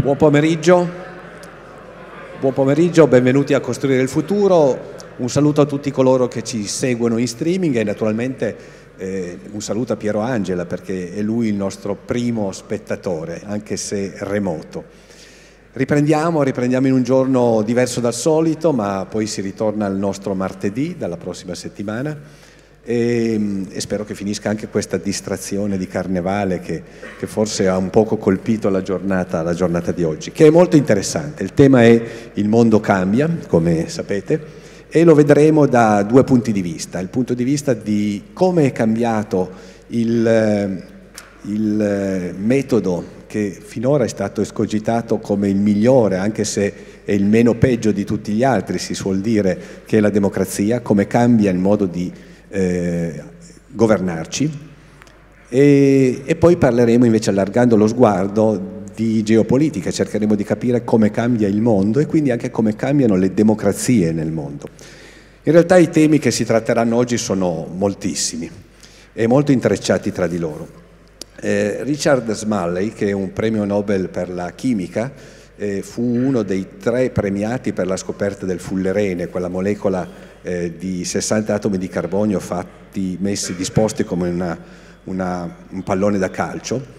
Buon pomeriggio. Buon pomeriggio, benvenuti a Costruire il futuro. Un saluto a tutti coloro che ci seguono in streaming e naturalmente eh, un saluto a Piero Angela perché è lui il nostro primo spettatore, anche se remoto. Riprendiamo, riprendiamo in un giorno diverso dal solito, ma poi si ritorna al nostro martedì dalla prossima settimana. E, ehm, e, spero che finisca anche questa distrazione di carnevale che, che forse ha un poco colpito la giornata, la giornata, di oggi, che è molto interessante. Il tema è il mondo cambia, come sapete, e lo vedremo da due punti di vista. Il punto di vista di come è cambiato il, eh, il eh, metodo che finora è stato escogitato come il migliore, anche se è il meno peggio di tutti gli altri, si suol dire, che è la democrazia, come cambia il modo di eh, governarci. E, e poi parleremo invece allargando lo sguardo di geopolitica, cercheremo di capire come cambia il mondo e quindi anche come cambiano le democrazie nel mondo. In realtà i temi che si tratteranno oggi sono moltissimi e molto intrecciati tra di loro. Eh, Richard Smalley, che è un premio Nobel per la chimica, eh, fu uno dei tre premiati per la scoperta del fullerene, quella molecola eh, di 60 atomi di carbonio fatti, messi, disposti come una, una, un pallone da calcio.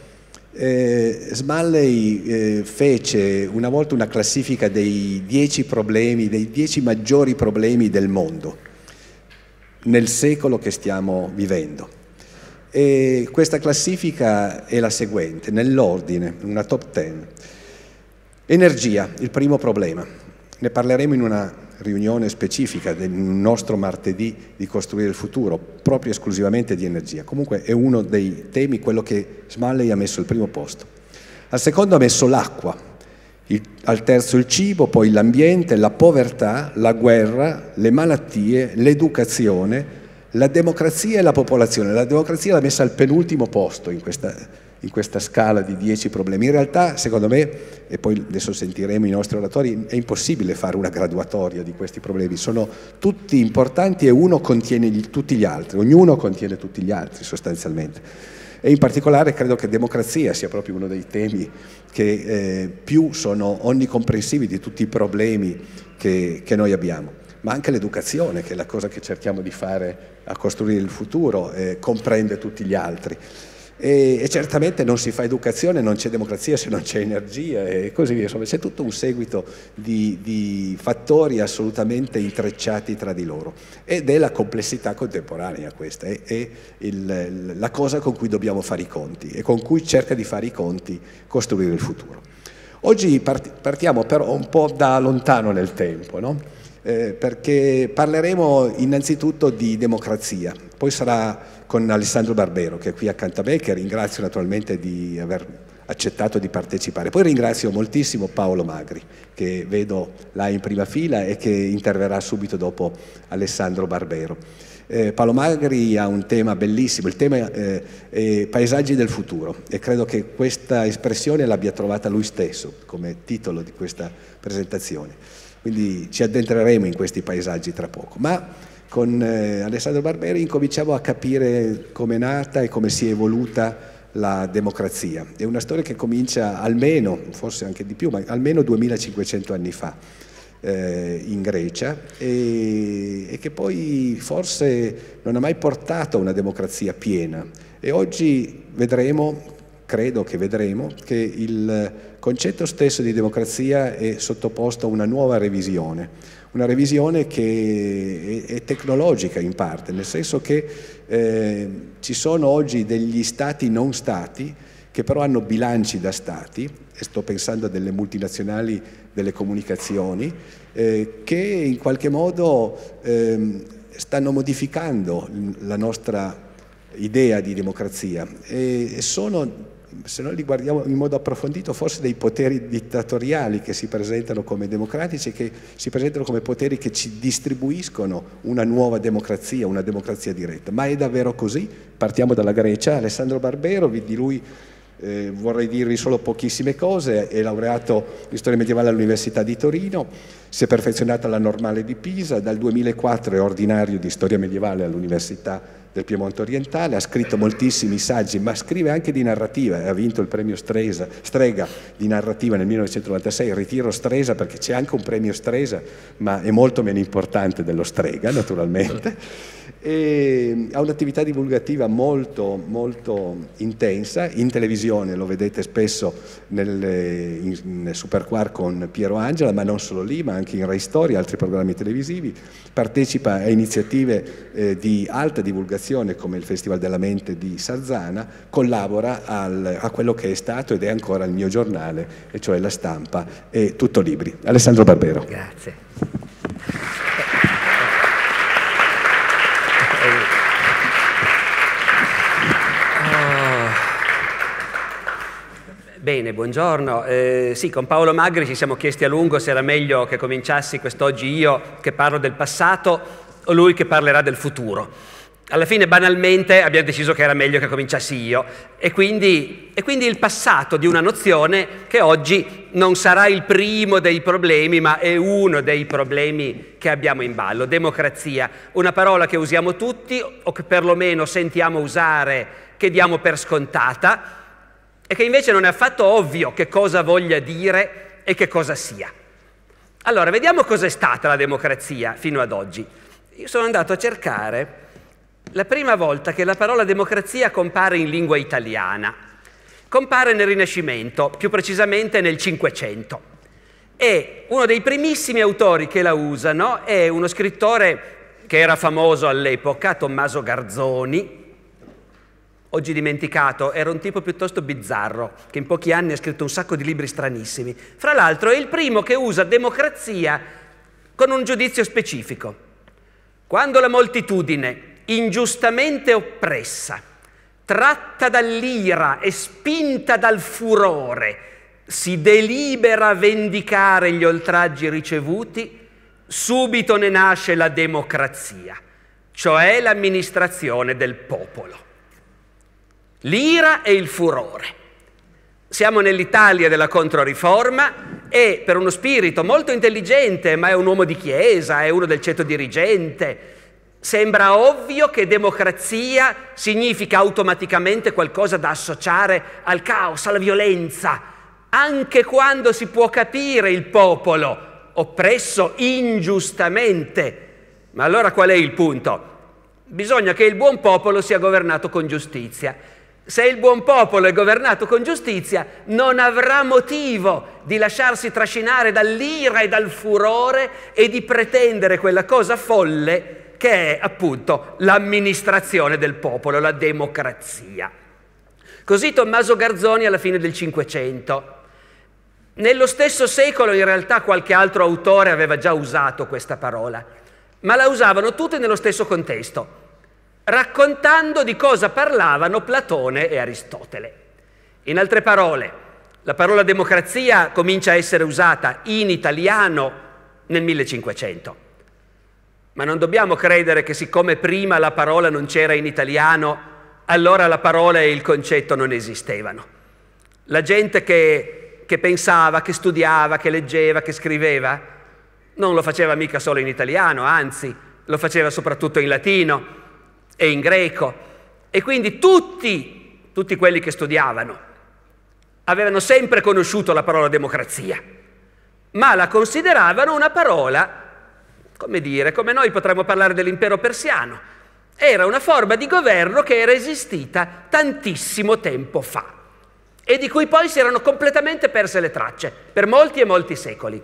Eh, Smalley eh, fece una volta una classifica dei 10 problemi, dei 10 maggiori problemi del mondo nel secolo che stiamo vivendo. E questa classifica è la seguente, nell'ordine, una top 10. Energia, il primo problema. Ne parleremo in una riunione specifica del nostro martedì di costruire il futuro, proprio esclusivamente di energia. Comunque è uno dei temi, quello che Smalley ha messo al primo posto. Al secondo ha messo l'acqua, al terzo il cibo, poi l'ambiente, la povertà, la guerra, le malattie, l'educazione, la democrazia e la popolazione. La democrazia l'ha messa al penultimo posto in questa in questa scala di 10 problemi. In realtà, secondo me, e poi adesso sentiremo i nostri oratori, è impossibile fare una graduatoria di questi problemi, sono tutti importanti e uno contiene gli, tutti gli altri, ognuno contiene tutti gli altri sostanzialmente. E in particolare credo che democrazia sia proprio uno dei temi che eh, più sono onnicomprensivi di tutti i problemi che, che noi abbiamo ma anche l'educazione, che è la cosa che cerchiamo di fare a costruire il futuro, eh, comprende tutti gli altri. E, e, certamente non si fa educazione, non c'è democrazia se non c'è energia e così via. Insomma, c'è tutto un seguito di, di, fattori assolutamente intrecciati tra di loro ed è la complessità contemporanea questa, è, è il, la cosa con cui dobbiamo fare i conti e con cui cerca di fare i conti costruire il futuro. Oggi partiamo però un po' da lontano nel tempo, no? eh, perché parleremo innanzitutto di democrazia, poi sarà con Alessandro Barbero che è qui accanto a me che ringrazio naturalmente di aver accettato di partecipare. Poi ringrazio moltissimo Paolo Magri che vedo là in prima fila e che interverrà subito dopo Alessandro Barbero. Eh, Paolo Magri ha un tema bellissimo, il tema eh, è Paesaggi del futuro e credo che questa espressione l'abbia trovata lui stesso come titolo di questa presentazione. Quindi ci addentreremo in questi paesaggi tra poco. Ma con eh, Alessandro Barberi incominciamo a capire come è nata e come si è evoluta la democrazia. È una storia che comincia almeno, forse anche di più, ma almeno 2500 anni fa eh, in Grecia e, e che poi forse non ha mai portato a una democrazia piena. E oggi vedremo credo che vedremo che il concetto stesso di democrazia è sottoposto a una nuova revisione, una revisione che è, tecnologica in parte, nel senso che eh, ci sono oggi degli stati non stati che però hanno bilanci da stati, e sto pensando a delle multinazionali delle comunicazioni, eh, che in qualche modo eh, stanno modificando la nostra idea di democrazia e sono se noi li guardiamo in modo approfondito, forse dei poteri dittatoriali che si presentano come democratici, che si presentano come poteri che ci distribuiscono una nuova democrazia, una democrazia diretta. Ma è davvero così? Partiamo dalla Grecia. Alessandro Barbero, di lui eh, vorrei dirvi solo pochissime cose, è laureato in storia medievale all'Università di Torino, si è perfezionato alla Normale di Pisa, dal 2004 è ordinario di storia medievale all'Università di del Piemonte orientale, ha scritto moltissimi saggi, ma scrive anche di narrativa, ha vinto il premio Stresa, Strega di narrativa nel 1996, ritiro Stresa perché c'è anche un premio Stresa, ma è molto meno importante dello Strega naturalmente e ehm, ha un'attività divulgativa molto, molto intensa, in televisione lo vedete spesso nel, in, in Superquar con Piero Angela, ma non solo lì, ma anche in Rai Story, altri programmi televisivi, partecipa a iniziative eh, di alta divulgazione come il Festival della Mente di Sarzana, collabora al, a quello che è stato ed è ancora il mio giornale, e cioè la stampa e tutto libri. Alessandro Barbero. Grazie. Bene, buongiorno. Eh, sì, con Paolo Magri ci siamo chiesti a lungo se era meglio che cominciassi quest'oggi io che parlo del passato o lui che parlerà del futuro. Alla fine, banalmente, abbiamo deciso che era meglio che cominciassi io. E quindi, e quindi il passato di una nozione che oggi non sarà il primo dei problemi, ma è uno dei problemi che abbiamo in ballo. Democrazia, una parola che usiamo tutti o che perlomeno sentiamo usare, che diamo per scontata e che invece non è affatto ovvio che cosa voglia dire e che cosa sia. Allora, vediamo cos'è stata la democrazia fino ad oggi. Io sono andato a cercare la prima volta che la parola democrazia compare in lingua italiana. Compare nel Rinascimento, più precisamente nel Cinquecento. E uno dei primissimi autori che la usano è uno scrittore che era famoso all'epoca, Tommaso Garzoni, oggi dimenticato, era un tipo piuttosto bizzarro, che in pochi anni ha scritto un sacco di libri stranissimi. Fra l'altro è il primo che usa democrazia con un giudizio specifico. Quando la moltitudine, ingiustamente oppressa, tratta dall'ira e spinta dal furore, si delibera a vendicare gli oltraggi ricevuti, subito ne nasce la democrazia, cioè l'amministrazione del popolo l'ira e il furore. Siamo nell'Italia della Controriforma e per uno spirito molto intelligente, ma è un uomo di chiesa, è uno del ceto dirigente, sembra ovvio che democrazia significa automaticamente qualcosa da associare al caos, alla violenza, anche quando si può capire il popolo oppresso ingiustamente. Ma allora qual è il punto? Bisogna che il buon popolo sia governato con giustizia. Se il buon popolo è governato con giustizia, non avrà motivo di lasciarsi trascinare dall'ira e dal furore e di pretendere quella cosa folle che è appunto l'amministrazione del popolo, la democrazia. Così Tommaso Garzoni alla fine del Cinquecento. Nello stesso secolo in realtà qualche altro autore aveva già usato questa parola, ma la usavano tutte nello stesso contesto raccontando di cosa parlavano Platone e Aristotele. In altre parole, la parola democrazia comincia a essere usata in italiano nel 1500. Ma non dobbiamo credere che siccome prima la parola non c'era in italiano, allora la parola e il concetto non esistevano. La gente che, che pensava, che studiava, che leggeva, che scriveva, non lo faceva mica solo in italiano, anzi lo faceva soprattutto in latino, e in greco. E quindi tutti, tutti quelli che studiavano, avevano sempre conosciuto la parola democrazia, ma la consideravano una parola, come dire, come noi potremmo parlare dell'impero persiano. Era una forma di governo che era esistita tantissimo tempo fa e di cui poi si erano completamente perse le tracce, per molti e molti secoli.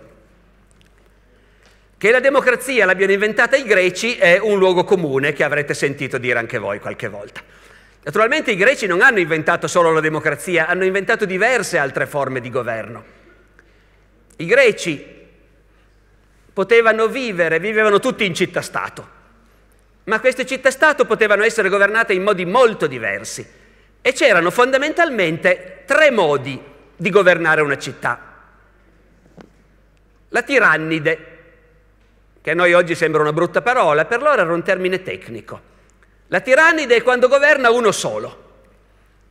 Che la democrazia l'abbiano inventata i greci è un luogo comune che avrete sentito dire anche voi qualche volta. Naturalmente i greci non hanno inventato solo la democrazia, hanno inventato diverse altre forme di governo. I greci potevano vivere, vivevano tutti in città-stato, ma queste città-stato potevano essere governate in modi molto diversi e c'erano fondamentalmente tre modi di governare una città. La tirannide, che a noi oggi sembra una brutta parola, per loro era un termine tecnico. La tirannide è quando governa uno solo,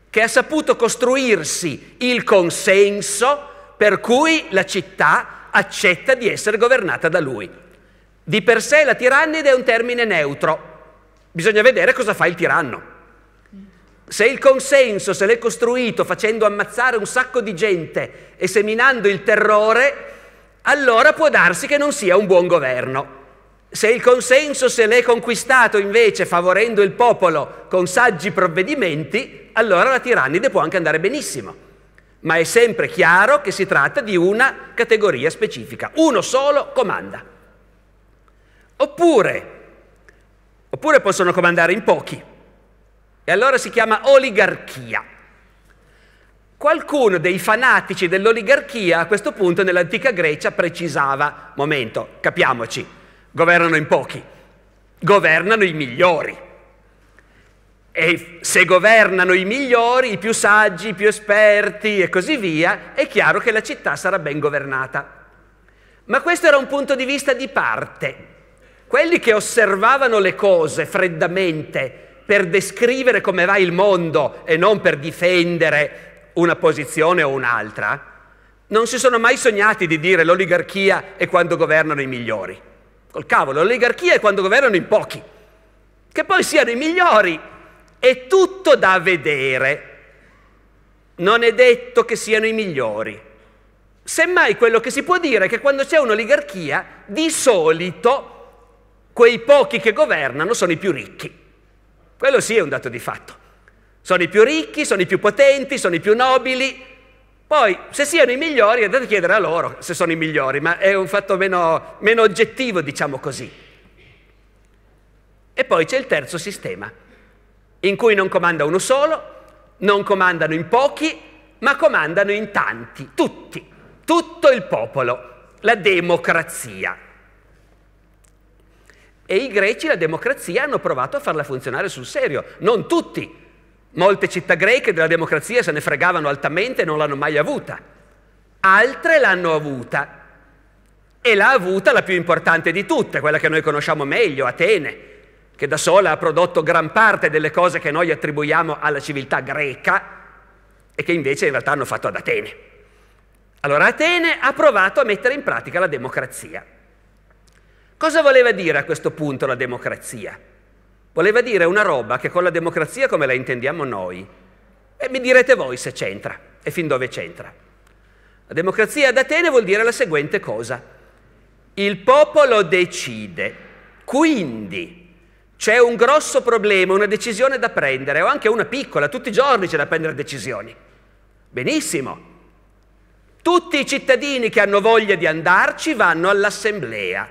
che ha saputo costruirsi il consenso per cui la città accetta di essere governata da lui. Di per sé la tirannide è un termine neutro, bisogna vedere cosa fa il tiranno. Se il consenso se l'è costruito facendo ammazzare un sacco di gente e seminando il terrore, allora può darsi che non sia un buon governo. Se il consenso se l'è conquistato invece favorendo il popolo con saggi provvedimenti, allora la tirannide può anche andare benissimo. Ma è sempre chiaro che si tratta di una categoria specifica. Uno solo comanda. Oppure, oppure possono comandare in pochi. E allora si chiama oligarchia. Qualcuno dei fanatici dell'oligarchia a questo punto nell'antica Grecia precisava, momento, capiamoci, governano in pochi, governano i migliori. E se governano i migliori, i più saggi, i più esperti e così via, è chiaro che la città sarà ben governata. Ma questo era un punto di vista di parte. Quelli che osservavano le cose freddamente per descrivere come va il mondo e non per difendere una posizione o un'altra, non si sono mai sognati di dire l'oligarchia è quando governano i migliori. Col cavolo, l'oligarchia è quando governano in pochi. Che poi siano i migliori è tutto da vedere. Non è detto che siano i migliori. Semmai quello che si può dire è che quando c'è un'oligarchia, di solito quei pochi che governano sono i più ricchi. Quello sì è un dato di fatto. Sono i più ricchi, sono i più potenti, sono i più nobili. Poi, se siano i migliori, andate a chiedere a loro se sono i migliori, ma è un fatto meno, meno oggettivo, diciamo così. E poi c'è il terzo sistema, in cui non comanda uno solo, non comandano in pochi, ma comandano in tanti, tutti, tutto il popolo, la democrazia. E i greci la democrazia hanno provato a farla funzionare sul serio, non tutti, Molte città greche della democrazia se ne fregavano altamente e non l'hanno mai avuta. Altre l'hanno avuta. E l'ha avuta la più importante di tutte, quella che noi conosciamo meglio, Atene, che da sola ha prodotto gran parte delle cose che noi attribuiamo alla civiltà greca e che invece in realtà hanno fatto ad Atene. Allora Atene ha provato a mettere in pratica la democrazia. Cosa voleva dire a questo punto la democrazia? Voleva dire una roba che con la democrazia come la intendiamo noi, e mi direte voi se c'entra e fin dove c'entra. La democrazia ad Atene vuol dire la seguente cosa. Il popolo decide. Quindi c'è un grosso problema, una decisione da prendere, o anche una piccola, tutti i giorni c'è da prendere decisioni. Benissimo. Tutti i cittadini che hanno voglia di andarci vanno all'assemblea.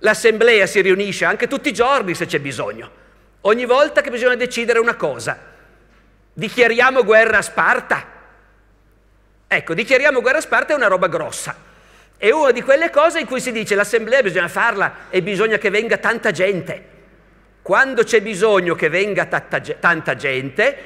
L'assemblea si riunisce anche tutti i giorni se c'è bisogno. Ogni volta che bisogna decidere una cosa, dichiariamo guerra a Sparta. Ecco, dichiariamo guerra a Sparta è una roba grossa. È una di quelle cose in cui si dice l'assemblea bisogna farla e bisogna che venga tanta gente. Quando c'è bisogno che venga tanta gente,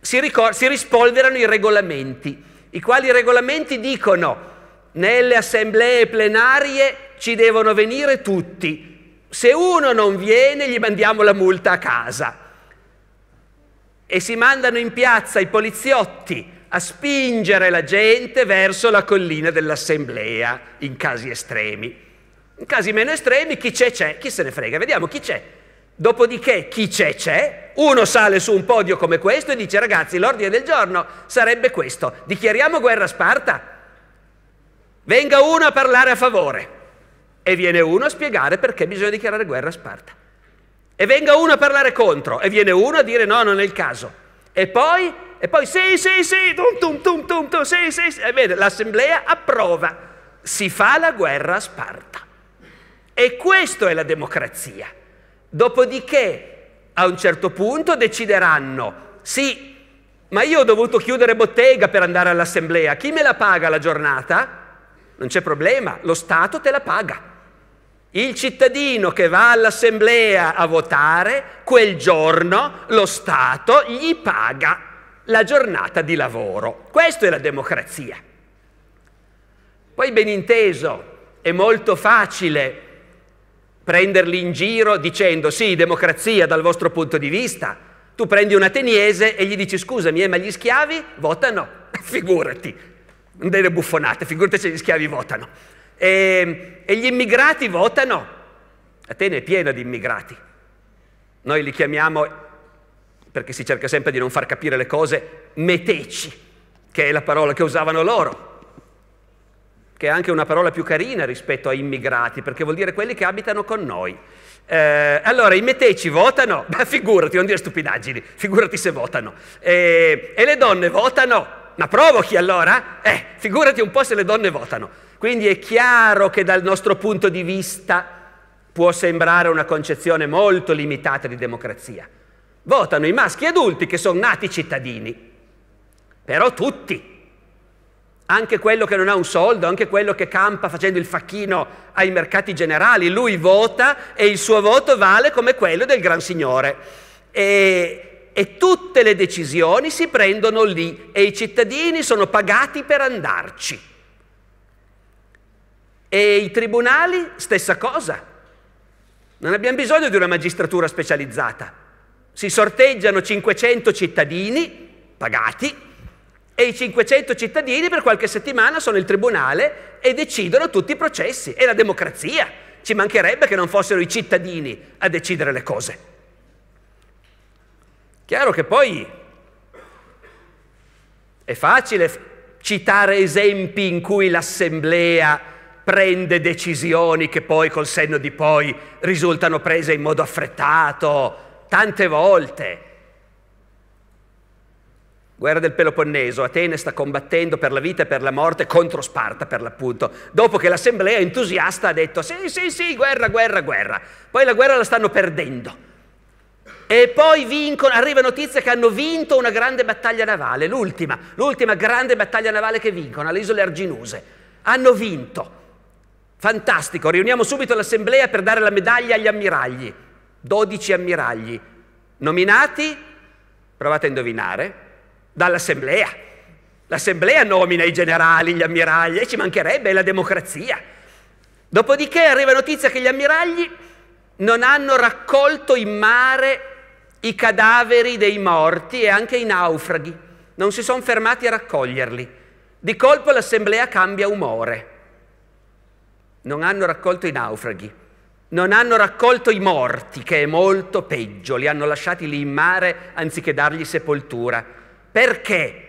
si, ricor- si rispolverano i regolamenti, i quali regolamenti dicono nelle assemblee plenarie ci devono venire tutti, se uno non viene gli mandiamo la multa a casa. E si mandano in piazza i poliziotti a spingere la gente verso la collina dell'assemblea in casi estremi. In casi meno estremi chi c'è c'è, chi se ne frega, vediamo chi c'è. Dopodiché chi c'è c'è, uno sale su un podio come questo e dice ragazzi l'ordine del giorno sarebbe questo, dichiariamo guerra a Sparta, venga uno a parlare a favore. E viene uno a spiegare perché bisogna dichiarare guerra a Sparta. E venga uno a parlare contro, e viene uno a dire no, non è il caso. E poi, e poi sì, sì, sì, tum, tum, tum, tum, tum, sì, sì, sì. E vede, l'assemblea approva, si fa la guerra a Sparta. E questa è la democrazia. Dopodiché, a un certo punto, decideranno, sì, ma io ho dovuto chiudere bottega per andare all'assemblea, chi me la paga la giornata? Non c'è problema, lo Stato te la paga. Il cittadino che va all'assemblea a votare, quel giorno lo Stato gli paga la giornata di lavoro. Questa è la democrazia. Poi ben inteso, è molto facile prenderli in giro dicendo sì, democrazia dal vostro punto di vista. Tu prendi un ateniese e gli dici scusami, eh, ma gli schiavi votano? Figurati, non delle buffonate, figurati se gli schiavi votano. E, ehm, e gli immigrati votano. Atene è piena di immigrati. Noi li chiamiamo, perché si cerca sempre di non far capire le cose, meteci, che è la parola che usavano loro che è anche una parola più carina rispetto a immigrati, perché vuol dire quelli che abitano con noi. Eh, allora, i meteci votano? Beh, figurati, non dire stupidaggini, figurati se votano. Eh, e le donne votano? Ma provochi allora? Eh, figurati un po' se le donne votano. Quindi è chiaro che dal nostro punto di vista può sembrare una concezione molto limitata di democrazia. Votano i maschi adulti che sono nati cittadini, però tutti, anche quello che non ha un soldo, anche quello che campa facendo il facchino ai mercati generali, lui vota e il suo voto vale come quello del Gran Signore. E, e tutte le decisioni si prendono lì e i cittadini sono pagati per andarci. E i tribunali, stessa cosa. Non abbiamo bisogno di una magistratura specializzata. Si sorteggiano 500 cittadini pagati e i 500 cittadini per qualche settimana sono il tribunale e decidono tutti i processi. È la democrazia. Ci mancherebbe che non fossero i cittadini a decidere le cose. Chiaro che poi è facile citare esempi in cui l'assemblea prende decisioni che poi col senno di poi risultano prese in modo affrettato, tante volte. Guerra del Peloponneso, Atene sta combattendo per la vita e per la morte contro Sparta per l'appunto, dopo che l'assemblea entusiasta ha detto sì, sì, sì, guerra, guerra, guerra. Poi la guerra la stanno perdendo. E poi vincono, arriva notizia che hanno vinto una grande battaglia navale, l'ultima, l'ultima grande battaglia navale che vincono, alle isole Arginuse. Hanno vinto. Fantastico, riuniamo subito l'assemblea per dare la medaglia agli ammiragli. 12 ammiragli nominati, provate a indovinare, dall'assemblea. L'assemblea nomina i generali, gli ammiragli e ci mancherebbe è la democrazia. Dopodiché arriva notizia che gli ammiragli non hanno raccolto in mare i cadaveri dei morti e anche i naufraghi. Non si sono fermati a raccoglierli. Di colpo l'assemblea cambia umore non hanno raccolto i naufraghi, non hanno raccolto i morti, che è molto peggio, li hanno lasciati lì in mare anziché dargli sepoltura. Perché?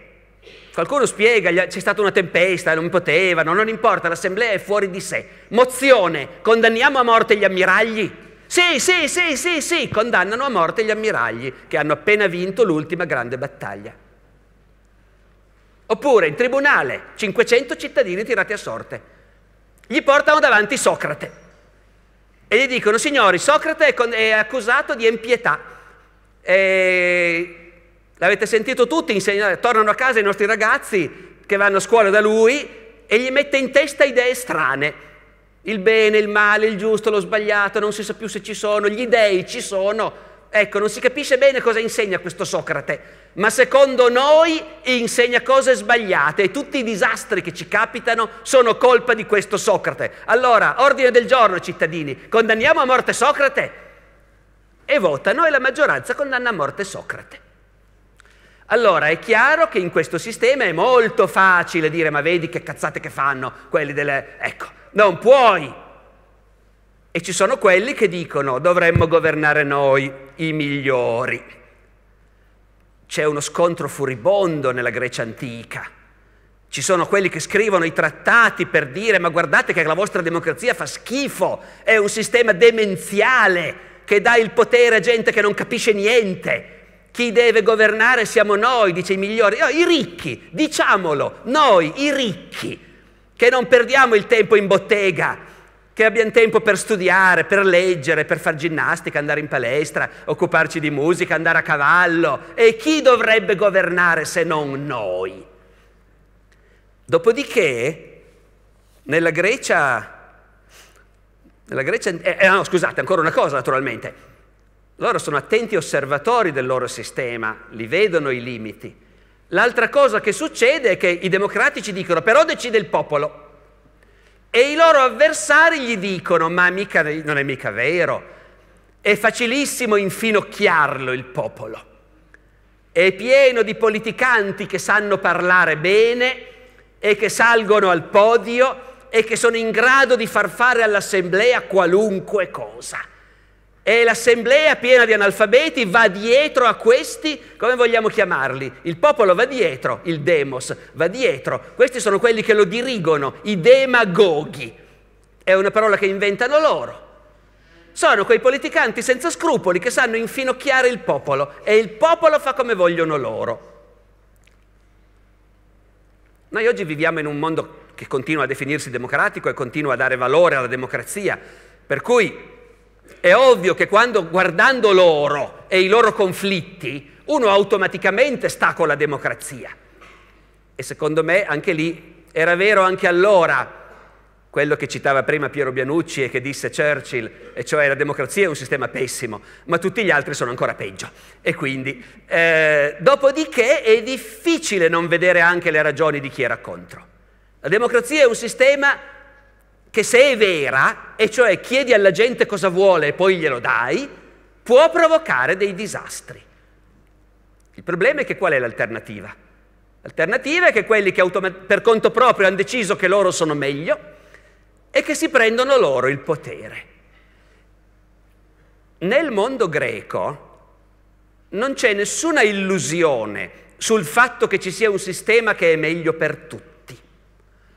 Qualcuno spiega, c'è stata una tempesta, non potevano, non importa, l'assemblea è fuori di sé. Mozione, condanniamo a morte gli ammiragli? Sì, sì, sì, sì, sì, condannano a morte gli ammiragli che hanno appena vinto l'ultima grande battaglia. Oppure in tribunale, 500 cittadini tirati a sorte. Gli portano davanti Socrate e gli dicono, signori, Socrate è, accusato di impietà. E... L'avete sentito tutti, insegna- tornano a casa i nostri ragazzi che vanno a scuola da lui e gli mette in testa idee strane. Il bene, il male, il giusto, lo sbagliato, non si sa più se ci sono, gli dei ci sono, Ecco, non si capisce bene cosa insegna questo Socrate, ma secondo noi insegna cose sbagliate e tutti i disastri che ci capitano sono colpa di questo Socrate. Allora, ordine del giorno, cittadini, condanniamo a morte Socrate e votano e la maggioranza condanna a morte Socrate. Allora è chiaro che in questo sistema è molto facile dire ma vedi che cazzate che fanno quelli delle... Ecco, non puoi e ci sono quelli che dicono dovremmo governare noi, i migliori. C'è uno scontro furibondo nella Grecia antica. Ci sono quelli che scrivono i trattati per dire ma guardate che la vostra democrazia fa schifo, è un sistema demenziale che dà il potere a gente che non capisce niente. Chi deve governare siamo noi, dice i migliori, no, i ricchi, diciamolo, noi i ricchi, che non perdiamo il tempo in bottega che abbiamo tempo per studiare, per leggere, per fare ginnastica, andare in palestra, occuparci di musica, andare a cavallo. E chi dovrebbe governare se non noi? Dopodiché, nella Grecia... Nella Grecia eh, eh, no, scusate, ancora una cosa naturalmente. Loro sono attenti osservatori del loro sistema, li vedono i limiti. L'altra cosa che succede è che i democratici dicono però decide il popolo. E i loro avversari gli dicono, ma mica, non è mica vero, è facilissimo infinocchiarlo il popolo. È pieno di politicanti che sanno parlare bene e che salgono al podio e che sono in grado di far fare all'assemblea qualunque cosa. E l'assemblea piena di analfabeti va dietro a questi, come vogliamo chiamarli? Il popolo va dietro, il demos va dietro. Questi sono quelli che lo dirigono, i demagoghi. È una parola che inventano loro. Sono quei politicanti senza scrupoli che sanno infinocchiare il popolo e il popolo fa come vogliono loro. Noi oggi viviamo in un mondo che continua a definirsi democratico e continua a dare valore alla democrazia, per cui è ovvio che quando guardando loro e i loro conflitti, uno automaticamente sta con la democrazia. E secondo me anche lì era vero anche allora quello che citava prima Piero Bianucci e che disse Churchill, e cioè la democrazia è un sistema pessimo, ma tutti gli altri sono ancora peggio. E quindi, eh, dopodiché è difficile non vedere anche le ragioni di chi era contro. La democrazia è un sistema che se è vera, e cioè chiedi alla gente cosa vuole e poi glielo dai, può provocare dei disastri. Il problema è che qual è l'alternativa? L'alternativa è che quelli che automat- per conto proprio hanno deciso che loro sono meglio e che si prendono loro il potere. Nel mondo greco non c'è nessuna illusione sul fatto che ci sia un sistema che è meglio per tutti.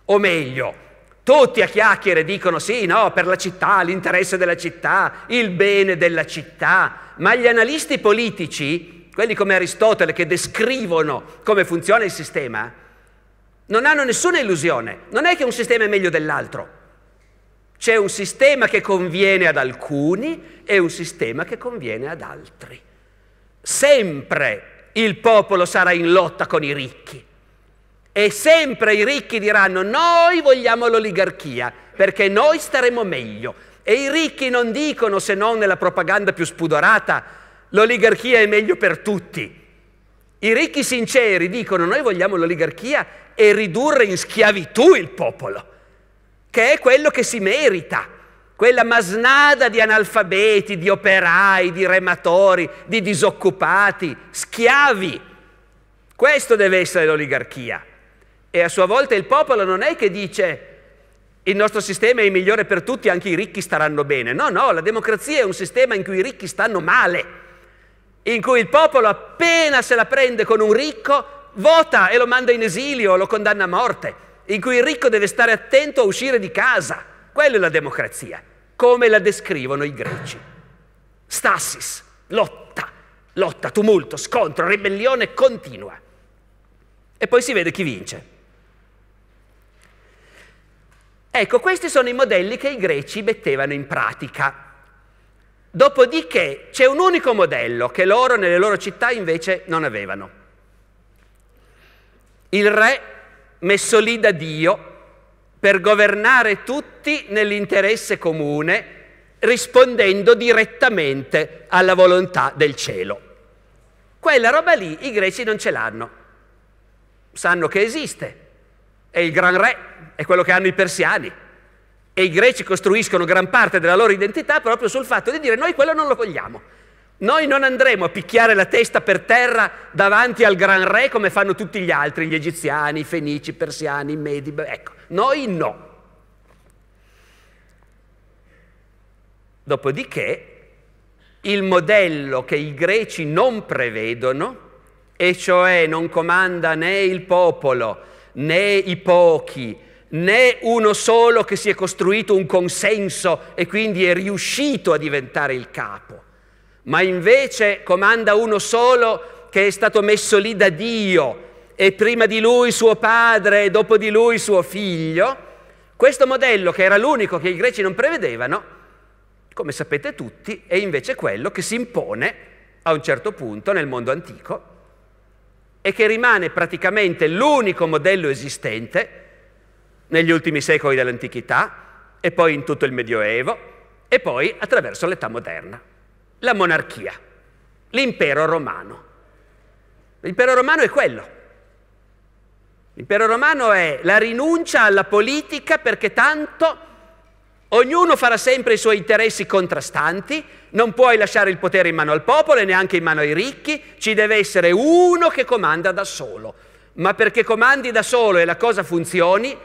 O meglio, tutti a chiacchiere dicono sì, no, per la città, l'interesse della città, il bene della città, ma gli analisti politici, quelli come Aristotele che descrivono come funziona il sistema, non hanno nessuna illusione. Non è che un sistema è meglio dell'altro. C'è un sistema che conviene ad alcuni e un sistema che conviene ad altri. Sempre il popolo sarà in lotta con i ricchi e sempre i ricchi diranno noi vogliamo l'oligarchia perché noi staremo meglio. E i ricchi non dicono, se non nella propaganda più spudorata, l'oligarchia è meglio per tutti. I ricchi sinceri dicono noi vogliamo l'oligarchia e ridurre in schiavitù il popolo, che è quello che si merita quella masnada di analfabeti, di operai, di rematori, di disoccupati, schiavi. Questo deve essere l'oligarchia. E a sua volta il popolo non è che dice il nostro sistema è il migliore per tutti, anche i ricchi staranno bene. No, no, la democrazia è un sistema in cui i ricchi stanno male, in cui il popolo appena se la prende con un ricco, vota e lo manda in esilio, lo condanna a morte, in cui il ricco deve stare attento a uscire di casa. Quella è la democrazia, come la descrivono i greci. Stasis, lotta, lotta, tumulto, scontro, ribellione continua. E poi si vede chi vince. Ecco, questi sono i modelli che i greci mettevano in pratica. Dopodiché c'è un unico modello che loro nelle loro città invece non avevano. Il re messo lì da Dio per governare tutti nell'interesse comune, rispondendo direttamente alla volontà del cielo. Quella roba lì i greci non ce l'hanno, sanno che esiste, è il gran re, è quello che hanno i persiani. E i greci costruiscono gran parte della loro identità proprio sul fatto di dire noi quello non lo vogliamo. Noi non andremo a picchiare la testa per terra davanti al gran re come fanno tutti gli altri, gli egiziani, i fenici, i persiani, i medi. Ecco, noi no. Dopodiché il modello che i greci non prevedono, e cioè non comanda né il popolo né i pochi, né uno solo che si è costruito un consenso e quindi è riuscito a diventare il capo, ma invece comanda uno solo che è stato messo lì da Dio e prima di lui suo padre e dopo di lui suo figlio. Questo modello, che era l'unico che i greci non prevedevano, come sapete tutti, è invece quello che si impone a un certo punto nel mondo antico e che rimane praticamente l'unico modello esistente negli ultimi secoli dell'antichità e poi in tutto il Medioevo e poi attraverso l'età moderna. La monarchia, l'impero romano. L'impero romano è quello. L'impero romano è la rinuncia alla politica perché tanto Ognuno farà sempre i suoi interessi contrastanti, non puoi lasciare il potere in mano al popolo e neanche in mano ai ricchi, ci deve essere uno che comanda da solo. Ma perché comandi da solo e la cosa funzioni,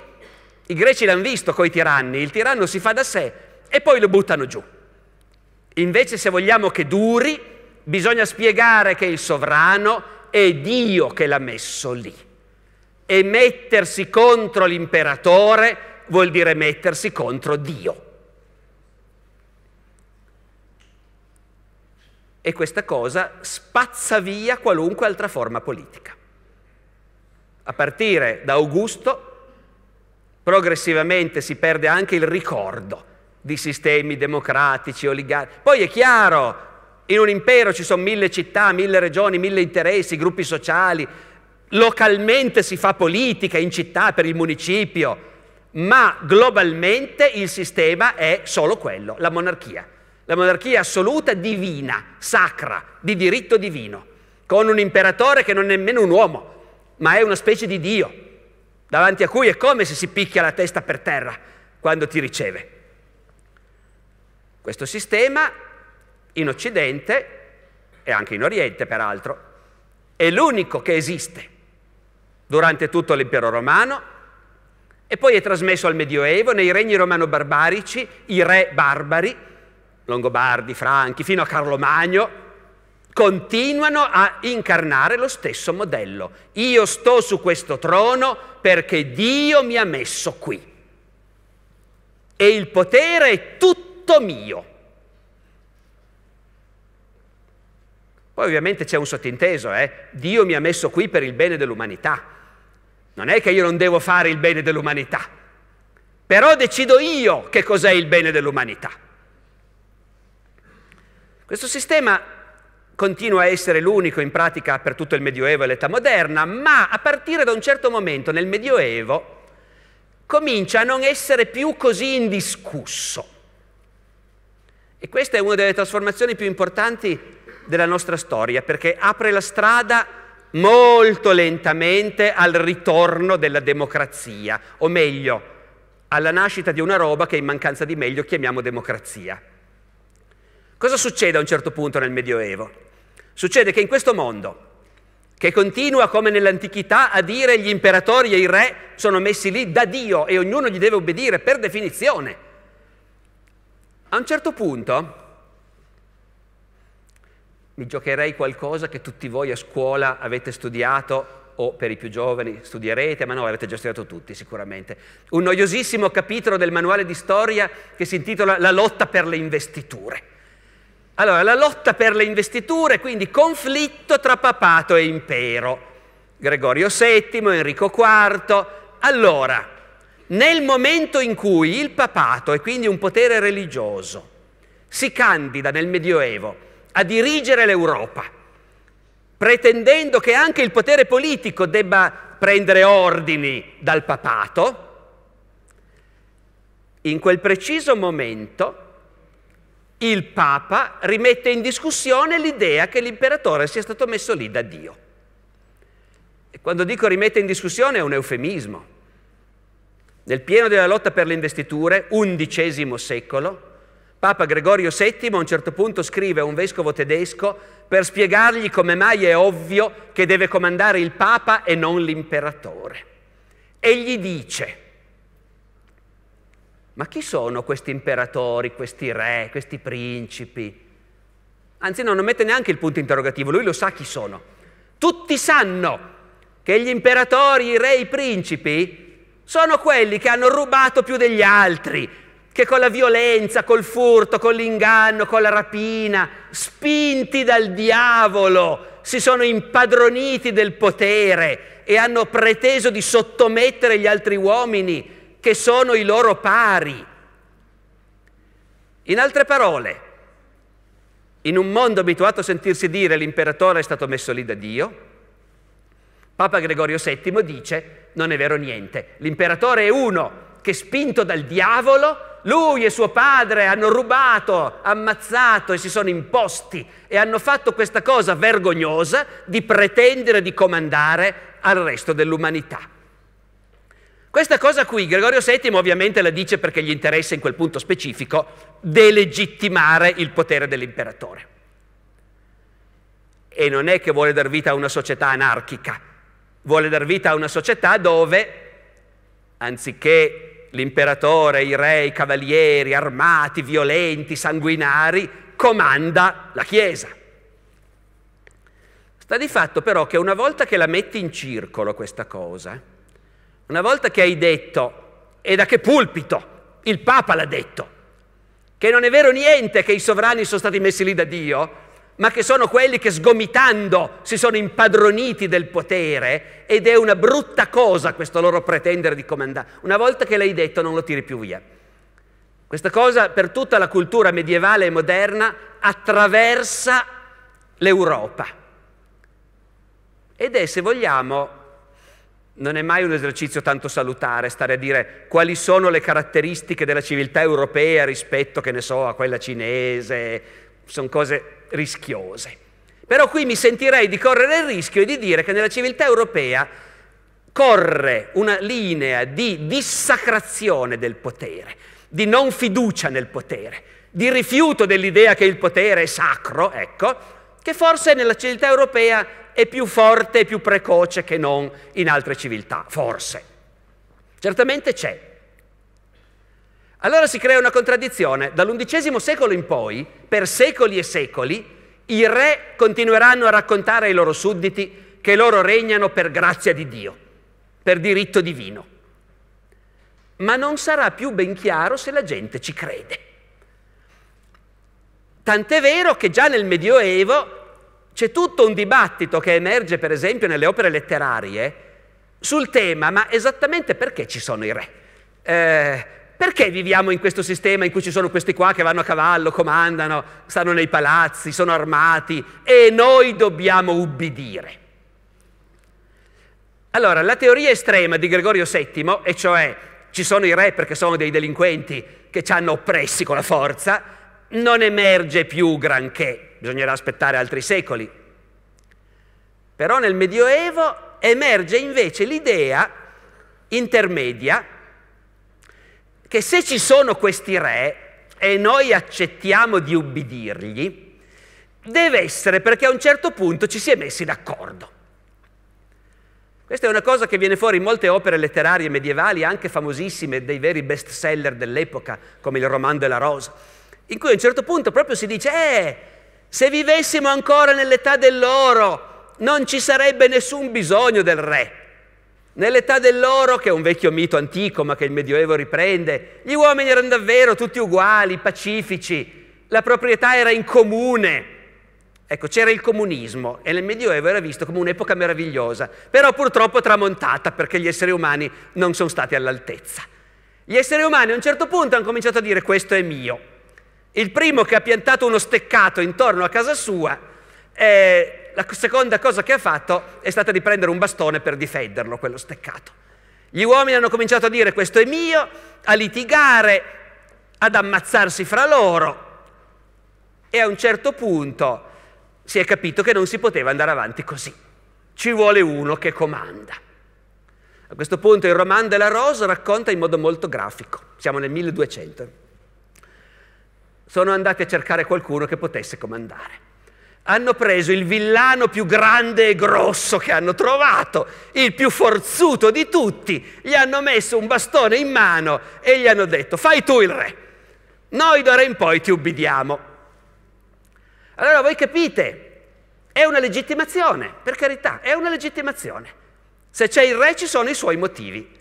i greci l'hanno visto coi tiranni, il tiranno si fa da sé e poi lo buttano giù. Invece se vogliamo che duri, bisogna spiegare che il sovrano è Dio che l'ha messo lì. E mettersi contro l'imperatore vuol dire mettersi contro Dio. E questa cosa spazza via qualunque altra forma politica. A partire da Augusto progressivamente si perde anche il ricordo di sistemi democratici, oligarchici. Poi è chiaro, in un impero ci sono mille città, mille regioni, mille interessi, gruppi sociali, localmente si fa politica in città per il municipio, ma globalmente il sistema è solo quello, la monarchia. La monarchia assoluta divina, sacra, di diritto divino, con un imperatore che non è nemmeno un uomo, ma è una specie di Dio, davanti a cui è come se si picchia la testa per terra quando ti riceve. Questo sistema in Occidente e anche in Oriente peraltro è l'unico che esiste durante tutto l'impero romano e poi è trasmesso al Medioevo, nei regni romano-barbarici, i re barbari, Longobardi, Franchi, fino a Carlo Magno, continuano a incarnare lo stesso modello. Io sto su questo trono perché Dio mi ha messo qui. E il potere è tutto mio. Poi ovviamente c'è un sottinteso, eh? Dio mi ha messo qui per il bene dell'umanità. Non è che io non devo fare il bene dell'umanità, però decido io che cos'è il bene dell'umanità. Questo sistema continua a essere l'unico in pratica per tutto il Medioevo e l'età moderna, ma a partire da un certo momento nel Medioevo comincia a non essere più così indiscusso. E questa è una delle trasformazioni più importanti della nostra storia, perché apre la strada molto lentamente al ritorno della democrazia, o meglio, alla nascita di una roba che in mancanza di meglio chiamiamo democrazia. Cosa succede a un certo punto nel Medioevo? Succede che in questo mondo, che continua come nell'antichità a dire gli imperatori e i re sono messi lì da Dio e ognuno gli deve obbedire per definizione, a un certo punto mi giocherei qualcosa che tutti voi a scuola avete studiato o per i più giovani studierete, ma no, avete già studiato tutti sicuramente. Un noiosissimo capitolo del manuale di storia che si intitola La lotta per le investiture. Allora, la lotta per le investiture, quindi conflitto tra papato e impero. Gregorio VII, Enrico IV. Allora, nel momento in cui il papato, e quindi un potere religioso, si candida nel Medioevo a dirigere l'Europa, pretendendo che anche il potere politico debba prendere ordini dal papato, in quel preciso momento il Papa rimette in discussione l'idea che l'imperatore sia stato messo lì da Dio. E quando dico rimette in discussione è un eufemismo. Nel pieno della lotta per le investiture, undicesimo secolo, Papa Gregorio VII a un certo punto scrive a un vescovo tedesco per spiegargli come mai è ovvio che deve comandare il Papa e non l'imperatore. E gli dice, ma chi sono questi imperatori, questi re, questi principi? Anzi no, non mette neanche il punto interrogativo, lui lo sa chi sono. Tutti sanno che gli imperatori, i re, i principi sono quelli che hanno rubato più degli altri, che con la violenza, col furto, con l'inganno, con la rapina, spinti dal diavolo, si sono impadroniti del potere e hanno preteso di sottomettere gli altri uomini che sono i loro pari. In altre parole, in un mondo abituato a sentirsi dire l'imperatore è stato messo lì da Dio, Papa Gregorio VII dice non è vero niente, l'imperatore è uno che spinto dal diavolo lui e suo padre hanno rubato, ammazzato e si sono imposti e hanno fatto questa cosa vergognosa di pretendere di comandare al resto dell'umanità. Questa cosa qui Gregorio VII ovviamente la dice perché gli interessa in quel punto specifico delegittimare il potere dell'imperatore. E non è che vuole dar vita a una società anarchica, vuole dar vita a una società dove, anziché l'imperatore, i re, i cavalieri, armati, violenti, sanguinari, comanda la Chiesa. Sta di fatto però che una volta che la metti in circolo questa cosa, una volta che hai detto, e da che pulpito? Il Papa l'ha detto, che non è vero niente che i sovrani sono stati messi lì da Dio, ma che sono quelli che sgomitando si sono impadroniti del potere ed è una brutta cosa questo loro pretendere di comandare. Una volta che l'hai detto non lo tiri più via. Questa cosa per tutta la cultura medievale e moderna attraversa l'Europa. Ed è, se vogliamo, non è mai un esercizio tanto salutare stare a dire quali sono le caratteristiche della civiltà europea rispetto, che ne so, a quella cinese. Sono cose rischiose. Però qui mi sentirei di correre il rischio e di dire che nella civiltà europea corre una linea di dissacrazione del potere, di non fiducia nel potere, di rifiuto dell'idea che il potere è sacro, ecco, che forse nella civiltà europea è più forte e più precoce che non in altre civiltà, forse. Certamente c'è, allora si crea una contraddizione. Dall'undicesimo secolo in poi, per secoli e secoli, i re continueranno a raccontare ai loro sudditi che loro regnano per grazia di Dio, per diritto divino. Ma non sarà più ben chiaro se la gente ci crede. Tant'è vero che già nel Medioevo c'è tutto un dibattito che emerge, per esempio, nelle opere letterarie sul tema, ma esattamente perché ci sono i re? Eh, perché viviamo in questo sistema in cui ci sono questi qua che vanno a cavallo, comandano, stanno nei palazzi, sono armati e noi dobbiamo ubbidire? Allora, la teoria estrema di Gregorio VII, e cioè ci sono i re perché sono dei delinquenti che ci hanno oppressi con la forza, non emerge più granché, bisognerà aspettare altri secoli. Però nel Medioevo emerge invece l'idea intermedia che se ci sono questi re e noi accettiamo di ubbidirgli, deve essere perché a un certo punto ci si è messi d'accordo. Questa è una cosa che viene fuori in molte opere letterarie medievali, anche famosissime, dei veri best seller dell'epoca, come il Roman della Rosa, in cui a un certo punto proprio si dice, eh, se vivessimo ancora nell'età dell'oro non ci sarebbe nessun bisogno del re. Nell'età dell'oro, che è un vecchio mito antico ma che il Medioevo riprende, gli uomini erano davvero tutti uguali, pacifici, la proprietà era in comune. Ecco, c'era il comunismo e nel Medioevo era visto come un'epoca meravigliosa, però purtroppo tramontata perché gli esseri umani non sono stati all'altezza. Gli esseri umani a un certo punto hanno cominciato a dire questo è mio. Il primo che ha piantato uno steccato intorno a casa sua eh, la seconda cosa che ha fatto è stata di prendere un bastone per difenderlo, quello steccato. Gli uomini hanno cominciato a dire questo è mio, a litigare, ad ammazzarsi fra loro e a un certo punto si è capito che non si poteva andare avanti così. Ci vuole uno che comanda. A questo punto il romanzo della Rose racconta in modo molto grafico, siamo nel 1200. Sono andati a cercare qualcuno che potesse comandare hanno preso il villano più grande e grosso che hanno trovato, il più forzuto di tutti, gli hanno messo un bastone in mano e gli hanno detto fai tu il re, noi d'ora in poi ti ubbidiamo. Allora voi capite, è una legittimazione, per carità, è una legittimazione. Se c'è il re ci sono i suoi motivi.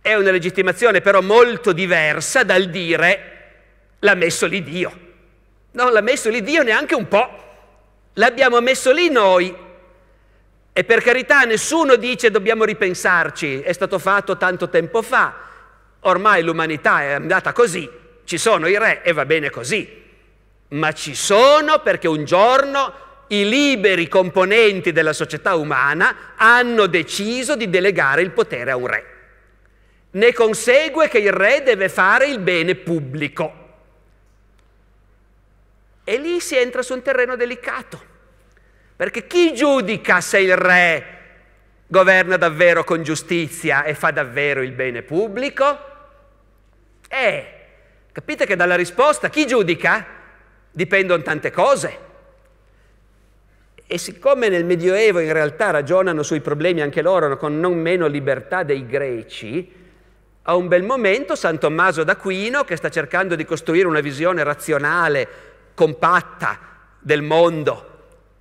È una legittimazione però molto diversa dal dire l'ha messo lì Dio. Non l'ha messo lì Dio neanche un po', l'abbiamo messo lì noi. E per carità nessuno dice dobbiamo ripensarci, è stato fatto tanto tempo fa, ormai l'umanità è andata così, ci sono i re e va bene così, ma ci sono perché un giorno i liberi componenti della società umana hanno deciso di delegare il potere a un re. Ne consegue che il re deve fare il bene pubblico. E lì si entra su un terreno delicato, perché chi giudica se il re governa davvero con giustizia e fa davvero il bene pubblico? Eh, capite che dalla risposta chi giudica dipendono tante cose. E siccome nel Medioevo in realtà ragionano sui problemi anche loro con non meno libertà dei greci, a un bel momento San Tommaso d'Aquino, che sta cercando di costruire una visione razionale compatta del mondo,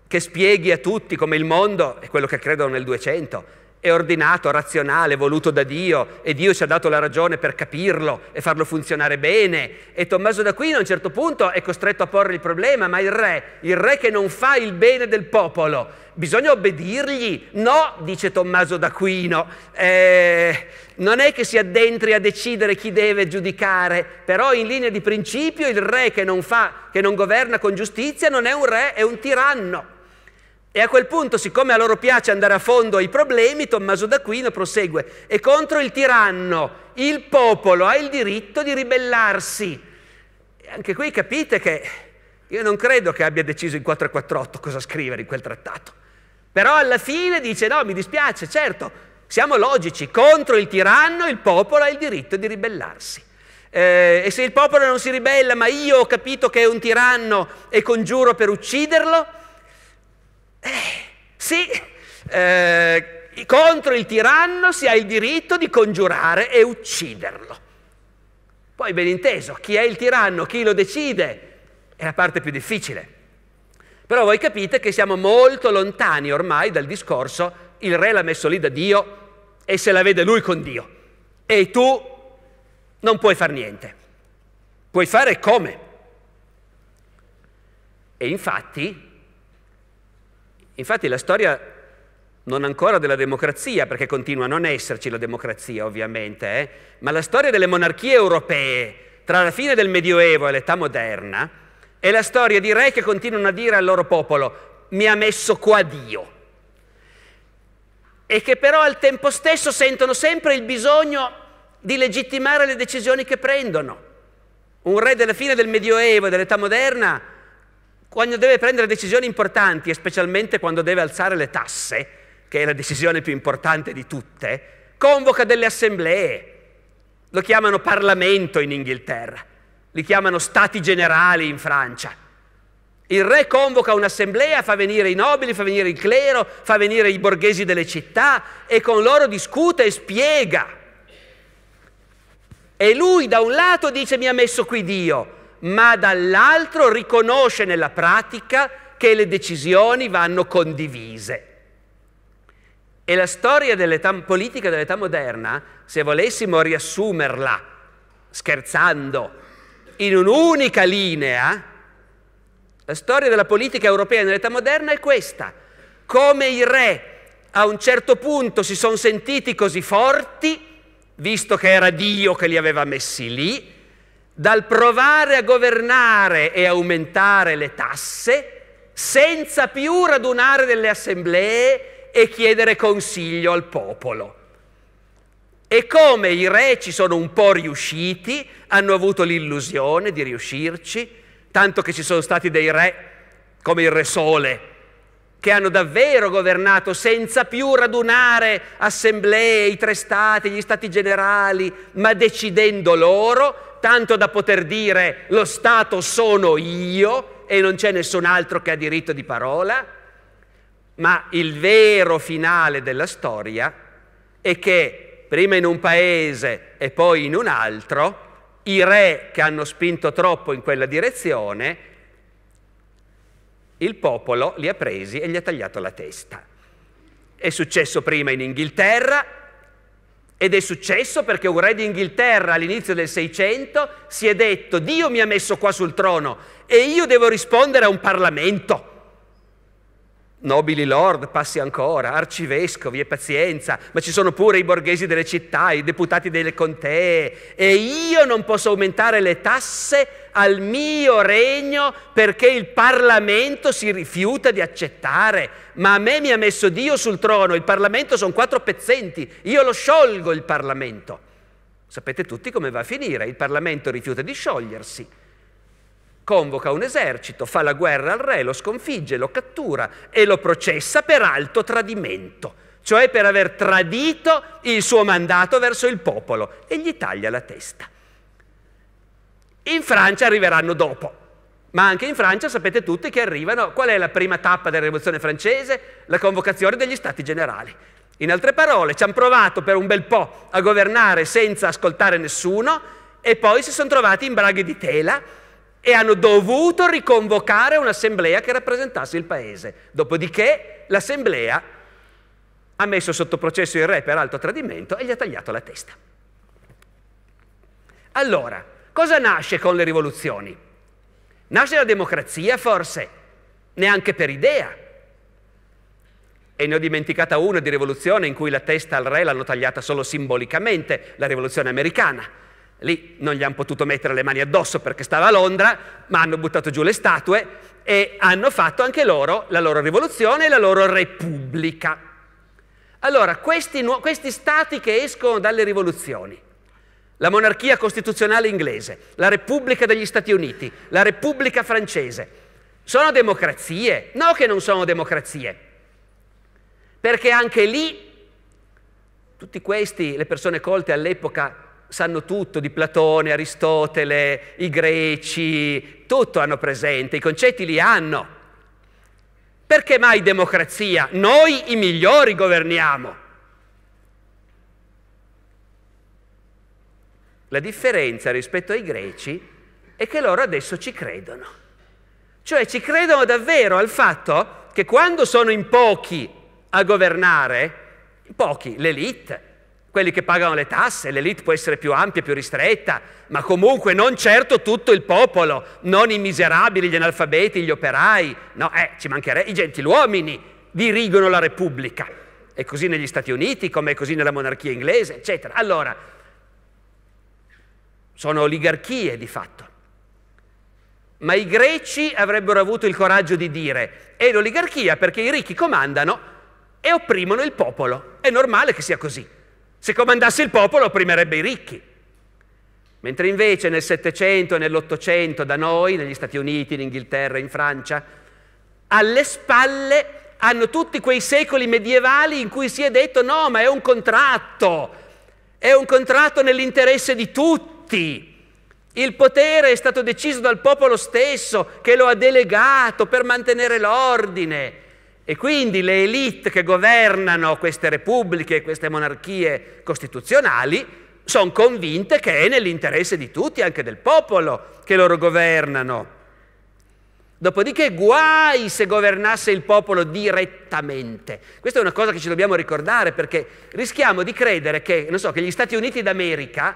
che spieghi a tutti come il mondo è quello che credono nel 200, è ordinato, razionale, voluto da Dio e Dio ci ha dato la ragione per capirlo e farlo funzionare bene. E Tommaso da d'Aquino a un certo punto è costretto a porre il problema, ma il re, il re che non fa il bene del popolo, bisogna obbedirgli? No, dice Tommaso d'Aquino, eh, non è che si addentri a decidere chi deve giudicare, però in linea di principio il re che non, fa, che non governa con giustizia non è un re, è un tiranno. E a quel punto, siccome a loro piace andare a fondo ai problemi, Tommaso d'Aquino prosegue, e contro il tiranno il popolo ha il diritto di ribellarsi. E anche qui capite che io non credo che abbia deciso in 448 cosa scrivere in quel trattato. Però alla fine dice no, mi dispiace, certo, siamo logici, contro il tiranno il popolo ha il diritto di ribellarsi. Eh, e se il popolo non si ribella, ma io ho capito che è un tiranno e congiuro per ucciderlo, eh, sì, eh, contro il tiranno si ha il diritto di congiurare e ucciderlo. Poi ben inteso, chi è il tiranno, chi lo decide, è la parte più difficile. Però voi capite che siamo molto lontani ormai dal discorso il re l'ha messo lì da Dio e se la vede lui con Dio. E tu non puoi fare niente. Puoi fare come? E infatti Infatti la storia non ancora della democrazia, perché continua a non esserci la democrazia ovviamente, eh, ma la storia delle monarchie europee tra la fine del Medioevo e l'età moderna è la storia di re che continuano a dire al loro popolo mi ha messo qua Dio e che però al tempo stesso sentono sempre il bisogno di legittimare le decisioni che prendono. Un re della fine del Medioevo e dell'età moderna quando deve prendere decisioni importanti e specialmente quando deve alzare le tasse, che è la decisione più importante di tutte, convoca delle assemblee. Lo chiamano Parlamento in Inghilterra, li chiamano Stati Generali in Francia. Il re convoca un'assemblea, fa venire i nobili, fa venire il clero, fa venire i borghesi delle città e con loro discute e spiega. E lui da un lato dice mi ha messo qui Dio, ma dall'altro riconosce nella pratica che le decisioni vanno condivise. E la storia dell'età politica dell'età moderna, se volessimo riassumerla, scherzando, in un'unica linea, la storia della politica europea nell'età moderna è questa. Come i re a un certo punto si sono sentiti così forti, visto che era Dio che li aveva messi lì, dal provare a governare e aumentare le tasse senza più radunare delle assemblee e chiedere consiglio al popolo. E come i re ci sono un po' riusciti, hanno avuto l'illusione di riuscirci, tanto che ci sono stati dei re come il Re Sole, che hanno davvero governato senza più radunare assemblee, i tre stati, gli stati generali, ma decidendo loro, tanto da poter dire lo Stato sono io e non c'è nessun altro che ha diritto di parola, ma il vero finale della storia è che prima in un paese e poi in un altro, i re che hanno spinto troppo in quella direzione il popolo li ha presi e gli ha tagliato la testa. È successo prima in Inghilterra ed è successo perché un re d'Inghilterra all'inizio del Seicento si è detto Dio mi ha messo qua sul trono e io devo rispondere a un Parlamento nobili lord, passi ancora, arcivescovi e pazienza, ma ci sono pure i borghesi delle città, i deputati delle contee e io non posso aumentare le tasse al mio regno perché il Parlamento si rifiuta di accettare, ma a me mi ha messo Dio sul trono, il Parlamento sono quattro pezzenti, io lo sciolgo il Parlamento. Sapete tutti come va a finire, il Parlamento rifiuta di sciogliersi convoca un esercito, fa la guerra al re, lo sconfigge, lo cattura e lo processa per alto tradimento, cioè per aver tradito il suo mandato verso il popolo e gli taglia la testa. In Francia arriveranno dopo, ma anche in Francia sapete tutti che arrivano, qual è la prima tappa della rivoluzione francese? La convocazione degli stati generali. In altre parole, ci hanno provato per un bel po' a governare senza ascoltare nessuno e poi si sono trovati in braghe di tela e hanno dovuto riconvocare un'assemblea che rappresentasse il paese. Dopodiché l'assemblea ha messo sotto processo il re per alto tradimento e gli ha tagliato la testa. Allora, cosa nasce con le rivoluzioni? Nasce la democrazia forse, neanche per idea. E ne ho dimenticata una di rivoluzione in cui la testa al re l'hanno tagliata solo simbolicamente, la rivoluzione americana Lì non gli hanno potuto mettere le mani addosso perché stava a Londra, ma hanno buttato giù le statue e hanno fatto anche loro la loro rivoluzione e la loro repubblica. Allora, questi, questi stati che escono dalle rivoluzioni, la monarchia costituzionale inglese, la Repubblica degli Stati Uniti, la Repubblica francese, sono democrazie? No che non sono democrazie, perché anche lì tutti questi, le persone colte all'epoca, sanno tutto di Platone, Aristotele, i greci, tutto hanno presente, i concetti li hanno. Perché mai democrazia? Noi i migliori governiamo. La differenza rispetto ai greci è che loro adesso ci credono. Cioè ci credono davvero al fatto che quando sono in pochi a governare, pochi, l'elite, quelli che pagano le tasse, l'elite può essere più ampia, più ristretta, ma comunque non certo tutto il popolo, non i miserabili, gli analfabeti, gli operai, no, eh, ci mancherebbe, i gentiluomini dirigono la Repubblica. È così negli Stati Uniti, come è così nella monarchia inglese, eccetera. Allora, sono oligarchie di fatto. Ma i greci avrebbero avuto il coraggio di dire, è l'oligarchia perché i ricchi comandano e opprimono il popolo. È normale che sia così. Se comandasse il popolo opprimerebbe i ricchi. Mentre invece nel Settecento e nell'Ottocento da noi, negli Stati Uniti, in Inghilterra, in Francia, alle spalle hanno tutti quei secoli medievali in cui si è detto no, ma è un contratto, è un contratto nell'interesse di tutti. Il potere è stato deciso dal popolo stesso che lo ha delegato per mantenere l'ordine. E quindi le elite che governano queste repubbliche, queste monarchie costituzionali, sono convinte che è nell'interesse di tutti, anche del popolo, che loro governano. Dopodiché guai se governasse il popolo direttamente. Questa è una cosa che ci dobbiamo ricordare perché rischiamo di credere che, so, che gli Stati Uniti d'America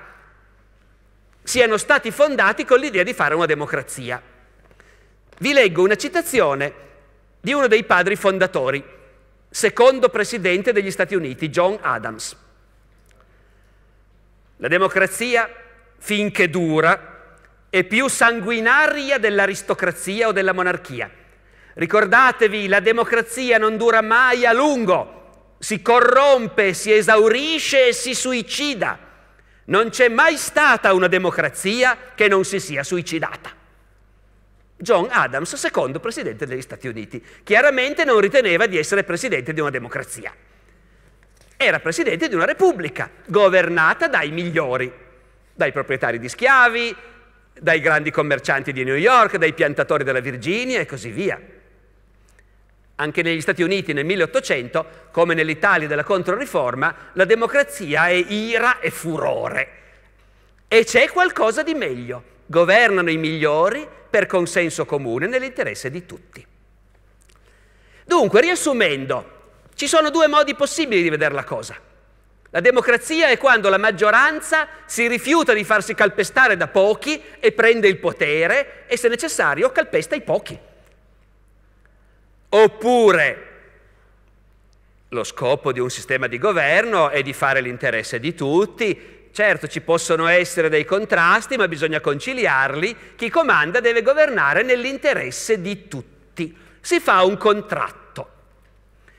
siano stati fondati con l'idea di fare una democrazia. Vi leggo una citazione di uno dei padri fondatori, secondo presidente degli Stati Uniti, John Adams. La democrazia, finché dura, è più sanguinaria dell'aristocrazia o della monarchia. Ricordatevi, la democrazia non dura mai a lungo, si corrompe, si esaurisce e si suicida. Non c'è mai stata una democrazia che non si sia suicidata. John Adams, secondo presidente degli Stati Uniti. Chiaramente non riteneva di essere presidente di una democrazia. Era presidente di una repubblica governata dai migliori, dai proprietari di schiavi, dai grandi commercianti di New York, dai piantatori della Virginia e così via. Anche negli Stati Uniti nel 1800, come nell'Italia della Controriforma, la democrazia è ira e furore. E c'è qualcosa di meglio governano i migliori per consenso comune nell'interesse di tutti. Dunque, riassumendo, ci sono due modi possibili di vedere la cosa. La democrazia è quando la maggioranza si rifiuta di farsi calpestare da pochi e prende il potere e se necessario calpesta i pochi. Oppure lo scopo di un sistema di governo è di fare l'interesse di tutti Certo, ci possono essere dei contrasti, ma bisogna conciliarli. Chi comanda deve governare nell'interesse di tutti. Si fa un contratto.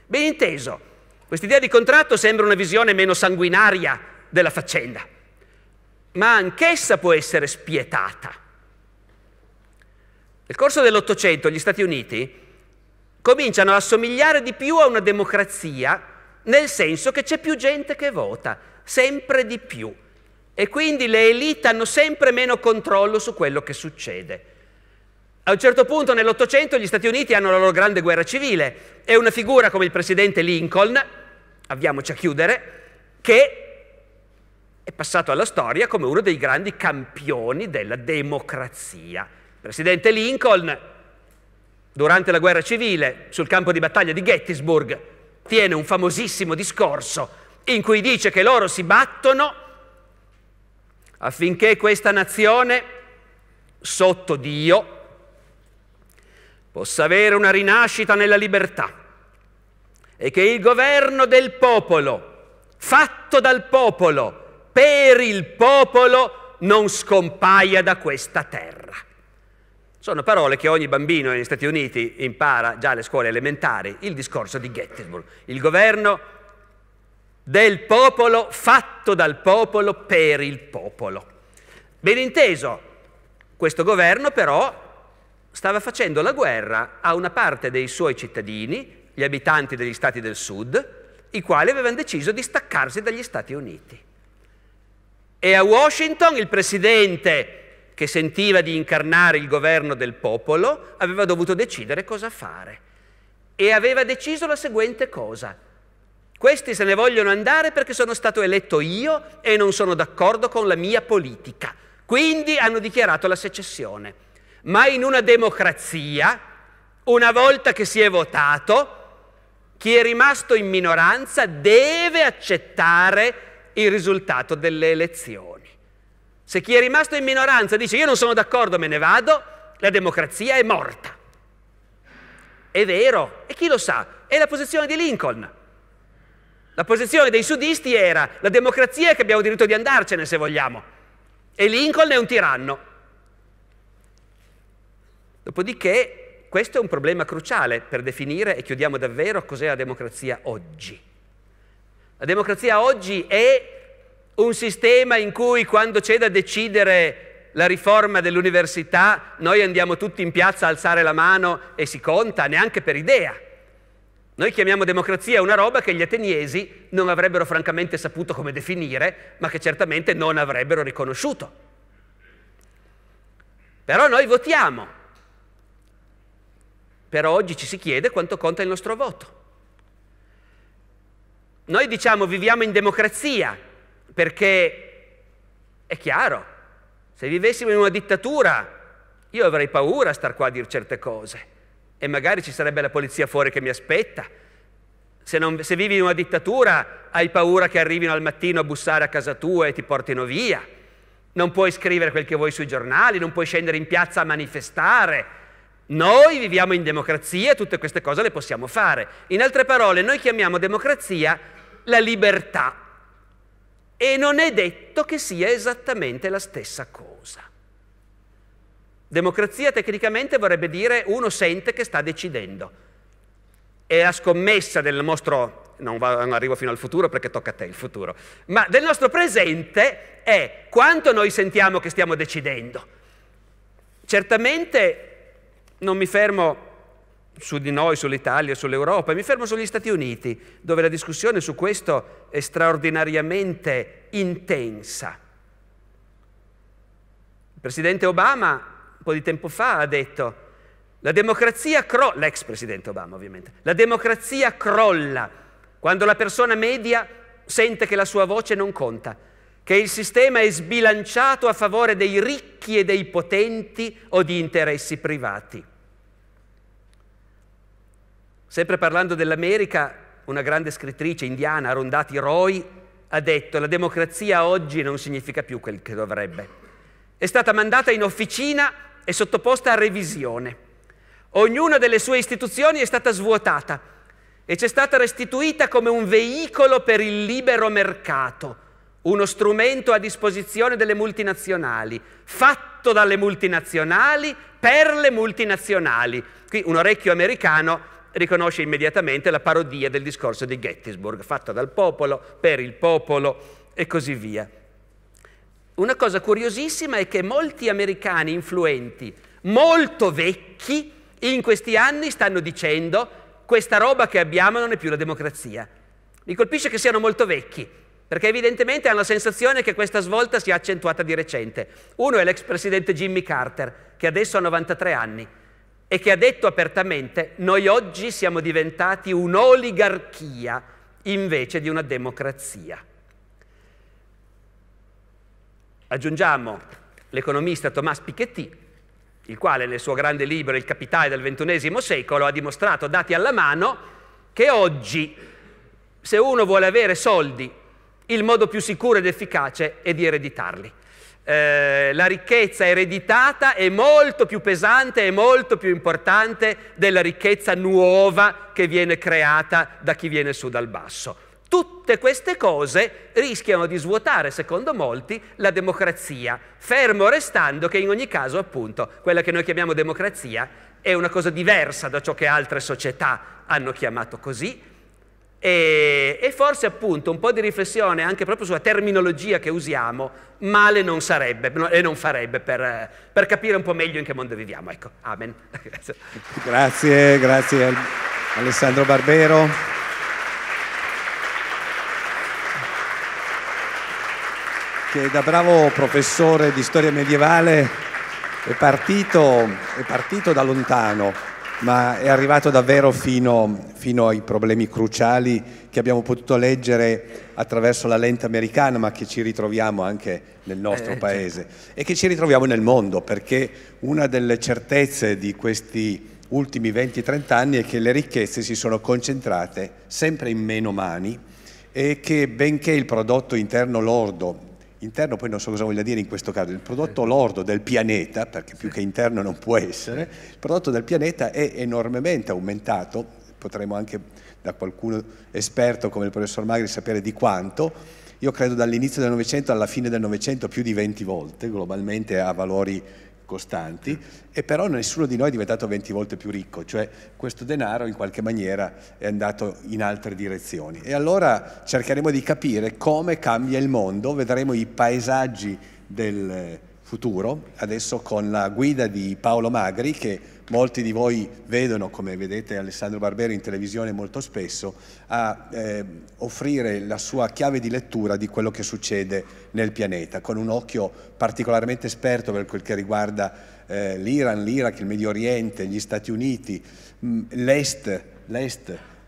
Ben inteso, quest'idea di contratto sembra una visione meno sanguinaria della faccenda, ma anch'essa può essere spietata. Nel corso dell'Ottocento gli Stati Uniti cominciano a somigliare di più a una democrazia nel senso che c'è più gente che vota, sempre di più e quindi le elite hanno sempre meno controllo su quello che succede. A un certo punto nell'Ottocento gli Stati Uniti hanno la loro grande guerra civile e una figura come il presidente Lincoln, avviamoci a chiudere, che è passato alla storia come uno dei grandi campioni della democrazia. Il presidente Lincoln, durante la guerra civile, sul campo di battaglia di Gettysburg, tiene un famosissimo discorso in cui dice che loro si battono affinché questa nazione, sotto Dio, possa avere una rinascita nella libertà e che il governo del popolo, fatto dal popolo, per il popolo, non scompaia da questa terra. Sono parole che ogni bambino negli Stati Uniti impara già alle scuole elementari, il discorso di Gettysburg. Il governo del popolo, fatto dal popolo, per il popolo. Ben inteso, questo governo però stava facendo la guerra a una parte dei suoi cittadini, gli abitanti degli stati del sud, i quali avevano deciso di staccarsi dagli Stati Uniti. E a Washington il presidente, che sentiva di incarnare il governo del popolo, aveva dovuto decidere cosa fare. E aveva deciso la seguente cosa. Questi se ne vogliono andare perché sono stato eletto io e non sono d'accordo con la mia politica. Quindi hanno dichiarato la secessione. Ma in una democrazia, una volta che si è votato, chi è rimasto in minoranza deve accettare il risultato delle elezioni. Se chi è rimasto in minoranza dice io non sono d'accordo, me ne vado, la democrazia è morta. È vero, e chi lo sa? È la posizione di Lincoln. La posizione dei sudisti era la democrazia che abbiamo diritto di andarcene se vogliamo. E Lincoln è un tiranno. Dopodiché questo è un problema cruciale per definire, e chiudiamo davvero, cos'è la democrazia oggi. La democrazia oggi è un sistema in cui quando c'è da decidere la riforma dell'università, noi andiamo tutti in piazza a alzare la mano e si conta, neanche per idea. Noi chiamiamo democrazia una roba che gli ateniesi non avrebbero francamente saputo come definire, ma che certamente non avrebbero riconosciuto. Però noi votiamo. Però oggi ci si chiede quanto conta il nostro voto. Noi diciamo viviamo in democrazia perché è chiaro, se vivessimo in una dittatura io avrei paura a star qua a dire certe cose e magari ci sarebbe la polizia fuori che mi aspetta. Se, non, se, vivi in una dittatura hai paura che arrivino al mattino a bussare a casa tua e ti portino via. Non puoi scrivere quel che vuoi sui giornali, non puoi scendere in piazza a manifestare. Noi viviamo in democrazia e tutte queste cose le possiamo fare. In altre parole, noi chiamiamo democrazia la libertà. E non è detto che sia esattamente la stessa cosa. Democrazia tecnicamente vorrebbe dire uno sente che sta decidendo. È la scommessa del nostro, non, va, non arrivo fino al futuro perché tocca a te il futuro, ma del nostro presente è quanto noi sentiamo che stiamo decidendo. Certamente non mi fermo su di noi, sull'Italia, sull'Europa, mi fermo sugli Stati Uniti, dove la discussione su questo è straordinariamente intensa. Il presidente Obama po' di tempo fa ha detto la democrazia crolla, l'ex presidente Obama ovviamente, la democrazia crolla quando la persona media sente che la sua voce non conta, che il sistema è sbilanciato a favore dei ricchi e dei potenti o di interessi privati. Sempre parlando dell'America, una grande scrittrice indiana, Arundhati Roy, ha detto la democrazia oggi non significa più quel che dovrebbe. È stata mandata in officina è sottoposta a revisione. Ognuna delle sue istituzioni è stata svuotata e c'è stata restituita come un veicolo per il libero mercato, uno strumento a disposizione delle multinazionali, fatto dalle multinazionali per le multinazionali. Qui un orecchio americano riconosce immediatamente la parodia del discorso di Gettysburg, fatto dal popolo, per il popolo e così via una cosa curiosissima è che molti americani influenti, molto vecchi, in questi anni stanno dicendo questa roba che abbiamo non è più la democrazia. Mi colpisce che siano molto vecchi, perché evidentemente hanno la sensazione che questa svolta sia accentuata di recente. Uno è l'ex presidente Jimmy Carter, che adesso ha 93 anni e che ha detto apertamente noi oggi siamo diventati un'oligarchia invece di una democrazia. Aggiungiamo l'economista Thomas Piketty, il quale nel suo grande libro Il capitale del XXI secolo ha dimostrato, dati alla mano, che oggi, se uno vuole avere soldi, il modo più sicuro ed efficace è di ereditarli. Eh, la ricchezza ereditata è molto più pesante e molto più importante della ricchezza nuova che viene creata da chi viene su dal basso. Tutte queste cose rischiano di svuotare, secondo molti, la democrazia, fermo restando che in ogni caso, appunto, quella che noi chiamiamo democrazia è una cosa diversa da ciò che altre società hanno chiamato così e, e forse appunto un po' di riflessione anche proprio sulla terminologia che usiamo male non sarebbe no, e non farebbe per, per, capire un po' meglio in che mondo viviamo. Ecco, amen. grazie, grazie Alessandro Barbero. che da bravo professore di storia medievale è partito, è partito da lontano, ma è arrivato davvero fino, fino, ai problemi cruciali che abbiamo potuto leggere attraverso la lente americana, ma che ci ritroviamo anche nel nostro eh, eh paese certo. e che ci ritroviamo nel mondo, perché una delle certezze di questi ultimi 20-30 anni è che le ricchezze si sono concentrate sempre in meno mani e che benché il prodotto interno lordo interno poi non so cosa voglia dire in questo caso, il prodotto lordo del pianeta, perché più che interno non può essere, il prodotto del pianeta è enormemente aumentato, potremmo anche da qualcuno esperto come il professor Magri sapere di quanto, io credo dall'inizio del Novecento alla fine del Novecento più di 20 volte, globalmente a valori costanti e però nessuno di noi è diventato 20 volte più ricco, cioè questo denaro in qualche maniera è andato in altre direzioni. E allora cercheremo di capire come cambia il mondo, vedremo i paesaggi del futuro, adesso con la guida di Paolo Magri che molti di voi vedono, come vedete Alessandro Barbero in televisione molto spesso, a eh, offrire la sua chiave di lettura di quello che succede nel pianeta, con un occhio particolarmente esperto per quel che riguarda eh, l'Iran, l'Iraq, il Medio Oriente, gli Stati Uniti, mm, l'est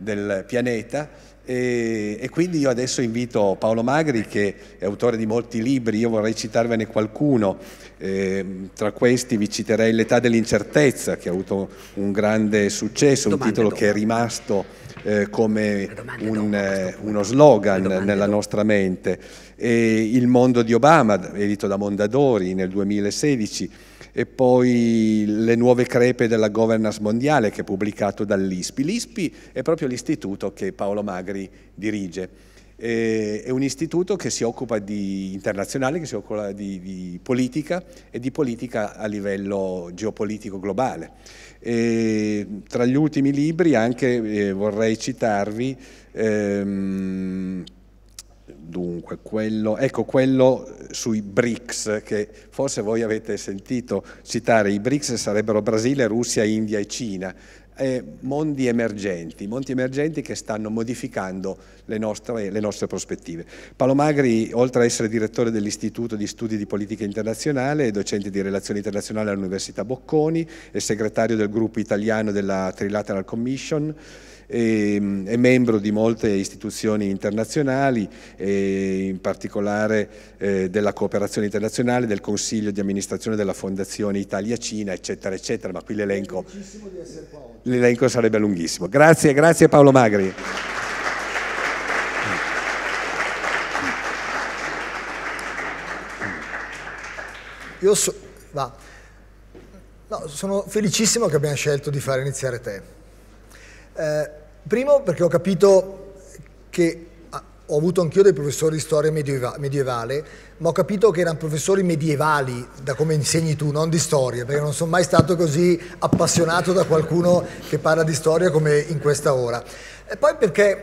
del pianeta e, e, quindi io adesso invito Paolo Magri, che è autore di molti libri, io vorrei citarvene qualcuno, eh, tra questi vi citerei L'età dell'incertezza, che ha avuto un grande successo, domande un titolo dopo. che è rimasto eh, come un, eh, uno slogan nella dopo. nostra mente, e Il mondo di Obama, edito da Mondadori nel 2016 e poi le nuove crepe della governance mondiale che è pubblicato dall'ISPI. L'ISPI è proprio l'istituto che Paolo Magri dirige. È un istituto che si occupa di internazionale, che si occupa di, di politica e di politica a livello geopolitico globale. E tra gli ultimi libri anche eh, vorrei citarvi ehm, Dunque, quello, ecco quello sui BRICS, che forse voi avete sentito citare, i BRICS sarebbero Brasile, Russia, India e Cina, eh, mondi emergenti, monti emergenti che stanno modificando le nostre, le nostre prospettive. Paolo Magri, oltre a essere direttore dell'Istituto di Studi di Politica Internazionale, è docente di Relazioni Internazionali all'Università Bocconi, è segretario del gruppo italiano della Trilateral Commission, ehm, è membro di molte istituzioni internazionali, in particolare eh, della cooperazione internazionale, del consiglio di amministrazione della Fondazione Italia-Cina, eccetera, eccetera, ma qui l'elenco l'elenco sarebbe lunghissimo. Grazie, grazie Paolo Magri. Io so, no, sono felicissimo che abbiamo scelto di fare iniziare te. Eh, primo perché ho capito che ho avuto anch'io dei professori di storia medieva medievale, ma ho capito che erano professori medievali, da come insegni tu, non di storia, perché non sono mai stato così appassionato da qualcuno che parla di storia come in questa ora. E poi perché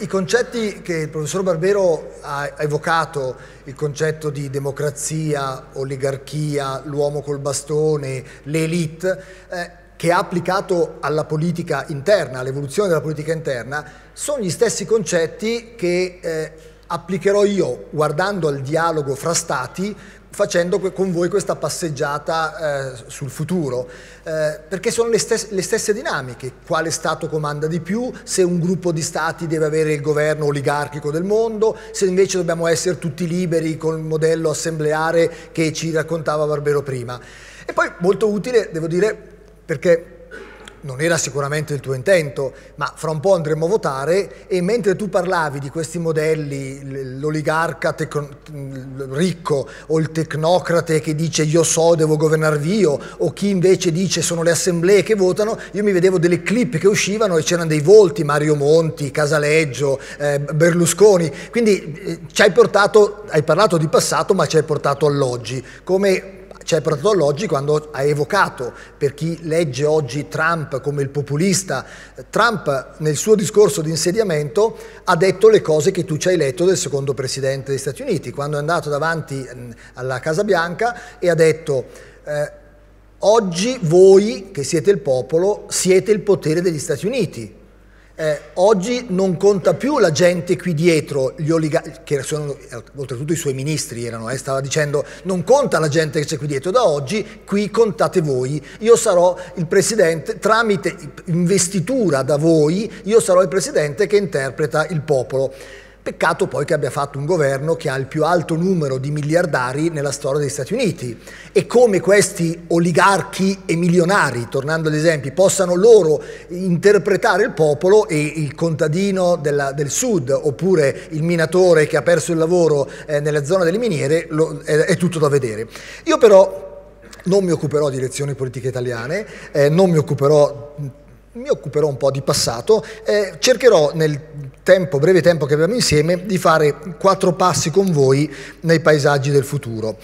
i concetti che il professor Barbero ha evocato, il concetto di democrazia, oligarchia, l'uomo col bastone, l'elite, eh, che ha applicato alla politica interna, all'evoluzione della politica interna, sono gli stessi concetti che eh, applicherò io guardando al dialogo fra stati facendo con voi questa passeggiata eh, sul futuro, eh, perché sono le stesse, le stesse, dinamiche, quale Stato comanda di più, se un gruppo di Stati deve avere il governo oligarchico del mondo, se invece dobbiamo essere tutti liberi con il modello assembleare che ci raccontava Barbero prima. E poi molto utile, devo dire, perché non era sicuramente il tuo intento, ma fra un po' andremo a votare e mentre tu parlavi di questi modelli, l'oligarca ricco o il tecnocrate che dice io so, devo governarvi io, o chi invece dice sono le assemblee che votano, io mi vedevo delle clip che uscivano e c'erano dei volti, Mario Monti, Casaleggio, eh, Berlusconi, quindi eh, ci hai portato, hai parlato di passato ma ci hai portato all'oggi, come c'è il protocollo oggi quando ha evocato, per chi legge oggi Trump come il populista, Trump nel suo discorso di insediamento ha detto le cose che tu ci hai letto del secondo presidente degli Stati Uniti, quando è andato davanti alla Casa Bianca e ha detto... Eh, Oggi voi, che siete il popolo, siete il potere degli Stati Uniti. Eh, oggi non conta più la gente qui dietro, gli oligarchi, che sono eh, oltretutto i suoi ministri erano, eh, stava dicendo non conta la gente che c'è qui dietro, da oggi qui contate voi, io sarò il presidente, tramite investitura da voi, io sarò il presidente che interpreta il popolo. Peccato poi che abbia fatto un governo che ha il più alto numero di miliardari nella storia degli Stati Uniti e come questi oligarchi e milionari, tornando agli esempi, possano loro interpretare il popolo e il contadino della, del sud oppure il minatore che ha perso il lavoro eh, nella zona delle miniere lo, è, è tutto da vedere. Io però non mi occuperò di elezioni politiche italiane, eh, non mi occuperò mi occuperò un po' di passato, eh, cercherò nel tempo, breve tempo che abbiamo insieme, di fare quattro passi con voi nei paesaggi del futuro,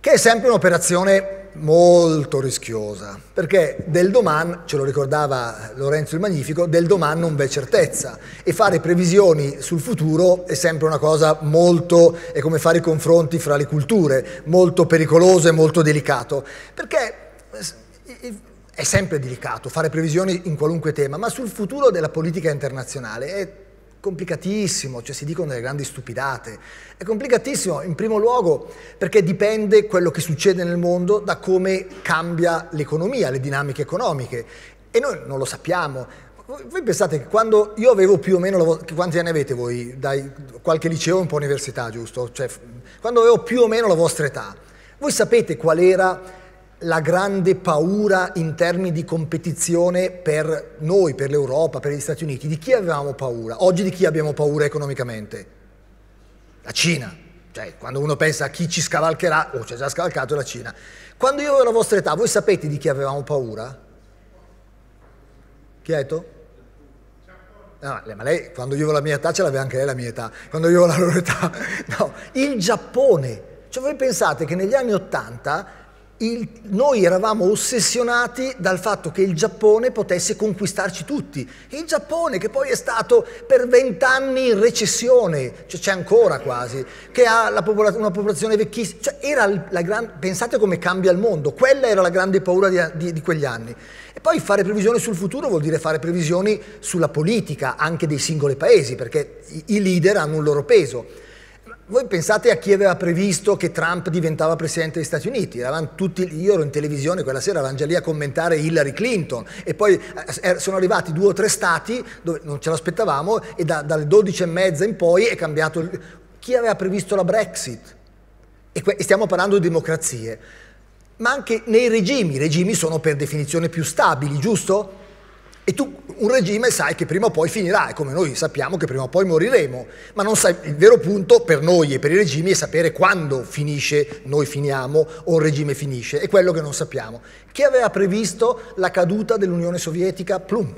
che è sempre un'operazione molto rischiosa, perché del domani, ce lo ricordava Lorenzo il Magnifico, del domani non v'è certezza e fare previsioni sul futuro è sempre una cosa molto, è come fare i confronti fra le culture, molto pericoloso e molto delicato, perché è sempre delicato fare previsioni in qualunque tema, ma sul futuro della politica internazionale è complicatissimo, cioè si dicono delle grandi stupidate. È complicatissimo in primo luogo perché dipende quello che succede nel mondo da come cambia l'economia, le dinamiche economiche e noi non lo sappiamo. Voi pensate che quando io avevo più o meno, quanti anni avete voi? Dai qualche liceo un po' università, giusto? Cioè, quando avevo più o meno la vostra età, voi sapete qual era la grande paura in termini di competizione per noi, per l'Europa, per gli Stati Uniti? Di chi avevamo paura? Oggi di chi abbiamo paura economicamente? La Cina. Cioè, quando uno pensa a chi ci scavalcherà, o oh, ci ha già scavalcato la Cina. Quando io avevo la vostra età, voi sapete di chi avevamo paura? Chi No, ah, ma lei, quando io avevo la mia età, ce l'aveva anche lei la mia età. Quando io avevo la loro età, no. Il Giappone. Cioè, voi pensate che negli anni Ottanta il, noi eravamo ossessionati dal fatto che il Giappone potesse conquistarci tutti. Il Giappone che poi è stato per vent'anni in recessione, cioè c'è ancora quasi, che ha popol- una popolazione vecchissima. Cioè gran- pensate come cambia il mondo, quella era la grande paura di, di, di quegli anni. E poi fare previsioni sul futuro vuol dire fare previsioni sulla politica anche dei singoli paesi, perché i, i leader hanno un loro peso. Voi pensate a chi aveva previsto che Trump diventava presidente degli Stati Uniti? Tutti, io ero in televisione quella sera, eravamo già lì a commentare Hillary Clinton e poi eh, er, sono arrivati due o tre stati dove non ce l'aspettavamo e da, dalle 12 e mezza in poi è cambiato. chi aveva previsto la Brexit? E, que, e stiamo parlando di democrazie. Ma anche nei regimi, i regimi sono per definizione più stabili, giusto? E tu un regime sai che prima o poi finirà, è come noi sappiamo che prima o poi moriremo, ma non sai, il vero punto per noi e per i regimi è sapere quando finisce, noi finiamo o il regime finisce, è quello che non sappiamo. Chi aveva previsto la caduta dell'Unione Sovietica? Plum,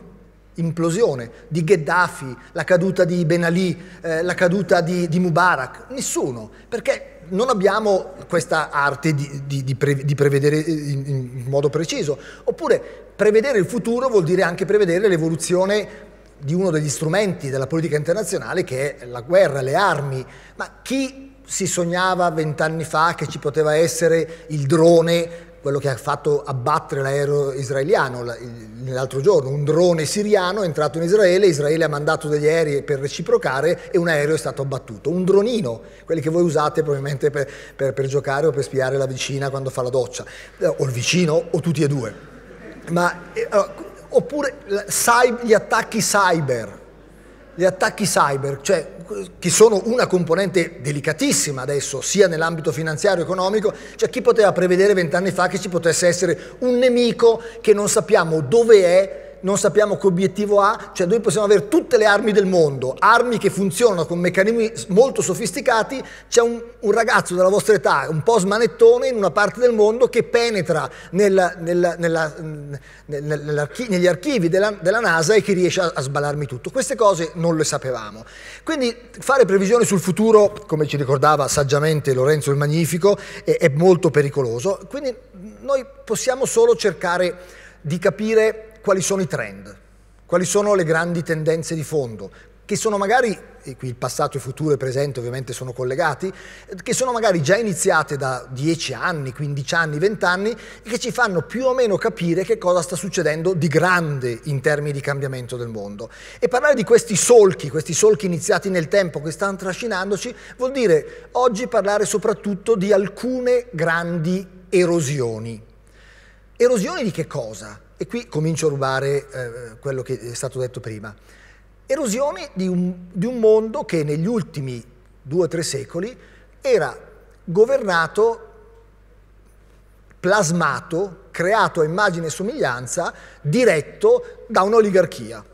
implosione, di Gheddafi, la caduta di Ben Ali, eh, la caduta di, di Mubarak? Nessuno, perché non abbiamo questa arte di, di, di, pre, di prevedere in, in modo preciso. Oppure prevedere il futuro vuol dire anche prevedere l'evoluzione di uno degli strumenti della politica internazionale che è la guerra, le armi. Ma chi si sognava vent'anni fa che ci poteva essere il drone quello che ha fatto abbattere l'aereo israeliano l'altro giorno, un drone siriano è entrato in Israele, Israele ha mandato degli aerei per reciprocare e un aereo è stato abbattuto, un dronino, quelli che voi usate probabilmente per, per, per giocare o per spiare la vicina quando fa la doccia, eh, o il vicino o tutti e due. Ma, eh, oppure gli attacchi cyber, gli attacchi cyber, cioè, che sono una componente delicatissima adesso, sia nell'ambito finanziario e economico, cioè chi poteva prevedere vent'anni fa che ci potesse essere un nemico che non sappiamo dove è, non sappiamo che obiettivo ha, cioè noi possiamo avere tutte le armi del mondo, armi che funzionano con meccanismi molto sofisticati, c'è un, un ragazzo della vostra età, un po' smanettone in una parte del mondo che penetra nel, nel, nella, nel, negli archivi della, della, NASA e che riesce a, a sballarmi tutto. Queste cose non le sapevamo. Quindi fare previsioni sul futuro, come ci ricordava saggiamente Lorenzo il Magnifico, è, è molto pericoloso. Quindi noi possiamo solo cercare di capire quali sono i trend, quali sono le grandi tendenze di fondo, che sono magari, e qui il passato, il futuro e il presente ovviamente sono collegati, che sono magari già iniziate da 10 anni, 15 anni, 20 anni e che ci fanno più o meno capire che cosa sta succedendo di grande in termini di cambiamento del mondo. E parlare di questi solchi, questi solchi iniziati nel tempo che stanno trascinandoci, vuol dire oggi parlare soprattutto di alcune grandi erosioni. Erosioni di che cosa? E qui comincio a rubare eh, quello che è stato detto prima. Erosione di un, di un mondo che negli ultimi due o tre secoli era governato, plasmato, creato a immagine e somiglianza, diretto da un'oligarchia,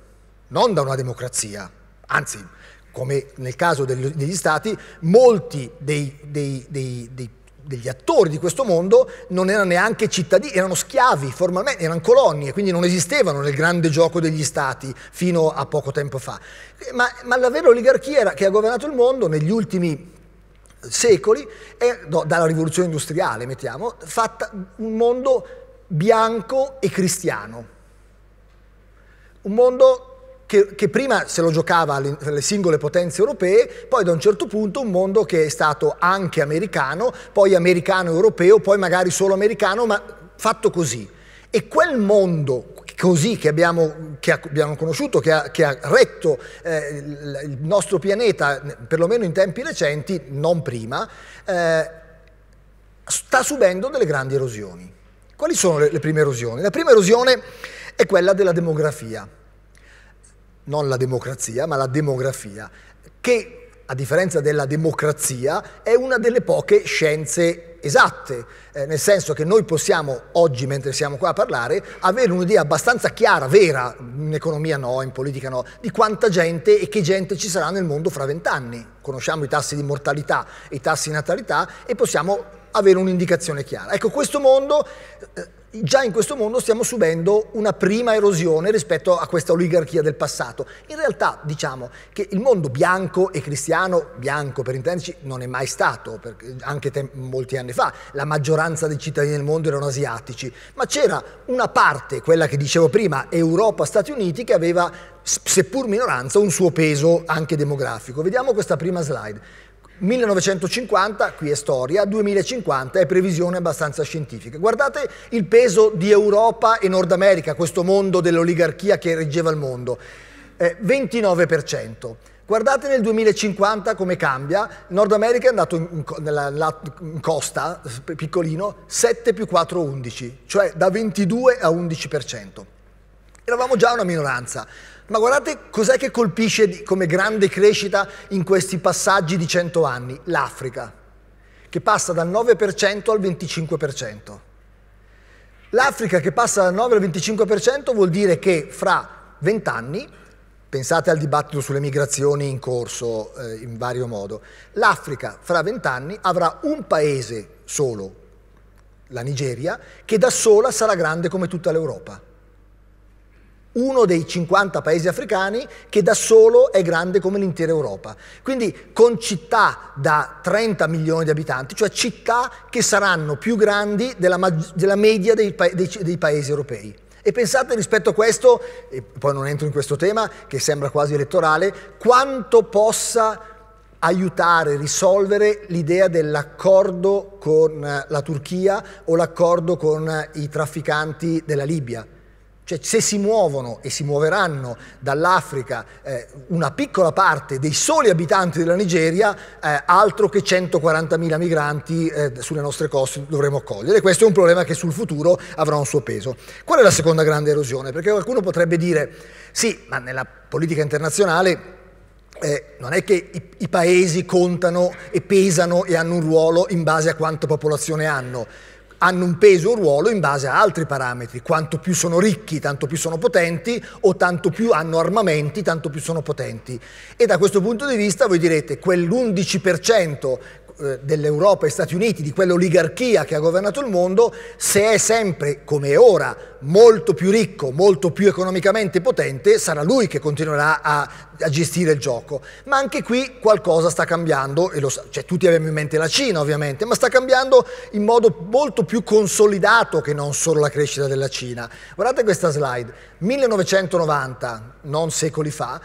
non da una democrazia. Anzi, come nel caso degli, degli stati, molti dei, dei, dei, dei degli attori di questo mondo non erano neanche cittadini, erano schiavi formalmente, erano colonie, quindi non esistevano nel grande gioco degli stati fino a poco tempo fa. Ma, ma la vera oligarchia che ha governato il mondo negli ultimi secoli è, no, dalla rivoluzione industriale, mettiamo, fatta un mondo bianco e cristiano. Un mondo che, che, prima se lo giocava le, alle singole potenze europee, poi da un certo punto un mondo che è stato anche americano, poi americano-europeo, poi magari solo americano, ma fatto così. E quel mondo così che abbiamo, che abbiamo conosciuto, che ha, che ha retto eh, il nostro pianeta, perlomeno in tempi recenti, non prima, eh, sta subendo delle grandi erosioni. Quali sono le, le prime erosioni? La prima erosione è quella della demografia non la democrazia, ma la demografia, che a differenza della democrazia è una delle poche scienze esatte, eh, nel senso che noi possiamo oggi, mentre siamo qua a parlare, avere un'idea abbastanza chiara, vera, in economia no, in politica no, di quanta gente e che gente ci sarà nel mondo fra vent'anni. Conosciamo i tassi di mortalità e i tassi di natalità e possiamo avere un'indicazione chiara. Ecco, questo mondo... Eh, già in questo mondo stiamo subendo una prima erosione rispetto a questa oligarchia del passato. In realtà diciamo che il mondo bianco e cristiano, bianco per intenderci, non è mai stato, anche te, molti anni fa la maggioranza dei cittadini del mondo erano asiatici, ma c'era una parte, quella che dicevo prima, Europa-Stati Uniti, che aveva seppur minoranza, un suo peso anche demografico. Vediamo questa prima slide. 1950, qui è storia, 2050 è previsione abbastanza scientifica. Guardate il peso di Europa e Nord America, questo mondo dell'oligarchia che reggeva il mondo. Eh, 29%. Guardate nel 2050 come cambia. Nord America è andato in, nella, la, in costa, piccolino, 7 più 4, 11, cioè da 22 a 11%. Eravamo già una minoranza. Ma guardate cos'è che colpisce come grande crescita in questi passaggi di 100 anni, l'Africa, che passa dal 9% al 25%. L'Africa che passa dal 9 al 25% vuol dire che fra 20 anni, pensate al dibattito sulle migrazioni in corso eh, in vario modo, l'Africa fra 20 anni avrà un paese solo, la Nigeria, che da sola sarà grande come tutta l'Europa uno dei 50 paesi africani che da solo è grande come l'intera Europa. Quindi con città da 30 milioni di abitanti, cioè città che saranno più grandi della, della media dei, pa dei, dei paesi europei. E pensate rispetto a questo, e poi non entro in questo tema che sembra quasi elettorale, quanto possa aiutare, risolvere l'idea dell'accordo con la Turchia o l'accordo con i trafficanti della Libia. Cioè se si muovono e si muoveranno dall'Africa eh, una piccola parte dei soli abitanti della Nigeria, eh, altro che 140.000 migranti eh, sulle nostre coste dovremo accogliere. Questo è un problema che sul futuro avrà un suo peso. Qual è la seconda grande erosione? Perché qualcuno potrebbe dire sì, ma nella politica internazionale eh, non è che i, i paesi contano e pesano e hanno un ruolo in base a quanta popolazione hanno hanno un peso o un ruolo in base a altri parametri. Quanto più sono ricchi, tanto più sono potenti, o tanto più hanno armamenti, tanto più sono potenti. E da questo punto di vista voi direte quell'11% eh, dell'Europa e Stati Uniti, di quell'oligarchia che ha governato il mondo, se è sempre, come è ora, molto più ricco, molto più economicamente potente, sarà lui che continuerà a, a gestire il gioco. Ma anche qui qualcosa sta cambiando, e lo, cioè, tutti abbiamo in mente la Cina ovviamente, ma sta cambiando in modo molto più consolidato che non solo la crescita della Cina. Guardate questa slide, 1990, non secoli fa,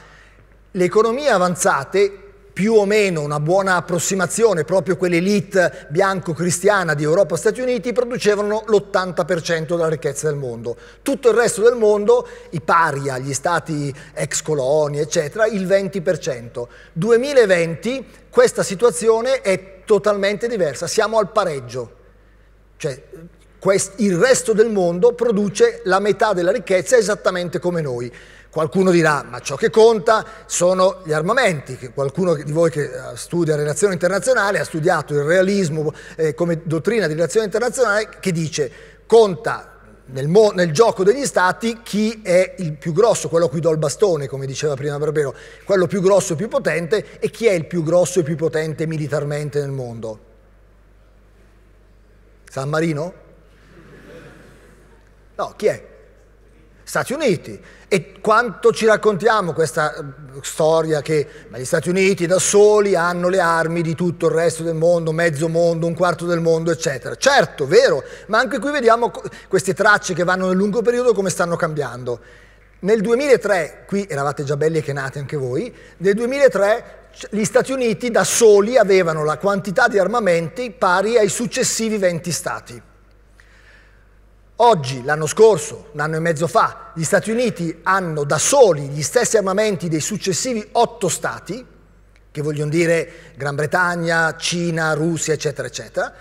le economie avanzate più o meno una buona approssimazione, proprio quell'elite bianco-cristiana di Europa e Stati Uniti producevano l'80% della ricchezza del mondo. Tutto il resto del mondo, i paria, gli stati ex coloni, eccetera, il 20%. 2020 questa situazione è totalmente diversa, siamo al pareggio. Cioè, il resto del mondo produce la metà della ricchezza esattamente come noi. Qualcuno dirà, ma ciò che conta sono gli armamenti, qualcuno di voi che eh, studia relazione internazionale ha studiato il realismo eh, come dottrina di relazione internazionale che dice conta nel, nel, gioco degli stati chi è il più grosso, quello a cui do il bastone, come diceva prima Barbero, quello più grosso e più potente e chi è il più grosso e più potente militarmente nel mondo? San Marino? No, chi è? Stati Uniti. E quanto ci raccontiamo questa eh, storia che gli Stati Uniti da soli hanno le armi di tutto il resto del mondo, mezzo mondo, un quarto del mondo, eccetera. Certo, vero, ma anche qui vediamo queste tracce che vanno nel lungo periodo come stanno cambiando. Nel 2003, qui eravate già belli e che nati anche voi, nel 2003 gli Stati Uniti da soli avevano la quantità di armamenti pari ai successivi 20 stati. Oggi, l'anno scorso, un anno e mezzo fa, gli Stati Uniti hanno da soli gli stessi armamenti dei successivi otto stati, che vogliono dire Gran Bretagna, Cina, Russia, eccetera, eccetera,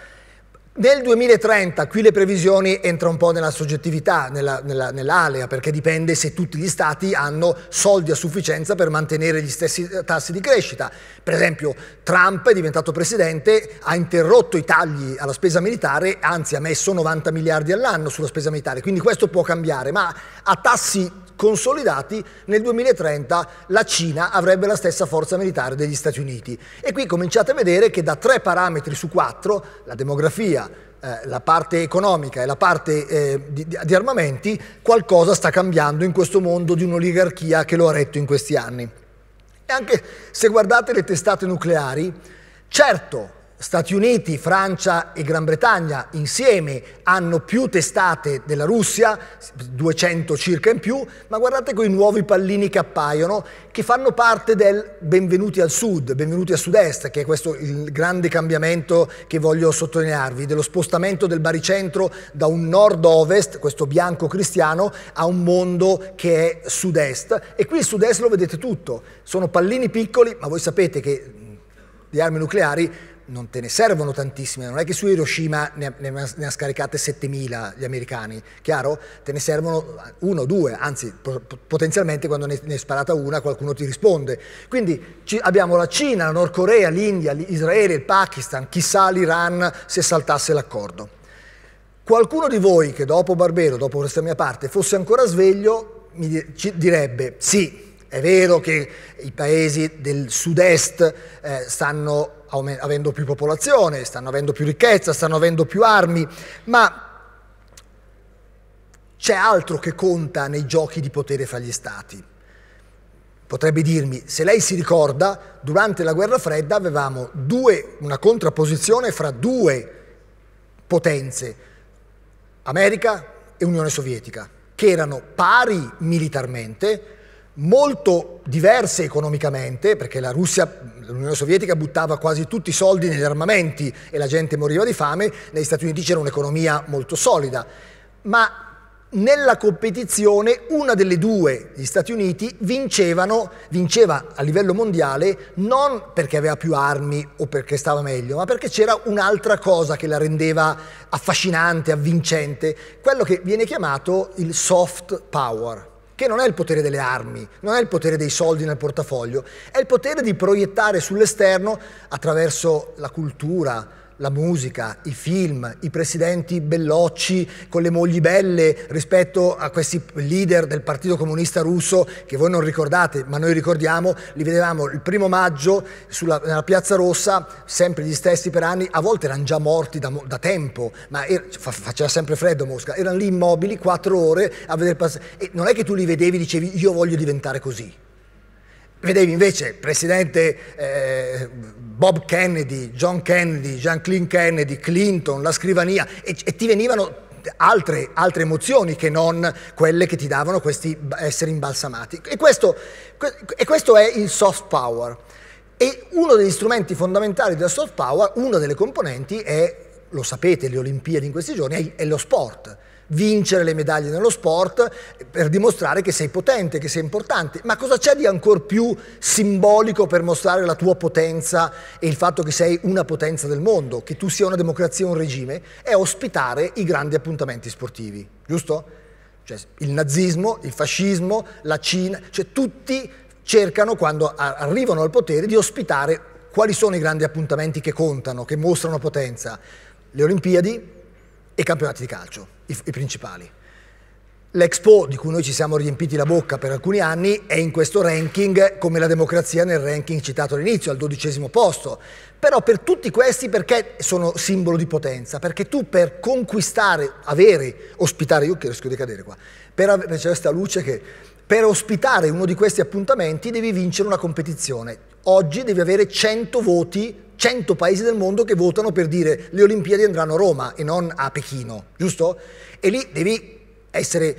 nel 2030, qui le previsioni entrano un po' nella soggettività, nella, nella, nell'alea, perché dipende se tutti gli stati hanno soldi a sufficienza per mantenere gli stessi eh, tassi di crescita. Per esempio, Trump è diventato presidente, ha interrotto i tagli alla spesa militare, anzi ha messo 90 miliardi all'anno sulla spesa militare, quindi questo può cambiare, ma a tassi consolidati, nel 2030 la Cina avrebbe la stessa forza militare degli Stati Uniti. E qui cominciate a vedere che da tre parametri su quattro, la demografia, eh, la parte economica e la parte eh, di, di armamenti, qualcosa sta cambiando in questo mondo di un'oligarchia che lo ha retto in questi anni. E anche se guardate le testate nucleari, certo Stati Uniti, Francia e Gran Bretagna insieme hanno più testate della Russia, 200 circa in più, ma guardate quei nuovi pallini che appaiono, che fanno parte del benvenuti al sud, benvenuti a sud-est, che è questo il grande cambiamento che voglio sottolinearvi, dello spostamento del baricentro da un nord-ovest, questo bianco cristiano, a un mondo che è sud-est. E qui il sud-est lo vedete tutto, sono pallini piccoli, ma voi sapete che di mm, armi nucleari non te ne servono tantissime, non è che su Hiroshima ne ha, ne ha scaricate 7000 gli americani, chiaro? Te ne servono uno, due, anzi po potenzialmente quando ne, ne, è sparata una qualcuno ti risponde. Quindi abbiamo la Cina, la Nord Corea, l'India, l'Israele, il Pakistan, chissà l'Iran se saltasse l'accordo. Qualcuno di voi che dopo Barbero, dopo questa mia parte, fosse ancora sveglio, mi direbbe sì, è vero che i paesi del sud-est eh, stanno avendo più popolazione, stanno avendo più ricchezza, stanno avendo più armi, ma c'è altro che conta nei giochi di potere fra gli stati. Potrebbe dirmi, se lei si ricorda, durante la guerra fredda avevamo due, una contrapposizione fra due potenze, America e Unione Sovietica, che erano pari militarmente, molto diverse economicamente, perché la Russia, l'Unione Sovietica buttava quasi tutti i soldi negli armamenti e la gente moriva di fame, negli Stati Uniti c'era un'economia molto solida, ma nella competizione una delle due, gli Stati Uniti, vinceva a livello mondiale non perché aveva più armi o perché stava meglio, ma perché c'era un'altra cosa che la rendeva affascinante, avvincente, quello che viene chiamato il soft power, che non è il potere delle armi, non è il potere dei soldi nel portafoglio, è il potere di proiettare sull'esterno attraverso la cultura, la musica, i film, i presidenti bellocci con le mogli belle rispetto a questi leader del Partito Comunista Russo che voi non ricordate, ma noi ricordiamo, li vedevamo il primo maggio sulla, nella Piazza Rossa, sempre gli stessi per anni, a volte erano già morti da, da tempo, ma er, faceva sempre freddo Mosca, erano lì immobili quattro ore a vedere passare. E non è che tu li vedevi e dicevi io voglio diventare così. Vedevi invece il presidente eh, Bob Kennedy, John Kennedy, jean Jacqueline Kennedy, Clinton, la scrivania e, e ti venivano Altre, altre, emozioni che non quelle che ti davano questi esseri imbalsamati. E questo, e questo, è il soft power. E uno degli strumenti fondamentali del soft power, una delle componenti è, lo sapete, le Olimpiadi in questi giorni, è, è lo sport vincere le medaglie nello sport per dimostrare che sei potente, che sei importante. Ma cosa c'è di ancora più simbolico per mostrare la tua potenza e il fatto che sei una potenza del mondo, che tu sia una democrazia o un regime? È ospitare i grandi appuntamenti sportivi, giusto? Cioè, il nazismo, il fascismo, la Cina, cioè tutti cercano quando arrivano al potere di ospitare quali sono i grandi appuntamenti che contano, che mostrano potenza. Le Olimpiadi e i campionati di calcio i, i principali. L'Expo, di cui noi ci siamo riempiti la bocca per alcuni anni, è in questo ranking come la democrazia nel ranking citato all'inizio, al dodicesimo posto. Però per tutti questi perché sono simbolo di potenza? Perché tu per conquistare, avere, ospitare, io che rischio di cadere qua, per, avere questa luce che, per ospitare uno di questi appuntamenti devi vincere una competizione. Oggi devi avere 100 voti 100 paesi del mondo che votano per dire le Olimpiadi andranno a Roma e non a Pechino, giusto? E lì devi essere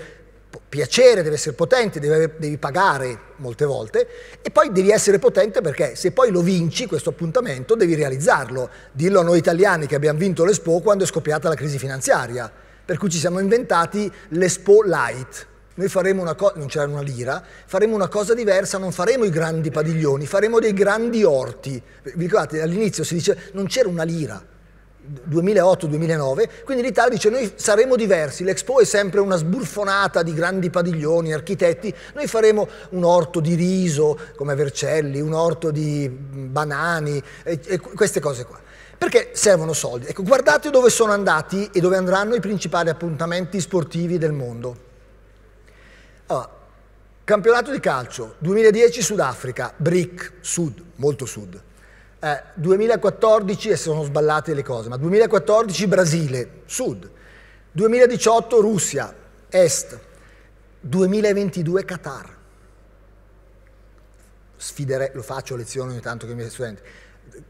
piacere, devi essere potente, deve, devi pagare molte volte e poi devi essere potente perché se poi lo vinci questo appuntamento devi realizzarlo. Dillo a noi italiani che abbiamo vinto l'Expo quando è scoppiata la crisi finanziaria, per cui ci siamo inventati l'Expo Light noi faremo una cosa, non c'era una lira, faremo una cosa diversa, non faremo i grandi padiglioni, faremo dei grandi orti. Vi ricordate, all'inizio si dice non c'era una lira, 2008-2009, quindi l'Italia dice noi saremo diversi, l'Expo è sempre una sburfonata di grandi padiglioni, architetti, noi faremo un orto di riso come Vercelli, un orto di banani e, e queste cose qua. Perché servono soldi? Ecco, guardate dove sono andati e dove andranno i principali appuntamenti sportivi del mondo. Allora, campionato di calcio 2010 Sudafrica, BRIC, sud, molto sud. Eh, 2014, e sono sballate le cose, ma 2014 Brasile, sud. 2018 Russia, est. 2022 Qatar. Sfidere, lo faccio lezione ogni tanto con i miei studenti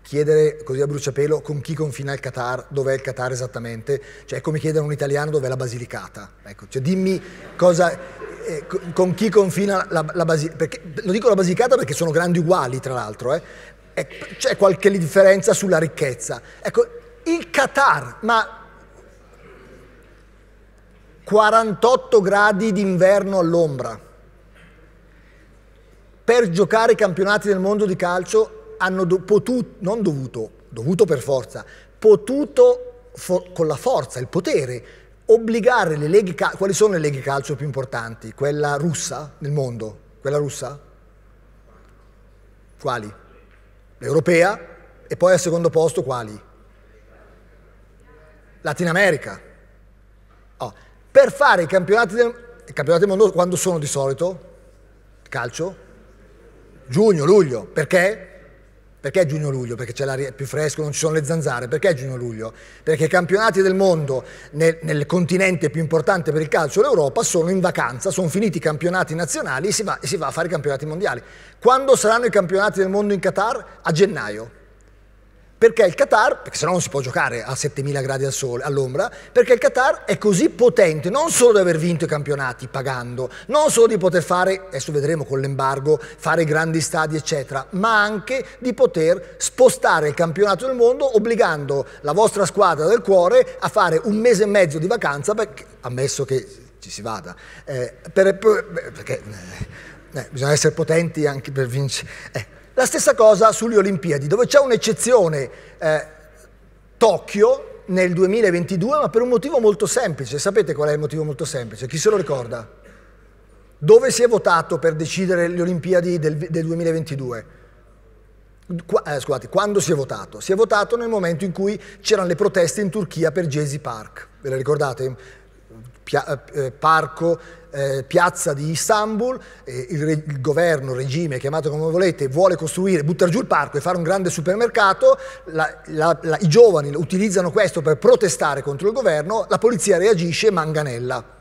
chiedere così a bruciapelo con chi confina il Qatar, dov'è il Qatar esattamente, cioè è come chiedere a un italiano dov'è la Basilicata, ecco, cioè dimmi cosa, eh, con chi confina la, la Basilicata, lo dico la Basilicata perché sono grandi uguali tra l'altro, eh. c'è qualche differenza sulla ricchezza, ecco, il Qatar, ma 48 gradi d'inverno all'ombra, per giocare i campionati del mondo di calcio hanno do- potuto, non dovuto, dovuto per forza, potuto for- con la forza, il potere, obbligare le leghe calcio, quali sono le leghe calcio più importanti? Quella russa nel mondo? Quella russa? Quali? L'europea e poi al secondo posto quali? Latin America. Oh. Per fare i campionati del, i campionati del mondo quando sono di solito? Calcio? Giugno, luglio, perché? Perché giugno-luglio? Perché c'è l'aria più fresca, non ci sono le zanzare. Perché giugno-luglio? Perché i campionati del mondo nel, nel continente più importante per il calcio, l'Europa, sono in vacanza, sono finiti i campionati nazionali e si va, si va a fare i campionati mondiali. Quando saranno i campionati del mondo in Qatar? A gennaio. Perché il Qatar, perché se no non si può giocare a 7000 gradi al sole, all'ombra, perché il Qatar è così potente non solo di aver vinto i campionati pagando, non solo di poter fare, adesso vedremo con l'embargo, fare grandi stadi eccetera, ma anche di poter spostare il campionato del mondo obbligando la vostra squadra del cuore a fare un mese e mezzo di vacanza, perché, ammesso che ci si vada, eh, per, perché eh, eh, bisogna essere potenti anche per vincere. Eh. La stessa cosa sulle Olimpiadi, dove c'è un'eccezione eh, Tokyo nel 2022, ma per un motivo molto semplice. Sapete qual è il motivo molto semplice? Chi se lo ricorda? Dove si è votato per decidere le Olimpiadi del, del 2022? Qua, eh, scusate, quando si è votato? Si è votato nel momento in cui c'erano le proteste in Turchia per Jesi Park. Ve le ricordate? Pia, eh, eh parco eh, piazza di Istanbul, eh, il, re, il, governo, il regime, chiamato come volete, vuole costruire, buttare giù il parco e fare un grande supermercato, la, la, la, i giovani utilizzano questo per protestare contro il governo, la polizia reagisce manganella.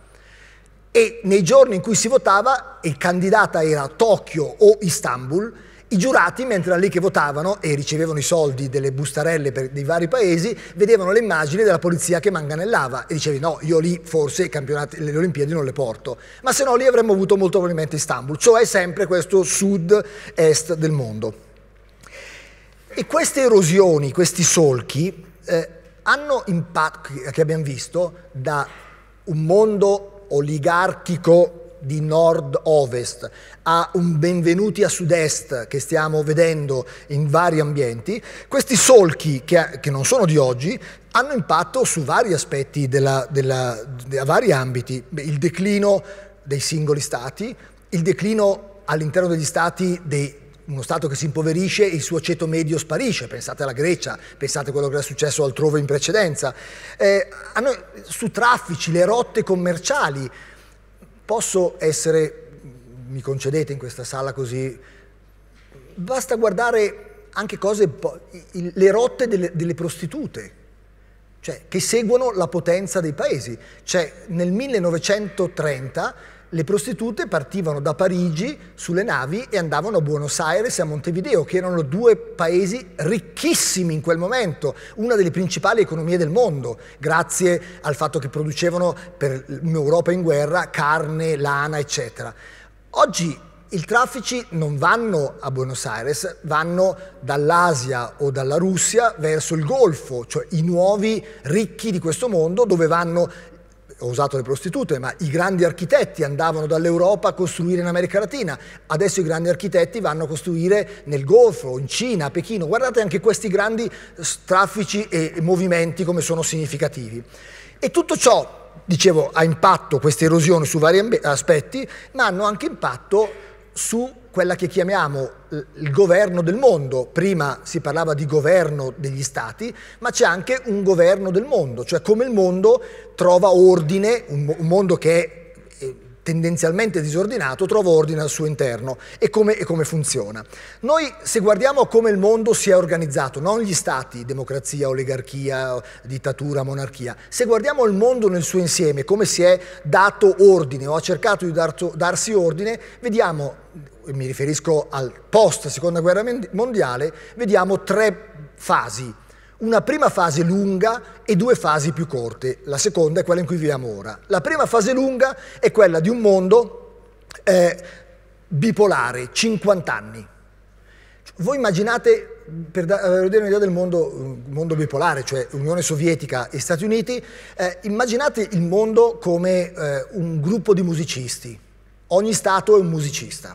E nei giorni in cui si votava, il candidata era Tokyo o Istanbul, i giurati, mentre erano lì che votavano e ricevevano i soldi delle bustarelle per, dei vari paesi, vedevano le immagini della polizia che manganellava e dicevi no, io lì forse le Olimpiadi non le porto, ma se no lì avremmo avuto molto probabilmente Istanbul, cioè sempre questo sud-est del mondo. E queste erosioni, questi solchi, eh, hanno impatto, che abbiamo visto, da un mondo oligarchico di nord-ovest a un benvenuti a sud-est che stiamo vedendo in vari ambienti, questi solchi, che, che non sono di oggi, hanno impatto su vari aspetti, della, della, a vari ambiti, il declino dei singoli stati, il declino all'interno degli stati dei, uno Stato che si impoverisce e il suo ceto medio sparisce, pensate alla Grecia, pensate a quello che era successo altrove in precedenza, eh, noi, su traffici, le rotte commerciali, Posso essere, mi concedete in questa sala così, basta guardare anche cose, le rotte delle, delle prostitute, cioè, che seguono la potenza dei paesi. Cioè, nel 1930 le prostitute partivano da Parigi sulle navi e andavano a Buenos Aires e a Montevideo, che erano due paesi ricchissimi in quel momento, una delle principali economie del mondo, grazie al fatto che producevano per un'Europa in guerra carne, lana, eccetera. Oggi i traffici non vanno a Buenos Aires, vanno dall'Asia o dalla Russia verso il Golfo, cioè i nuovi ricchi di questo mondo dove vanno ho usato le prostitute, ma i grandi architetti andavano dall'Europa a costruire in America Latina, adesso i grandi architetti vanno a costruire nel Golfo, in Cina, a Pechino, guardate anche questi grandi traffici e movimenti come sono significativi. E tutto ciò, dicevo, ha impatto, queste erosioni su vari aspetti, ma hanno anche impatto su quella che chiamiamo eh, il governo del mondo. Prima si parlava di governo degli stati, ma c'è anche un governo del mondo, cioè come il mondo trova ordine, un mondo che è eh, tendenzialmente disordinato, trova ordine al suo interno e come, e come funziona. Noi se guardiamo a come il mondo si è organizzato, non gli stati, democrazia, oligarchia, dittatura, monarchia, se guardiamo il mondo nel suo insieme, come si è dato ordine o ha cercato di darto, darsi ordine, vediamo mi riferisco al post seconda guerra mondiale, vediamo tre fasi. Una prima fase lunga e due fasi più corte. La seconda è quella in cui viviamo ora. La prima fase lunga è quella di un mondo eh, bipolare, 50 anni. Voi immaginate, per avere eh, un'idea del mondo, mondo, bipolare, cioè Unione Sovietica e Stati Uniti, eh, immaginate il mondo come eh, un gruppo di musicisti. Ogni Stato è un musicista.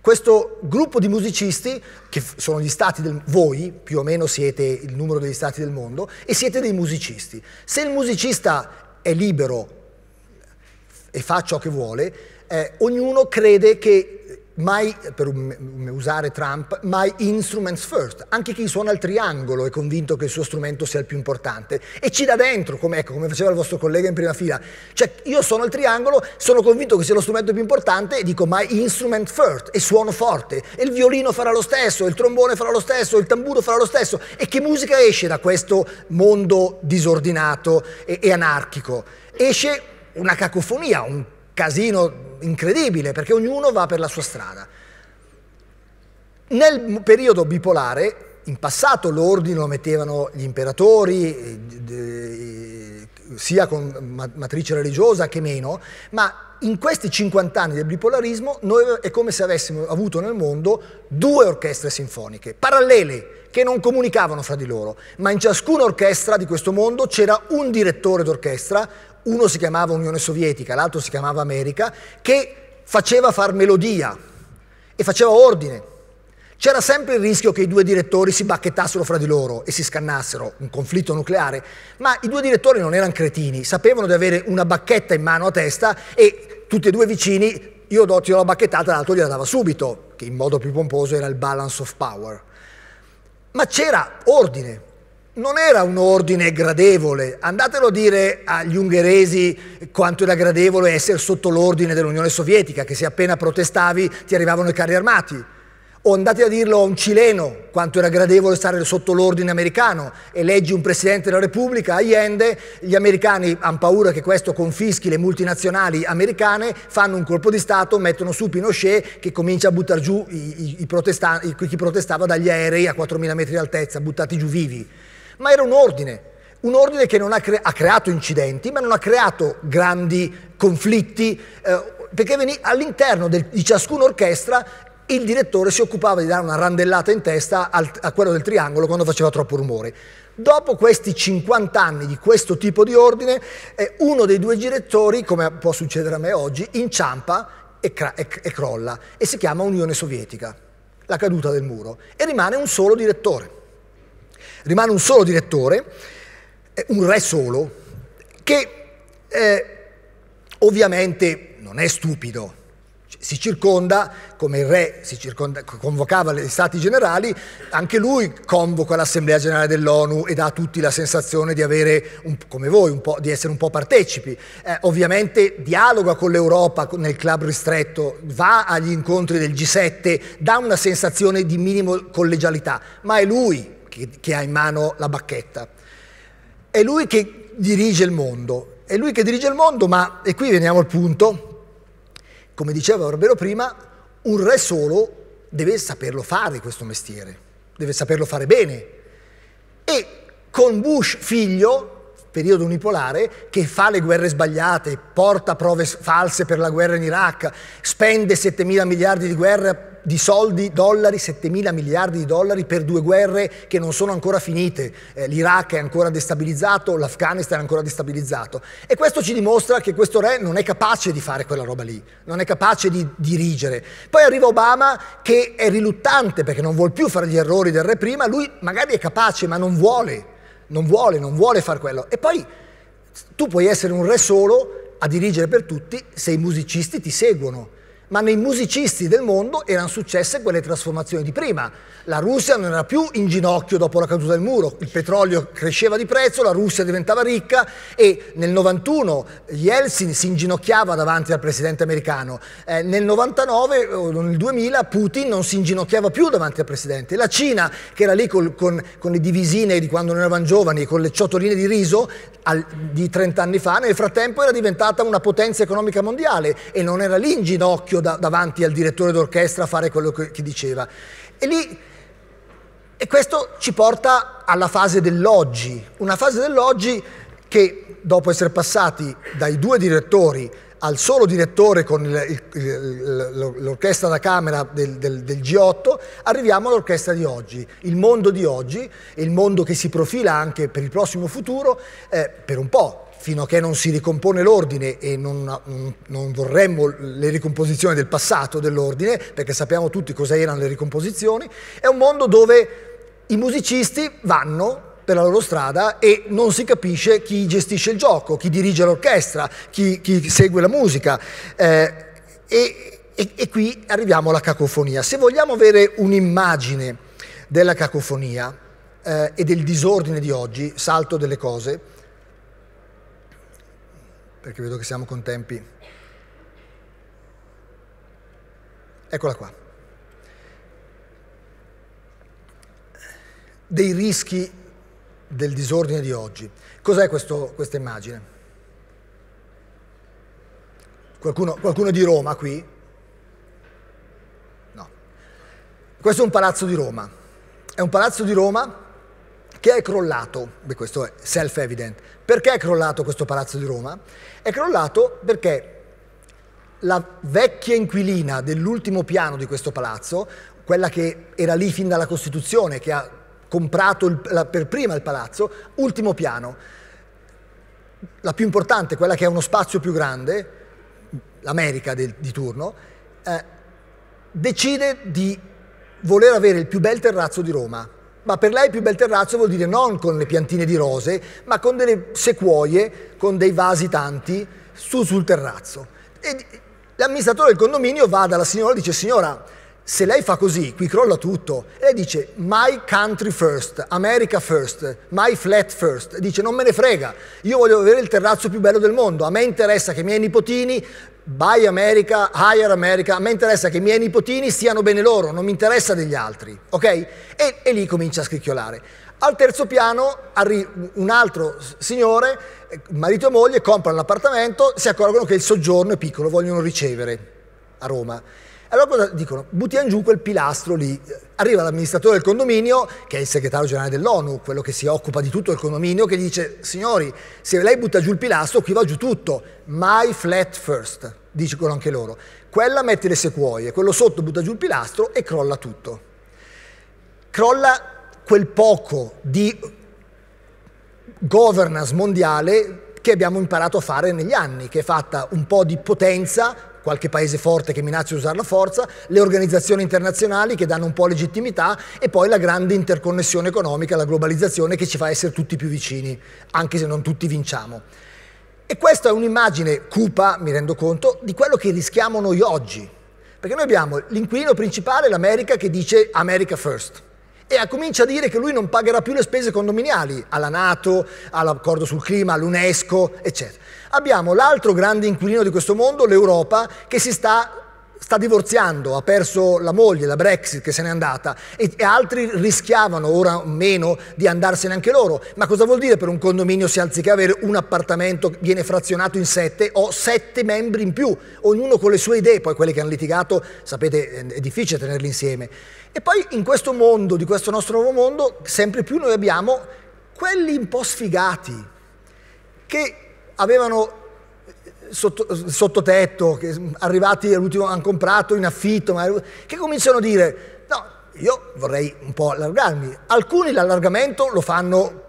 Questo gruppo di musicisti, che sono gli stati del... voi più o meno siete il numero degli stati del mondo, e siete dei musicisti. Se il musicista è libero eh, e fa ciò che vuole, eh, ognuno crede che mai, per usare Trump, mai instruments first. Anche chi suona il triangolo è convinto che il suo strumento sia il più importante e ci dà dentro, come, ecco, come faceva il vostro collega in prima fila. Cioè, io suono il triangolo, sono convinto che sia lo strumento più importante e dico mai instrument first e suono forte. E il violino farà lo stesso, il trombone farà lo stesso, il tamburo farà lo stesso. E che musica esce da questo mondo disordinato e, e anarchico? Esce una cacofonia, un casino incredibile perché ognuno va per la sua strada. Nel periodo bipolare, in passato l'ordine lo mettevano gli imperatori, eh, eh, sia con matrice religiosa che meno, ma in questi 50 anni del bipolarismo noi è come se avessimo avuto nel mondo due orchestre sinfoniche, parallele, che non comunicavano fra di loro, ma in ciascuna orchestra di questo mondo c'era un direttore d'orchestra, uno si chiamava Unione Sovietica, l'altro si chiamava America, che faceva far melodia e faceva ordine. C'era sempre il rischio che i due direttori si bacchettassero fra di loro e si scannassero, un conflitto nucleare, ma i due direttori non erano cretini, sapevano di avere una bacchetta in mano a testa e tutti e due vicini, io do, ti do la bacchettata, l'altro gliela dava subito, che in modo più pomposo era il balance of power. Ma c'era ordine, non era un ordine gradevole. Andatelo a dire agli ungheresi quanto era gradevole essere sotto l'ordine dell'Unione Sovietica, che se appena protestavi ti arrivavano i carri armati. O andate a dirlo a un cileno quanto era gradevole stare sotto l'ordine americano. Eleggi un presidente della Repubblica, Allende, gli americani hanno paura che questo confischi le multinazionali americane, fanno un colpo di Stato, mettono su Pinochet che comincia a buttare giù i, i, i chi protestava dagli aerei a 4.000 metri di altezza, buttati giù vivi ma era un ordine, un ordine che ha, cre- ha, creato incidenti, ma non ha creato grandi conflitti, eh, perché veni- all'interno del- di ciascuna orchestra il direttore si occupava di dare una randellata in testa al- a quello del triangolo quando faceva troppo rumore. Dopo questi 50 anni di questo tipo di ordine, eh, uno dei due direttori, come può succedere a me oggi, inciampa e, cra- e-, e crolla e si chiama Unione Sovietica, la caduta del muro, e rimane un solo direttore rimane un solo direttore, un re solo, che eh, ovviamente non è stupido, si circonda, come il re si circonda, convocava gli stati generali, anche lui convoca l'Assemblea Generale dell'ONU e dà a tutti la sensazione di avere, un, come voi, di essere un po' partecipi. Eh, ovviamente dialoga con l'Europa nel club ristretto, va agli incontri del G7, dà una sensazione di minimo collegialità, ma è lui che, che ha in mano la bacchetta. È lui che dirige il mondo, è lui che dirige il mondo, ma, e qui veniamo al punto, come diceva Orbero prima, un re solo deve saperlo fare questo mestiere, deve saperlo fare bene. E con Bush figlio periodo unipolare che fa le guerre sbagliate, porta prove false per la guerra in Iraq, spende 7 mila miliardi di, guerra, di soldi, dollari, 7 mila miliardi di dollari per due guerre che non sono ancora finite. Eh, L'Iraq è ancora destabilizzato, l'Afghanistan è ancora destabilizzato. E questo ci dimostra che questo re non è capace di fare quella roba lì, non è capace di dirigere. Poi arriva Obama che è riluttante perché non vuole più fare gli errori del re prima, lui magari è capace ma non vuole non vuole, non vuole fare quello. E poi tu puoi essere un re solo a dirigere per tutti se i musicisti ti seguono. Ma nei musicisti del mondo erano successe quelle trasformazioni di prima la Russia non era più in ginocchio dopo la caduta del muro, il petrolio cresceva di prezzo, la Russia diventava ricca e nel 91 Yeltsin si inginocchiava davanti al presidente americano, eh, nel 99 o nel 2000 Putin non si inginocchiava più davanti al presidente, la Cina che era lì col, con, con, le divisine di quando non eravamo giovani, con le ciotoline di riso al, di 30 anni fa, nel frattempo era diventata una potenza economica mondiale e non era lì in ginocchio da, davanti al direttore d'orchestra a fare quello che, che diceva. E lì e questo ci porta alla fase dell'oggi, una fase dell'oggi che dopo essere passati dai due direttori al solo direttore con l'orchestra da camera del, del, del, G8, arriviamo all'orchestra di oggi, il mondo di oggi, il mondo che si profila anche per il prossimo futuro, eh, per un po', fino a che non si ricompone l'ordine e non, non, vorremmo le ricomposizioni del passato dell'ordine, perché sappiamo tutti cosa erano le ricomposizioni, è un mondo dove i musicisti vanno per la loro strada e non si capisce chi gestisce il gioco, chi dirige l'orchestra, chi, chi, segue la musica. Eh, e, e, e qui arriviamo alla cacofonia. Se vogliamo avere un'immagine della cacofonia eh, e del disordine di oggi, salto delle cose, perché vedo che siamo con tempi. Eccola qua. dei rischi del disordine di oggi. Cos'è questa immagine? Qualcuno, qualcuno di Roma qui? No. Questo è un palazzo di Roma. È un palazzo di Roma che è crollato, beh, questo è self-evident. Perché è crollato questo palazzo di Roma? È crollato perché la vecchia inquilina dell'ultimo piano di questo palazzo, quella che era lì fin dalla Costituzione, che ha comprato il, la, per prima il palazzo, ultimo piano. La più importante, quella che ha uno spazio più grande, l'America del, di turno, eh, decide di voler avere il più bel terrazzo di Roma. Ma per lei il più bel terrazzo vuol dire non con le piantine di rose, ma con delle sequoie, con dei vasi tanti, su sul terrazzo. E l'amministratore del condominio va dalla signora e dice signora, se lei fa così, qui crolla tutto. E lei dice my country first, America first, my flat first. E dice non me ne frega, io voglio avere il terrazzo più bello del mondo. A me interessa che i miei nipotini, buy America, hire America, a me interessa che i miei nipotini siano bene loro, non mi interessa degli altri. Ok? E, e lì comincia a scricchiolare. Al terzo piano un altro signore, marito e moglie, comprano l'appartamento, si accorgono che il soggiorno è piccolo, vogliono ricevere a Roma allora cosa dicono? Buttiamo giù quel pilastro lì. Arriva l'amministratore del condominio, che è il segretario generale dell'ONU, quello che si occupa di tutto il condominio, che dice, signori, se lei butta giù il pilastro, qui va giù tutto. My flat first, dicono anche loro. Quella mette le sequoie, quello sotto butta giù il pilastro e crolla tutto. Crolla quel poco di governance mondiale che abbiamo imparato a fare negli anni, che è fatta un po' di potenza qualche paese forte che minaccia di usare la forza, le organizzazioni internazionali che danno un po' legittimità e poi la grande interconnessione economica, la globalizzazione che ci fa essere tutti più vicini, anche se non tutti vinciamo. E questa è un'immagine cupa, mi rendo conto, di quello che rischiamo noi oggi. Perché noi abbiamo l'inquilino principale, l'America, che dice America first e comincia a dire che lui non pagherà più le spese condominiali alla Nato, all'accordo sul clima, all'UNESCO, eccetera. Abbiamo l'altro grande inquilino di questo mondo, l'Europa, che si sta sta divorziando, ha perso la moglie, la Brexit che se n'è andata e, e, altri rischiavano ora meno di andarsene anche loro. Ma cosa vuol dire per un condominio se anziché avere un appartamento viene frazionato in sette, ho sette membri in più, ognuno con le sue idee, poi quelli che hanno litigato, sapete, è difficile tenerli insieme. E poi in questo mondo, di questo nostro nuovo mondo, sempre più noi abbiamo quelli un po' sfigati, che avevano eh, sotto, eh, sottotetto, che arrivati all'ultimo hanno comprato in affitto, ma, che cominciano a dire no, io vorrei un po' allargarmi. Alcuni l'allargamento lo fanno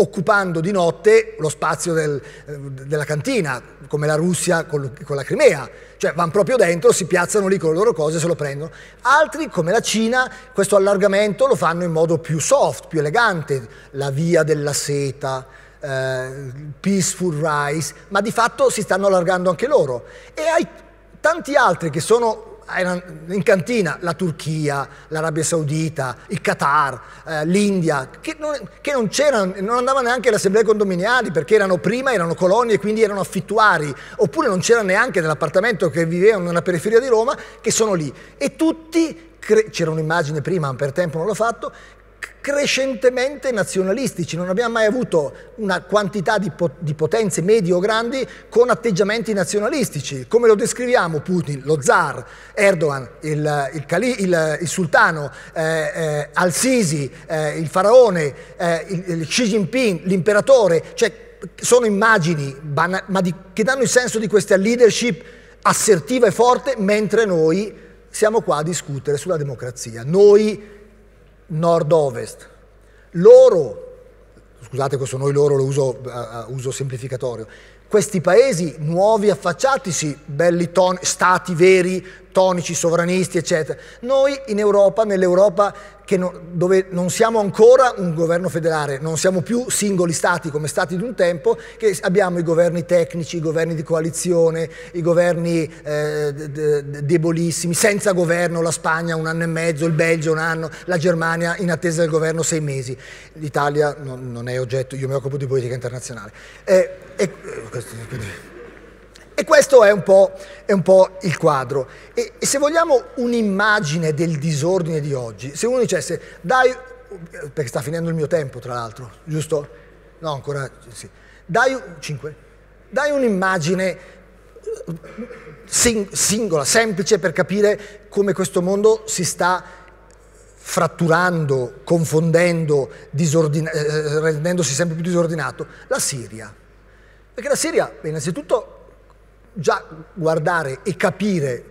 occupando di notte lo spazio del, eh, della cantina, come la Russia con, la Crimea. Cioè vanno proprio dentro, si piazzano lì con le loro cose e se lo prendono. Altri, come la Cina, questo allargamento lo fanno in modo più soft, più elegante, la via della seta, eh, peaceful rise, ma di fatto si stanno allargando anche loro. E hai tanti altri che sono Ah, in cantina la Turchia, l'Arabia Saudita, il Qatar, eh, l'India, che, non, che non, non andava neanche alle assemblee condominiali perché erano prima, erano colonie e quindi erano affittuari, oppure non c'era neanche nell'appartamento che vivevano nella periferia di Roma, che sono lì. E tutti, c'era un'immagine prima, per tempo non l'ho fatto, crescentemente nazionalistici, non abbiamo mai avuto una quantità di, po di potenze medie o grandi con atteggiamenti nazionalistici. Come lo descriviamo Putin, lo zar, Erdogan, il, il, Cali, il, il sultano, eh, eh, Al-Sisi, eh, il faraone, eh, Xi Jinping, l'imperatore, cioè sono immagini ma di, che danno il senso di questa leadership assertiva e forte, mentre noi siamo qua a discutere sulla democrazia. Noi nord-ovest. Loro, scusate questo noi loro lo uso uh, uso semplificatorio, questi paesi nuovi affacciatisi, belli ton- stati veri, tettonici, sovranisti, eccetera. Noi in Europa, nell'Europa non, dove non siamo ancora un governo federale, non siamo più singoli stati come stati di un tempo, che abbiamo i governi tecnici, i governi di coalizione, i governi eh, debolissimi, senza governo la Spagna un anno e mezzo, il Belgio un anno, la Germania in attesa del governo sei mesi. L'Italia non, non è oggetto, io mi occupo di politica internazionale. Eh, eh, questo, quindi. E questo è un po', è un po il quadro. E, e se vogliamo un'immagine del disordine di oggi, se uno dicesse, dai, perché sta finendo il mio tempo tra l'altro, giusto? No, ancora, sì. Dai, cinque, dai un'immagine sing singola, semplice per capire come questo mondo si sta fratturando, confondendo, eh, eh, rendendosi sempre più disordinato, la Siria. Perché la Siria, innanzitutto, già guardare e capire,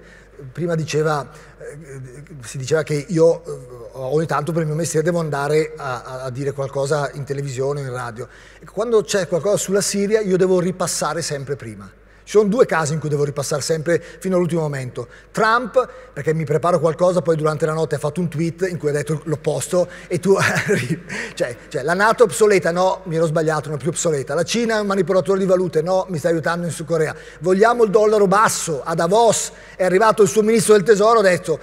prima diceva, eh, si diceva che io eh, ogni tanto per il mio mestiere devo andare a, a dire qualcosa in televisione o in radio. Quando c'è qualcosa sulla Siria io devo ripassare sempre prima ci sono due casi in cui devo ripassare sempre fino all'ultimo momento. Trump, perché mi preparo qualcosa, poi durante la notte ha fatto un tweet in cui ha detto l'opposto e tu cioè, cioè, la Nato è obsoleta, no, mi ero sbagliato, non è più obsoleta. La Cina è un manipolatore di valute, no, mi sta aiutando in Sud Corea. Vogliamo il dollaro basso, a Davos è arrivato il suo ministro del tesoro, ha detto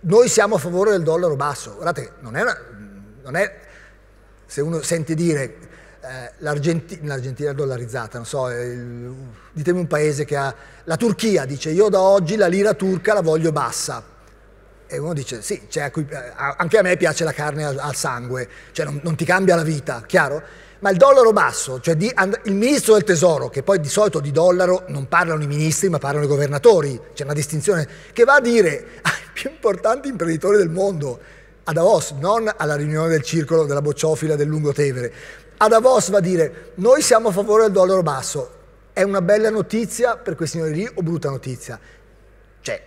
noi siamo a favore del dollaro basso. Guardate, non è, una, non è se uno sente dire eh, l'Argentina, l'Argentina è dollarizzata, non so, il, ditemi un paese che ha... La Turchia dice io da oggi la lira turca la voglio bassa. E uno dice sì, cioè, anche a me piace la carne al, al sangue, cioè non, non ti cambia la vita, chiaro? ma il dollaro basso, cioè di, il ministro del tesoro, che poi di solito di dollaro non parlano i ministri ma parlano i governatori, c'è una distinzione, che va a dire ai più importanti imprenditori del mondo, a Davos, non alla riunione del circolo della bocciofila del Lungotevere, ad Davos va a dire noi siamo a favore del dollaro basso, è una bella notizia per quei signori lì o brutta notizia? Cioè,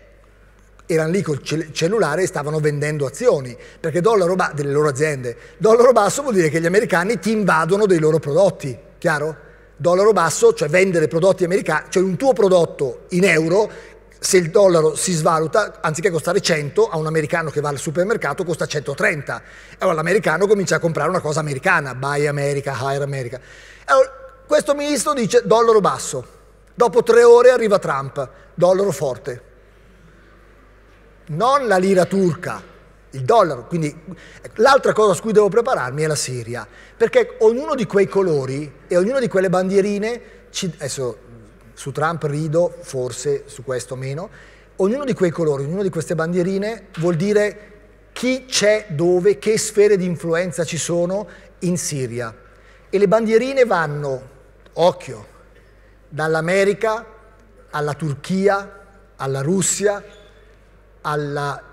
erano lì col cellulare e stavano vendendo azioni, perché dollaro basso, delle loro aziende, dollaro basso vuol dire che gli americani ti invadono dei loro prodotti, chiaro? Dollaro basso, cioè vendere prodotti americani, cioè un tuo prodotto in euro se il dollaro si svaluta, anziché costare 100, a un americano che va al supermercato costa 130. Allora l'americano comincia a comprare una cosa americana, Buy America, Hire America. Allora, questo ministro dice dollaro basso. Dopo tre ore arriva Trump, dollaro forte. Non la lira turca, il dollaro. Quindi l'altra cosa su cui devo prepararmi è la Siria, perché ognuno di quei colori e ognuna di quelle bandierine, ci, adesso su Trump rido, forse su questo meno. Ognuno di quei colori, ognuna di queste bandierine vuol dire chi c'è dove, che sfere di influenza ci sono in Siria. E le bandierine vanno, occhio, dall'America alla Turchia, alla Russia, alla,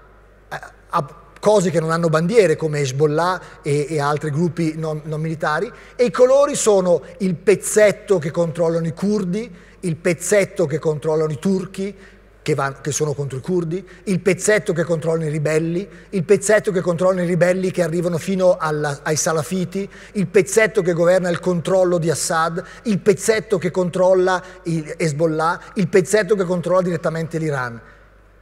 a, a, cose che non hanno bandiere come Hezbollah e, e altri gruppi non, non, militari e i colori sono il pezzetto che controllano i curdi, il pezzetto che controllano i turchi, che, van, che, sono contro i curdi, il pezzetto che controllano i ribelli, il pezzetto che controllano i ribelli che arrivano fino alla, ai salafiti, il pezzetto che governa il controllo di Assad, il pezzetto che controlla il Hezbollah, il pezzetto che controlla direttamente l'Iran.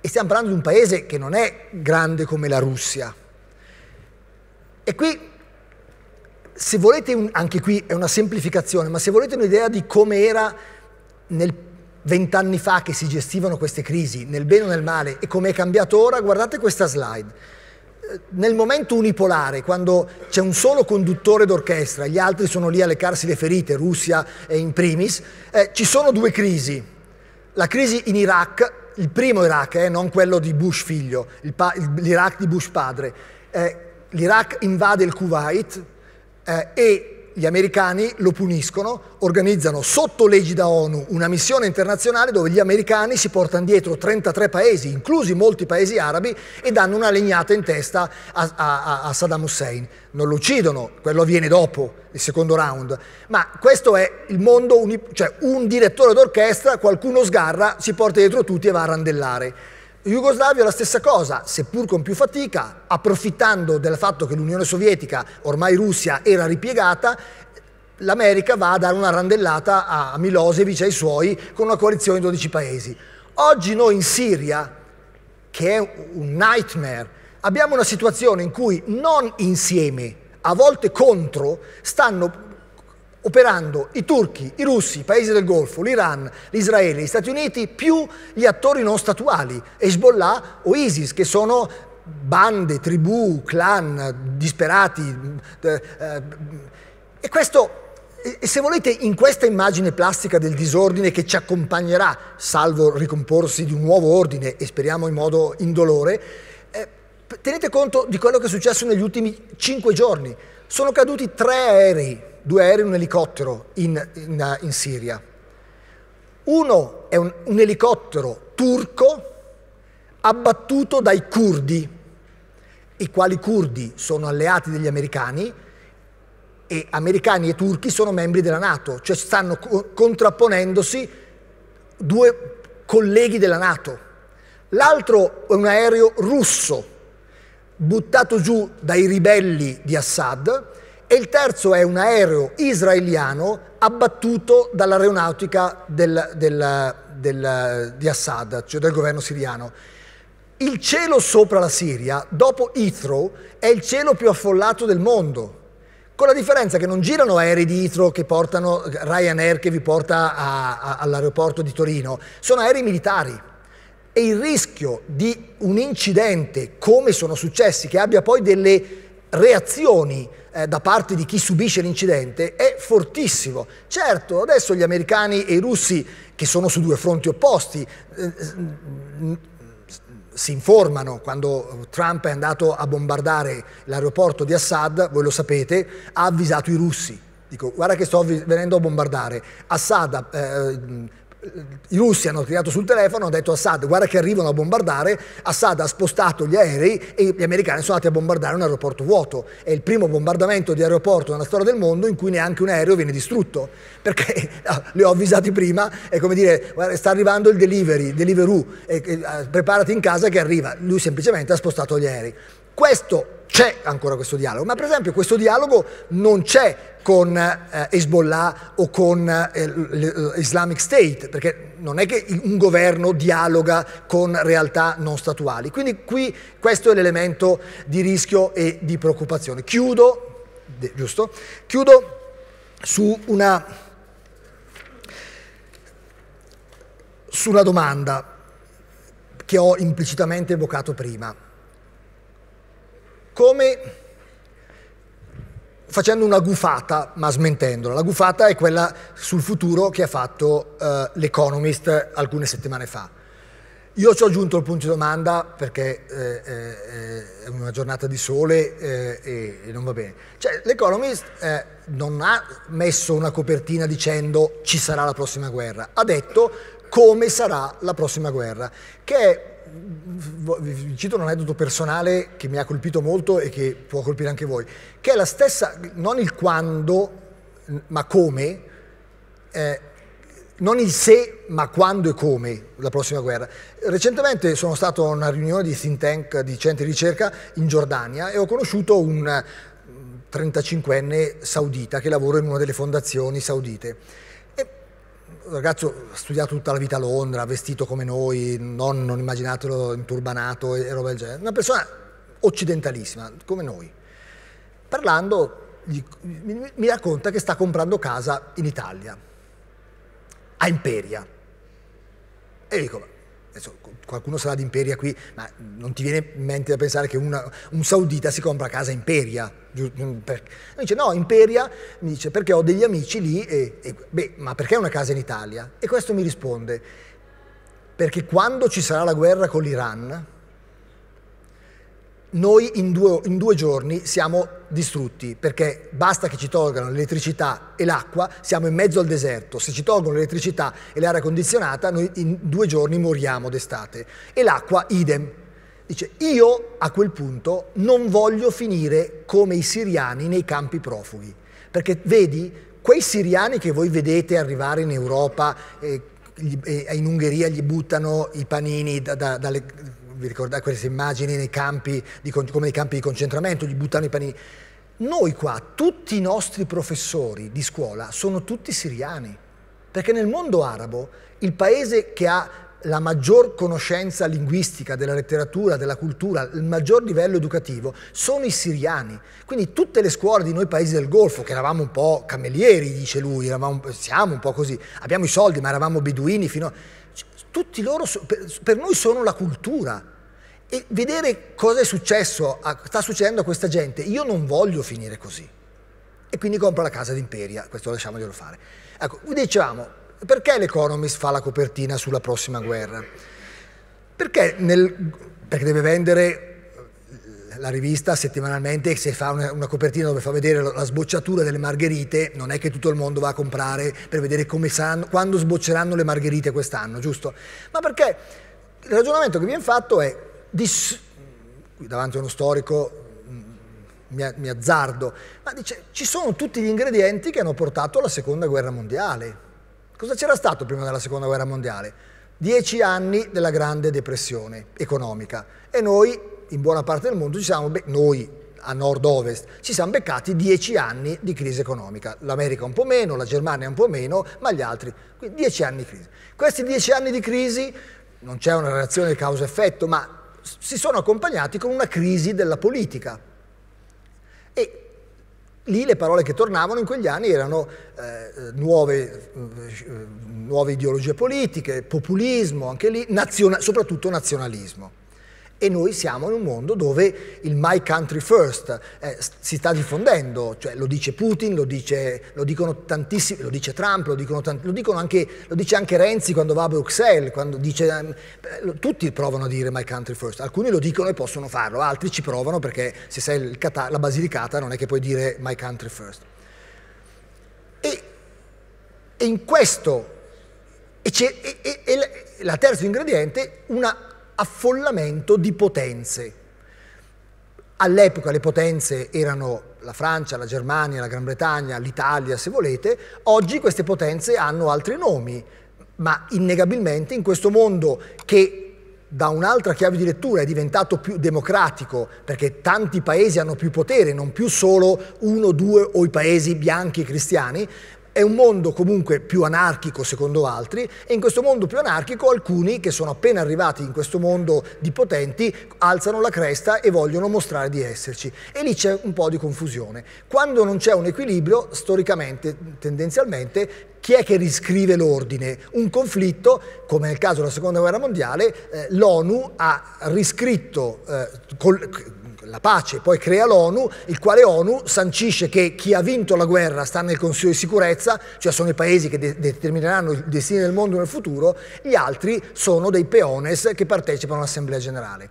E stiamo parlando di un paese che non è grande come la Russia. E qui, se volete, un, anche qui è una semplificazione, ma se volete un'idea di come era nel vent'anni fa che si gestivano queste crisi, nel bene o nel male, e come è cambiato ora, guardate questa slide. Eh, nel momento unipolare, quando c'è un solo conduttore d'orchestra, gli altri sono lì a leccarsi le ferite, Russia è in primis, eh, ci sono due crisi. La crisi in Iraq, il primo Iraq, eh, non quello di Bush figlio, l'Iraq di Bush padre. Eh, L'Iraq invade il Kuwait eh, e gli americani lo puniscono, organizzano sotto l'egida ONU una missione internazionale dove gli americani si portano dietro 33 paesi, inclusi molti paesi arabi, e danno una legnata in testa a, a, a Saddam Hussein. Non lo uccidono, quello avviene dopo, il secondo round, ma questo è il mondo, cioè un direttore d'orchestra, qualcuno sgarra, si porta dietro tutti e va a randellare. Jugoslavia la stessa cosa, seppur con più fatica, approfittando del fatto che l'Unione Sovietica, ormai Russia, era ripiegata, l'America va a dare una randellata a Milosevic e ai suoi con una coalizione di 12 paesi. Oggi noi in Siria, che è un nightmare, abbiamo una situazione in cui non insieme, a volte contro, stanno operando i turchi, i russi, i paesi del Golfo, l'Iran, l'Israele, gli Stati Uniti, più gli attori non statuali, Hezbollah o ISIS, che sono bande, tribù, clan, disperati. Eh, eh, e questo e se volete, in questa immagine plastica del disordine che ci accompagnerà, salvo ricomporsi di un nuovo ordine, e speriamo in modo indolore, eh, tenete conto di quello che è successo negli ultimi cinque giorni. Sono caduti tre aerei due aerei e un elicottero in, in, in Siria. Uno è un, un elicottero turco abbattuto dai curdi, i quali curdi sono alleati degli americani e americani e turchi sono membri della Nato, cioè stanno co contrapponendosi due colleghi della Nato. L'altro è un aereo russo buttato giù dai ribelli di Assad e il terzo è un aereo israeliano abbattuto dall'aeronautica del, del, del, di Assad, cioè del governo siriano. Il cielo sopra la Siria, dopo Heathrow, è il cielo più affollato del mondo. Con la differenza che non girano aerei di Heathrow che portano Ryanair che vi porta a, a, all'aeroporto di Torino, sono aerei militari. E il rischio di un incidente, come sono successi, che abbia poi delle reazioni eh, da parte di chi subisce l'incidente è fortissimo. Certo, adesso gli americani e i russi, che sono su due fronti opposti, eh, si informano quando Trump è andato a bombardare l'aeroporto di Assad, voi lo sapete, ha avvisato i russi. Dico, guarda che sto venendo a bombardare. Assad, eh, i russi hanno creato sul telefono, hanno detto a Assad guarda che arrivano a bombardare, Assad ha spostato gli aerei e gli americani sono andati a bombardare un aeroporto vuoto. È il primo bombardamento di aeroporto nella storia del mondo in cui neanche un aereo viene distrutto, perché ah, li ho avvisati prima, è come dire guarda, sta arrivando il delivery, Deliveroo, e, e, ah, preparati in casa che arriva, lui semplicemente ha spostato gli aerei. Questo c'è ancora questo dialogo, ma per esempio questo dialogo non c'è con eh, Hezbollah o con eh, l'Islamic State, perché non è che un governo dialoga con realtà non statuali. Quindi qui questo è l'elemento di rischio e di preoccupazione. Chiudo, giusto? Chiudo su una, su una domanda che ho implicitamente evocato prima come facendo una gufata, ma smentendola. La gufata è quella sul futuro che ha fatto uh, l'Economist alcune settimane fa. Io ci ho aggiunto il punto di domanda perché eh, eh, è una giornata di sole eh, e, non va bene. Cioè, l'Economist eh, non ha messo una copertina dicendo ci sarà la prossima guerra, ha detto come sarà la prossima guerra, che è vi cito un aneddoto personale che mi ha colpito molto e che può colpire anche voi, che è la stessa, non il quando, ma come, eh, non il se, ma quando e come la prossima guerra. Recentemente sono stato a una riunione di think tank, di centri di ricerca in Giordania e ho conosciuto un 35enne mm, saudita che lavora in una delle fondazioni saudite un ragazzo ha studiato tutta la vita a Londra, vestito come noi, non, non immaginatelo inturbanato e, roba del genere, una persona occidentalissima, come noi. Parlando gli, mi, mi racconta che sta comprando casa in Italia, a Imperia. E io dico, adesso, qualcuno sarà di Imperia qui, ma non ti viene in mente da pensare che una, un saudita si compra casa Imperia? Per, dice no, Imperia, mi dice perché ho degli amici lì, e, e, beh, ma perché una casa in Italia? E questo mi risponde, perché quando ci sarà la guerra con l'Iran, noi in due, in due, giorni siamo distrutti perché basta che ci tolgano l'elettricità e l'acqua, siamo in mezzo al deserto. Se ci tolgono l'elettricità e l'aria condizionata, noi in due giorni moriamo d'estate. E l'acqua, idem. Dice, io a quel punto non voglio finire come i siriani nei campi profughi, perché vedi, quei siriani che voi vedete arrivare in Europa, eh, eh in Ungheria gli buttano i panini da, da, dalle vi ricordate queste immagini nei campi di, come nei campi di concentramento, gli buttano i panini. Noi qua, tutti i nostri professori di scuola sono tutti siriani, perché nel mondo arabo il paese che ha la maggior conoscenza linguistica della letteratura, della cultura, il maggior livello educativo sono i siriani. Quindi tutte le scuole di noi paesi del Golfo, che eravamo un po' camelieri, dice lui, eravamo, siamo un po' così, abbiamo i soldi ma eravamo beduini fino a tutti loro, per noi sono la cultura. E vedere cosa è successo, a, sta succedendo a questa gente, io non voglio finire così. E quindi compro la casa d'imperia, questo lasciamoglielo fare. Ecco, dicevamo, perché l'Economist fa la copertina sulla prossima guerra? Perché, nel, perché deve vendere la rivista settimanalmente se fa una, una, copertina dove fa vedere la sbocciatura delle margherite, non è che tutto il mondo va a comprare per vedere saranno, quando sbocceranno le margherite quest'anno, giusto? Ma perché il ragionamento che viene fatto è, di, qui davanti a uno storico mm, mi, mi azzardo, ma dice ci sono tutti gli ingredienti che hanno portato alla seconda guerra mondiale. Cosa c'era stato prima della seconda guerra mondiale? Dieci anni della grande depressione economica e noi in buona parte del mondo ci siamo, noi a nord-ovest, ci siamo beccati dieci anni di crisi economica. L'America un po' meno, la Germania un po' meno, ma gli altri. Quindi dieci anni di crisi. Questi dieci anni di crisi, non c'è una relazione causa-effetto, ma si sono accompagnati con una crisi della politica. E lì le parole che tornavano in quegli anni erano eh, nuove, eh, nuove, ideologie politiche, populismo, anche lì, naziona- soprattutto nazionalismo e noi siamo in un mondo dove il my country first eh, si sta diffondendo, cioè lo dice Putin, lo, dice, lo dicono tantissimi, lo dice Trump, lo, tanti, lo, anche, lo, dice anche Renzi quando va a Bruxelles, dice, ehm, eh, tutti provano a dire my country first, alcuni lo dicono e possono farlo, altri ci provano perché se sei Qatar, la Basilicata non è che puoi dire my country first. E, e in questo, e, e, e la terza ingrediente, una affollamento di potenze. All'epoca le potenze erano la Francia, la Germania, la Gran Bretagna, l'Italia, se volete. Oggi queste potenze hanno altri nomi, ma innegabilmente in questo mondo che da un'altra chiave di lettura è diventato più democratico, perché tanti paesi hanno più potere, non più solo uno, due o i paesi bianchi cristiani, è un mondo comunque più anarchico secondo altri e in questo mondo più anarchico alcuni che sono appena arrivati in questo mondo di potenti alzano la cresta e vogliono mostrare di esserci. E lì c'è un po' di confusione. Quando non c'è un equilibrio, storicamente, tendenzialmente, chi è che riscrive l'ordine? Un conflitto, come nel caso della seconda guerra mondiale, eh, l'ONU ha riscritto eh, col, la pace, poi crea l'ONU, il quale ONU sancisce che chi ha vinto la guerra sta nel Consiglio di sicurezza, cioè sono i paesi che de determineranno il destino del mondo nel futuro, gli altri sono dei peones che partecipano all'Assemblea Generale.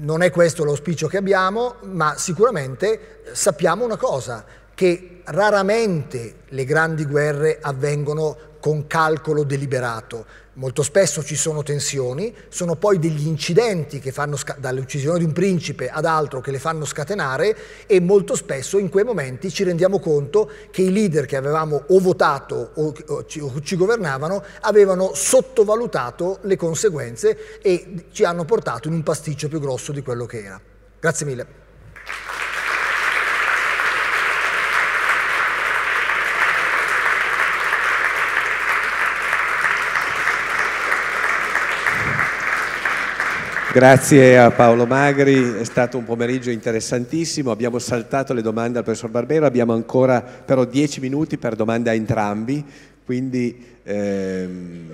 Non è questo l'auspicio che abbiamo, ma sicuramente eh, sappiamo una cosa, che raramente le grandi guerre avvengono con calcolo deliberato, Molto spesso ci sono tensioni, sono poi degli incidenti che fanno dall'uccisione di un principe ad altro che le fanno scatenare e molto spesso in quei momenti ci rendiamo conto che i leader che avevamo o votato o, o, ci, o ci governavano avevano sottovalutato le conseguenze e ci hanno portato in un pasticcio più grosso di quello che era. Grazie mille. Grazie a Paolo Magri, è stato un pomeriggio interessantissimo, abbiamo saltato le domande al professor Barbero, abbiamo ancora però dieci minuti per domande a entrambi, quindi ehm,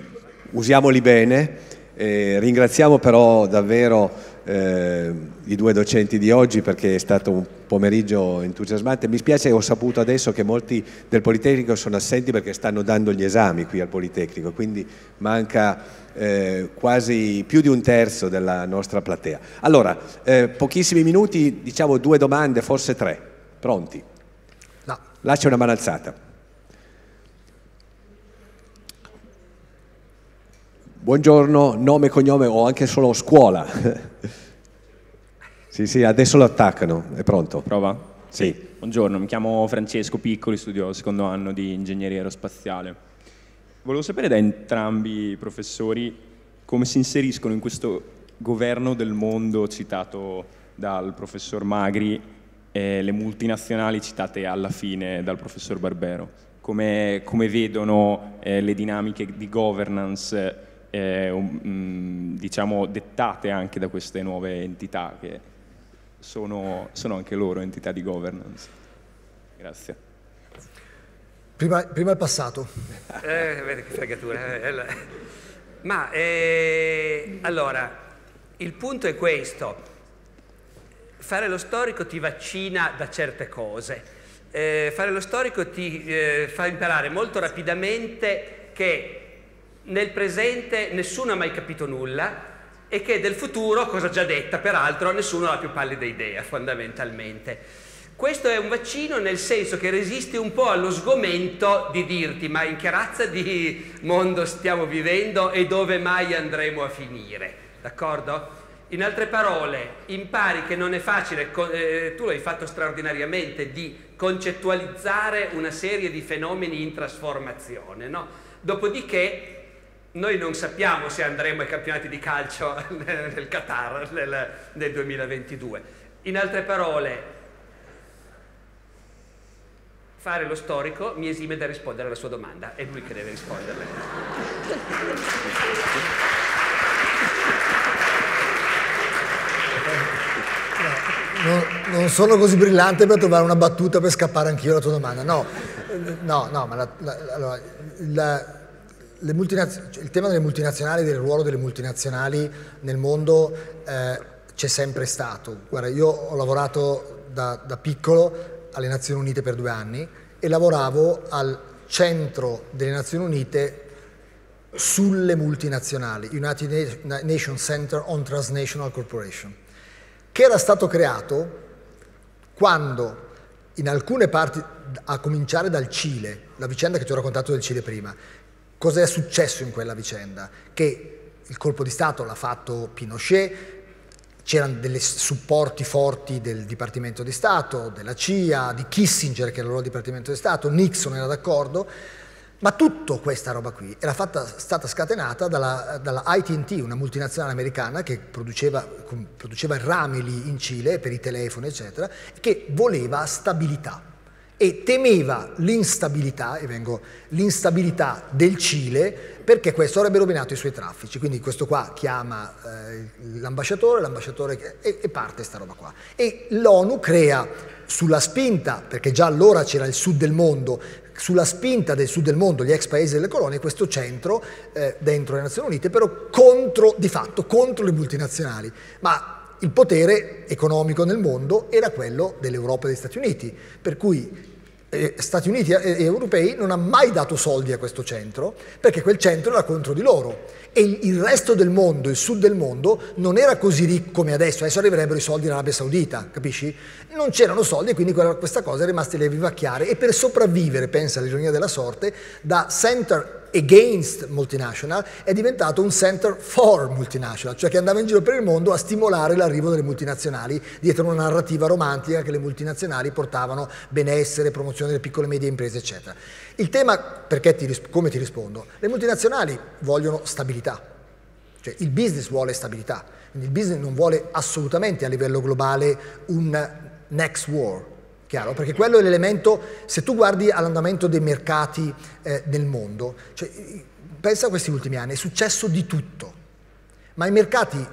usiamoli bene. Eh, ringraziamo però davvero eh, i due docenti di oggi perché è stato un pomeriggio entusiasmante. Mi spiace, ho saputo adesso che molti del Politecnico sono assenti perché stanno dando gli esami qui al Politecnico, quindi manca eh, quasi più di un terzo della nostra platea. Allora, eh, pochissimi minuti, diciamo due domande, forse tre. Pronti? No. Lascia una mano alzata. Buongiorno, nome e cognome o anche solo scuola. sì, sì, adesso lo attaccano, è pronto. Prova? Sì. Buongiorno, mi chiamo Francesco Piccoli, studio secondo anno di ingegneria aerospaziale. Volevo sapere da entrambi i professori come si inseriscono in questo governo del mondo citato dal professor Magri e le multinazionali citate alla fine dal professor Barbero. Come, come vedono eh, le dinamiche di governance eh, um, mm, diciamo dettate anche da queste nuove entità che sono, sono anche loro entità di governance. Grazie. Prima, prima il passato. Eh, vedi che fregatura. Eh, Ma eh, allora, il punto è questo. Fare lo storico ti vaccina da certe cose. Eh, fare lo storico ti eh, fa imparare molto rapidamente che nel presente nessuno ha mai capito nulla e che del futuro, cosa già detta peraltro, nessuno ha la più pallida idea fondamentalmente. Questo è un vaccino nel senso che resiste un po' allo sgomento di dirti ma in che razza di mondo stiamo vivendo e dove mai andremo a finire, d'accordo? In altre parole, impari che non è facile, eh, tu l'hai fatto straordinariamente, di concettualizzare una serie di fenomeni in trasformazione, no? Dopodiché noi non sappiamo se andremo ai campionati di calcio nel, Qatar nel, 2022. In altre parole, fare lo storico mi esime da rispondere alla sua domanda, è lui che deve risponderle. No, non sono così brillante per trovare una battuta per scappare anch'io alla tua domanda, no, no, no, ma la, la, la, la cioè, il tema delle multinazionali, del ruolo delle multinazionali nel mondo eh, c'è sempre stato. Guarda, io ho lavorato da, da piccolo alle Nazioni Unite per due anni e lavoravo al centro delle Nazioni Unite sulle multinazionali, United Nations Center on Transnational Corporation, che era stato creato quando in alcune parti, a cominciare dal Cile, la vicenda che ti ho raccontato del Cile prima, cosa è successo in quella vicenda? Che il colpo di Stato l'ha fatto Pinochet, c'erano dei supporti forti del Dipartimento di Stato, della CIA, di Kissinger che era il loro Dipartimento di Stato, Nixon era d'accordo, ma tutta questa roba qui era fatta, stata scatenata dalla, dalla ITT, una multinazionale americana che produceva, produceva rami lì in Cile per i telefoni, eccetera, che voleva stabilità e temeva l'instabilità, e vengo, l'instabilità del Cile perché questo avrebbe rovinato i suoi traffici. Quindi questo qua chiama eh, l'ambasciatore, l'ambasciatore e, e parte sta roba qua. E l'ONU crea sulla spinta, perché già allora c'era il sud del mondo, sulla spinta del sud del mondo, gli ex paesi delle colonie, questo centro eh, dentro le Nazioni Unite, però contro, di fatto contro le multinazionali. Ma il potere economico nel mondo era quello dell'Europa e degli Stati Uniti, per cui eh, Stati Uniti e eh, eh, europei non ha mai dato soldi a questo centro perché quel centro era contro di loro e il resto del mondo, il sud del mondo, non era così ricco come adesso, adesso arriverebbero i soldi in Arabia Saudita, capisci? Non c'erano soldi e quindi questa cosa è rimasta lì a vivacchiare e per sopravvivere, pensa all'ironia della sorte, da center against multinational, è diventato un center for multinational, cioè che andava in giro per il mondo a stimolare l'arrivo delle multinazionali dietro una narrativa romantica che le multinazionali portavano benessere, promozione delle piccole e medie imprese, eccetera. Il tema, perché ti, come ti rispondo? Le multinazionali vogliono stabilità, cioè il business vuole stabilità, il business non vuole assolutamente a livello globale un next war, chiaro? Perché quello è l'elemento, se tu guardi all'andamento dei mercati eh, nel mondo, cioè, pensa a questi ultimi anni, è successo di tutto, ma i mercati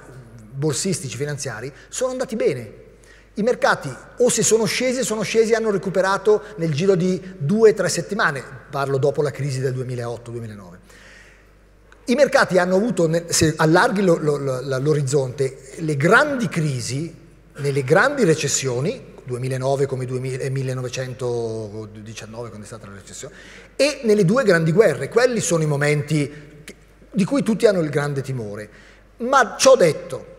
borsistici, finanziari, sono andati bene. I mercati o se sono scesi, sono scesi e hanno recuperato nel giro di due o tre settimane, parlo dopo la crisi del 2008-2009. I mercati hanno avuto, se allarghi l'orizzonte, le grandi crisi, nelle grandi recessioni, 2009 come 2000, 1919 quando è stata la recessione, e nelle due grandi guerre, quelli sono i momenti di cui tutti hanno il grande timore. Ma ciò detto,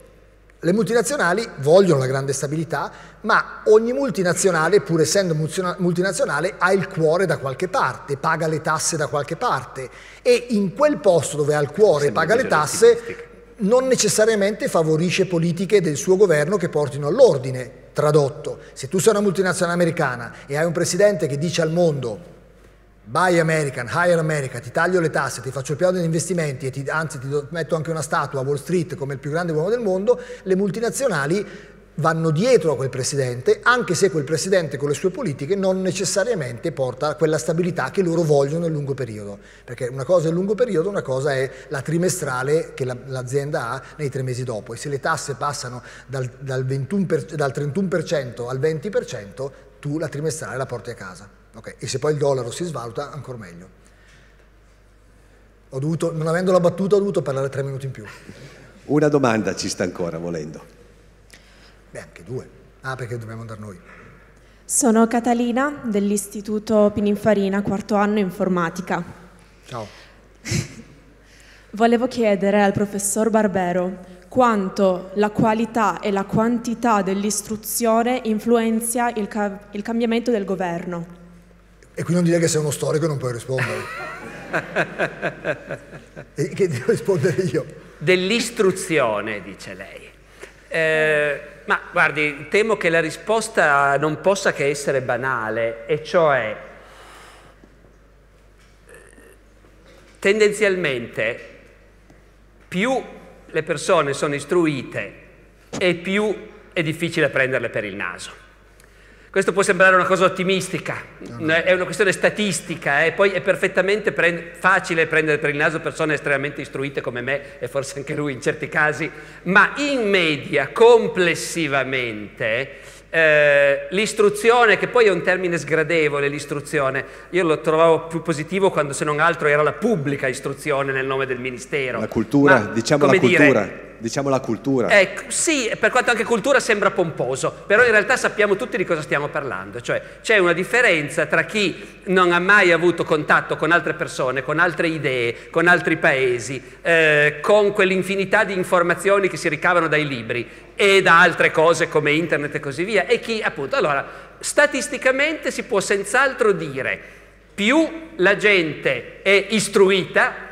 le multinazionali vogliono la grande stabilità, ma ogni multinazionale, pur essendo multinazionale, ha il cuore da qualche parte, paga le tasse da qualche parte e in quel posto dove ha il cuore e paga le tasse non necessariamente favorisce politiche del suo governo che portino all'ordine. Tradotto, se tu sei una multinazionale americana e hai un presidente che dice al mondo Buy American, Hire America, ti taglio le tasse, ti faccio il piano degli investimenti e ti, anzi ti metto anche una statua a Wall Street come il più grande uomo del mondo, le multinazionali vanno dietro a quel presidente, anche se quel presidente con le sue politiche non necessariamente porta a quella stabilità che loro vogliono nel lungo periodo, perché una cosa è il lungo periodo, una cosa è la trimestrale che l'azienda ha nei tre mesi dopo e se le tasse passano dal, dal, per, dal 31% al 20%, tu la trimestrale la porti a casa. Okay. E se poi il dollaro si svaluta, ancora meglio. Dovuto, non avendo la battuta, ho dovuto parlare tre minuti in più. Una domanda ci sta ancora volendo. Beh, anche due. Ah, perché dobbiamo andare noi. Sono Catalina dell'Istituto Pininfarina, quarto anno informatica. Ciao. Volevo chiedere al professor Barbero quanto la qualità e la quantità dell'istruzione influenza il, ca- il cambiamento del governo. E qui non dire che sei uno storico e non puoi rispondere. e che devo rispondere io? Dell'istruzione, dice lei. Eh, ma guardi, temo che la risposta non possa che essere banale, e cioè tendenzialmente più le persone sono istruite e più è difficile prenderle per il naso. Questo può sembrare una cosa ottimistica, no. è una questione statistica e eh? poi è perfettamente prend- facile prendere per il naso persone estremamente istruite come me e forse anche lui in certi casi, ma in media complessivamente eh, l'istruzione, che poi è un termine sgradevole, l'istruzione, io lo trovavo più positivo quando se non altro era la pubblica istruzione nel nome del ministero. La cultura, ma, diciamo la cultura. Dire, diciamo la cultura. Ecco, sì, per quanto anche cultura sembra pomposo, però in realtà sappiamo tutti di cosa stiamo parlando, cioè c'è una differenza tra chi non ha mai avuto contatto con altre persone, con altre idee, con altri paesi, eh, con quell'infinità di informazioni che si ricavano dai libri e da altre cose come internet e così via, e chi appunto, allora, statisticamente si può senz'altro dire più la gente è istruita,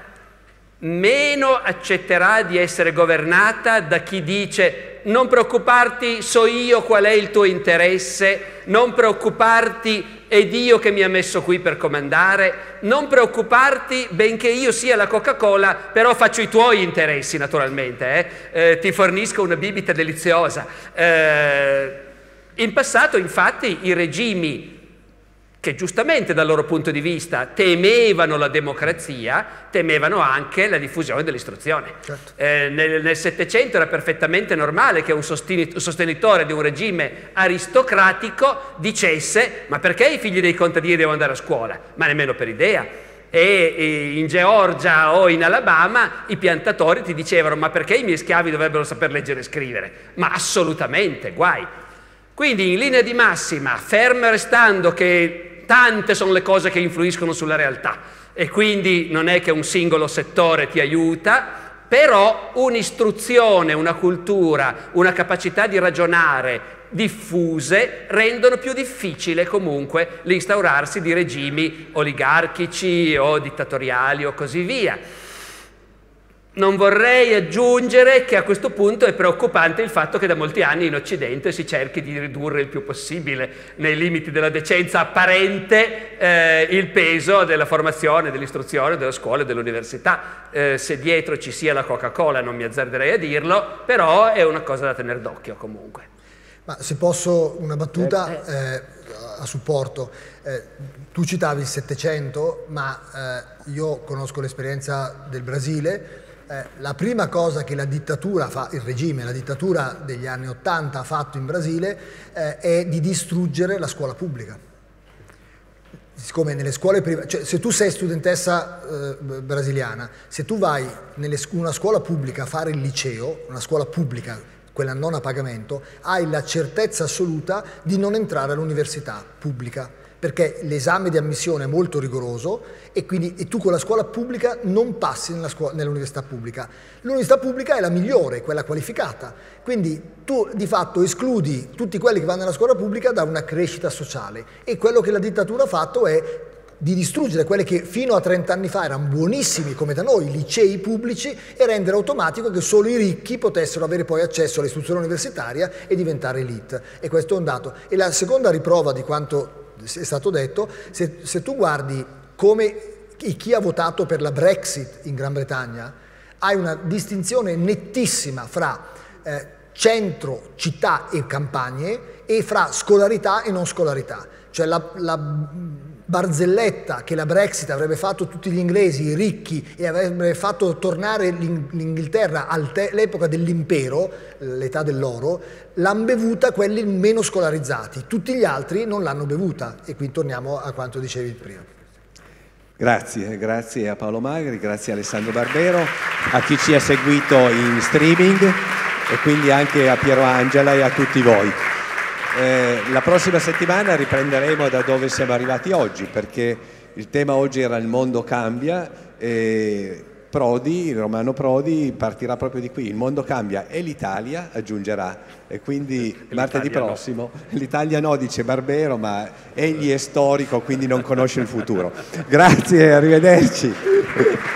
meno accetterà di essere governata da chi dice non preoccuparti, so io qual è il tuo interesse, non preoccuparti, è Dio che mi ha messo qui per comandare, non preoccuparti, benché io sia la Coca-Cola, però faccio i tuoi interessi naturalmente, eh? Eh, ti fornisco una bibita deliziosa. Eh, in passato infatti i regimi che giustamente dal loro punto di vista temevano la democrazia, temevano anche la diffusione dell'istruzione. Certo. Eh, nel Settecento era perfettamente normale che un sostenitore di un regime aristocratico dicesse ma perché i figli dei contadini devono andare a scuola? Ma nemmeno per idea. E, e in Georgia o in Alabama i piantatori ti dicevano ma perché i miei schiavi dovrebbero saper leggere e scrivere? Ma assolutamente, guai. Quindi in linea di massima, fermo restando che tante sono le cose che influiscono sulla realtà e quindi non è che un singolo settore ti aiuta, però un'istruzione, una cultura, una capacità di ragionare diffuse rendono più difficile comunque l'instaurarsi di regimi oligarchici o dittatoriali o così via. Non vorrei aggiungere che a questo punto è preoccupante il fatto che da molti anni in Occidente si cerchi di ridurre il più possibile, nei limiti della decenza apparente, eh, il peso della formazione, dell'istruzione, della scuola e dell'università. Eh, se dietro ci sia la Coca-Cola non mi azzarderei a dirlo, però è una cosa da tenere d'occhio comunque. Ma se posso una battuta eh, eh. eh a supporto. Eh, tu citavi il Settecento, ma io conosco l'esperienza del Brasile eh, la prima cosa che la dittatura fa, il regime, la dittatura degli anni Ottanta ha fatto in Brasile eh, è di distruggere la scuola pubblica. Siccome nelle scuole private, cioè se tu sei studentessa eh, brasiliana, se tu vai in una scuola pubblica a fare il liceo, una scuola pubblica, quella non a pagamento, hai la certezza assoluta di non entrare all'università pubblica perché l'esame di ammissione è molto rigoroso e quindi e tu con la scuola pubblica non passi nell'università pubblica. L'università pubblica è la migliore, quella qualificata, quindi tu di fatto escludi tutti quelli che vanno nella scuola pubblica da una crescita sociale e quello che la dittatura ha fatto è di distruggere quelli che fino a 30 anni fa erano buonissimi come da noi, licei pubblici, e rendere automatico che solo i ricchi potessero avere poi accesso all'istruzione universitaria e diventare elite. E questo è un dato. E la seconda riprova di quanto è stato detto, se, se tu guardi come chi ha votato per la Brexit in Gran Bretagna, hai una distinzione nettissima fra eh, centro, città e campagne e fra scolarità e non scolarità. Cioè la, la barzelletta che la Brexit avrebbe fatto tutti gli inglesi ricchi e avrebbe fatto tornare l'Inghilterra all'epoca dell'impero, l'età dell'oro, l'hanno bevuta quelli meno scolarizzati, tutti gli altri non l'hanno bevuta e qui torniamo a quanto dicevi prima. Grazie, grazie a Paolo Magri, grazie a Alessandro Barbero, a chi ci ha seguito in streaming e quindi anche a Piero Angela e a tutti voi. Eh, la prossima settimana riprenderemo da dove siamo arrivati oggi, perché il tema oggi era il mondo cambia e Prodi, il Romano Prodi partirà proprio di qui, il mondo cambia e l'Italia aggiungerà e quindi e martedì prossimo no. l'Italia no dice Barbero ma egli è storico quindi non conosce il futuro. Grazie, arrivederci.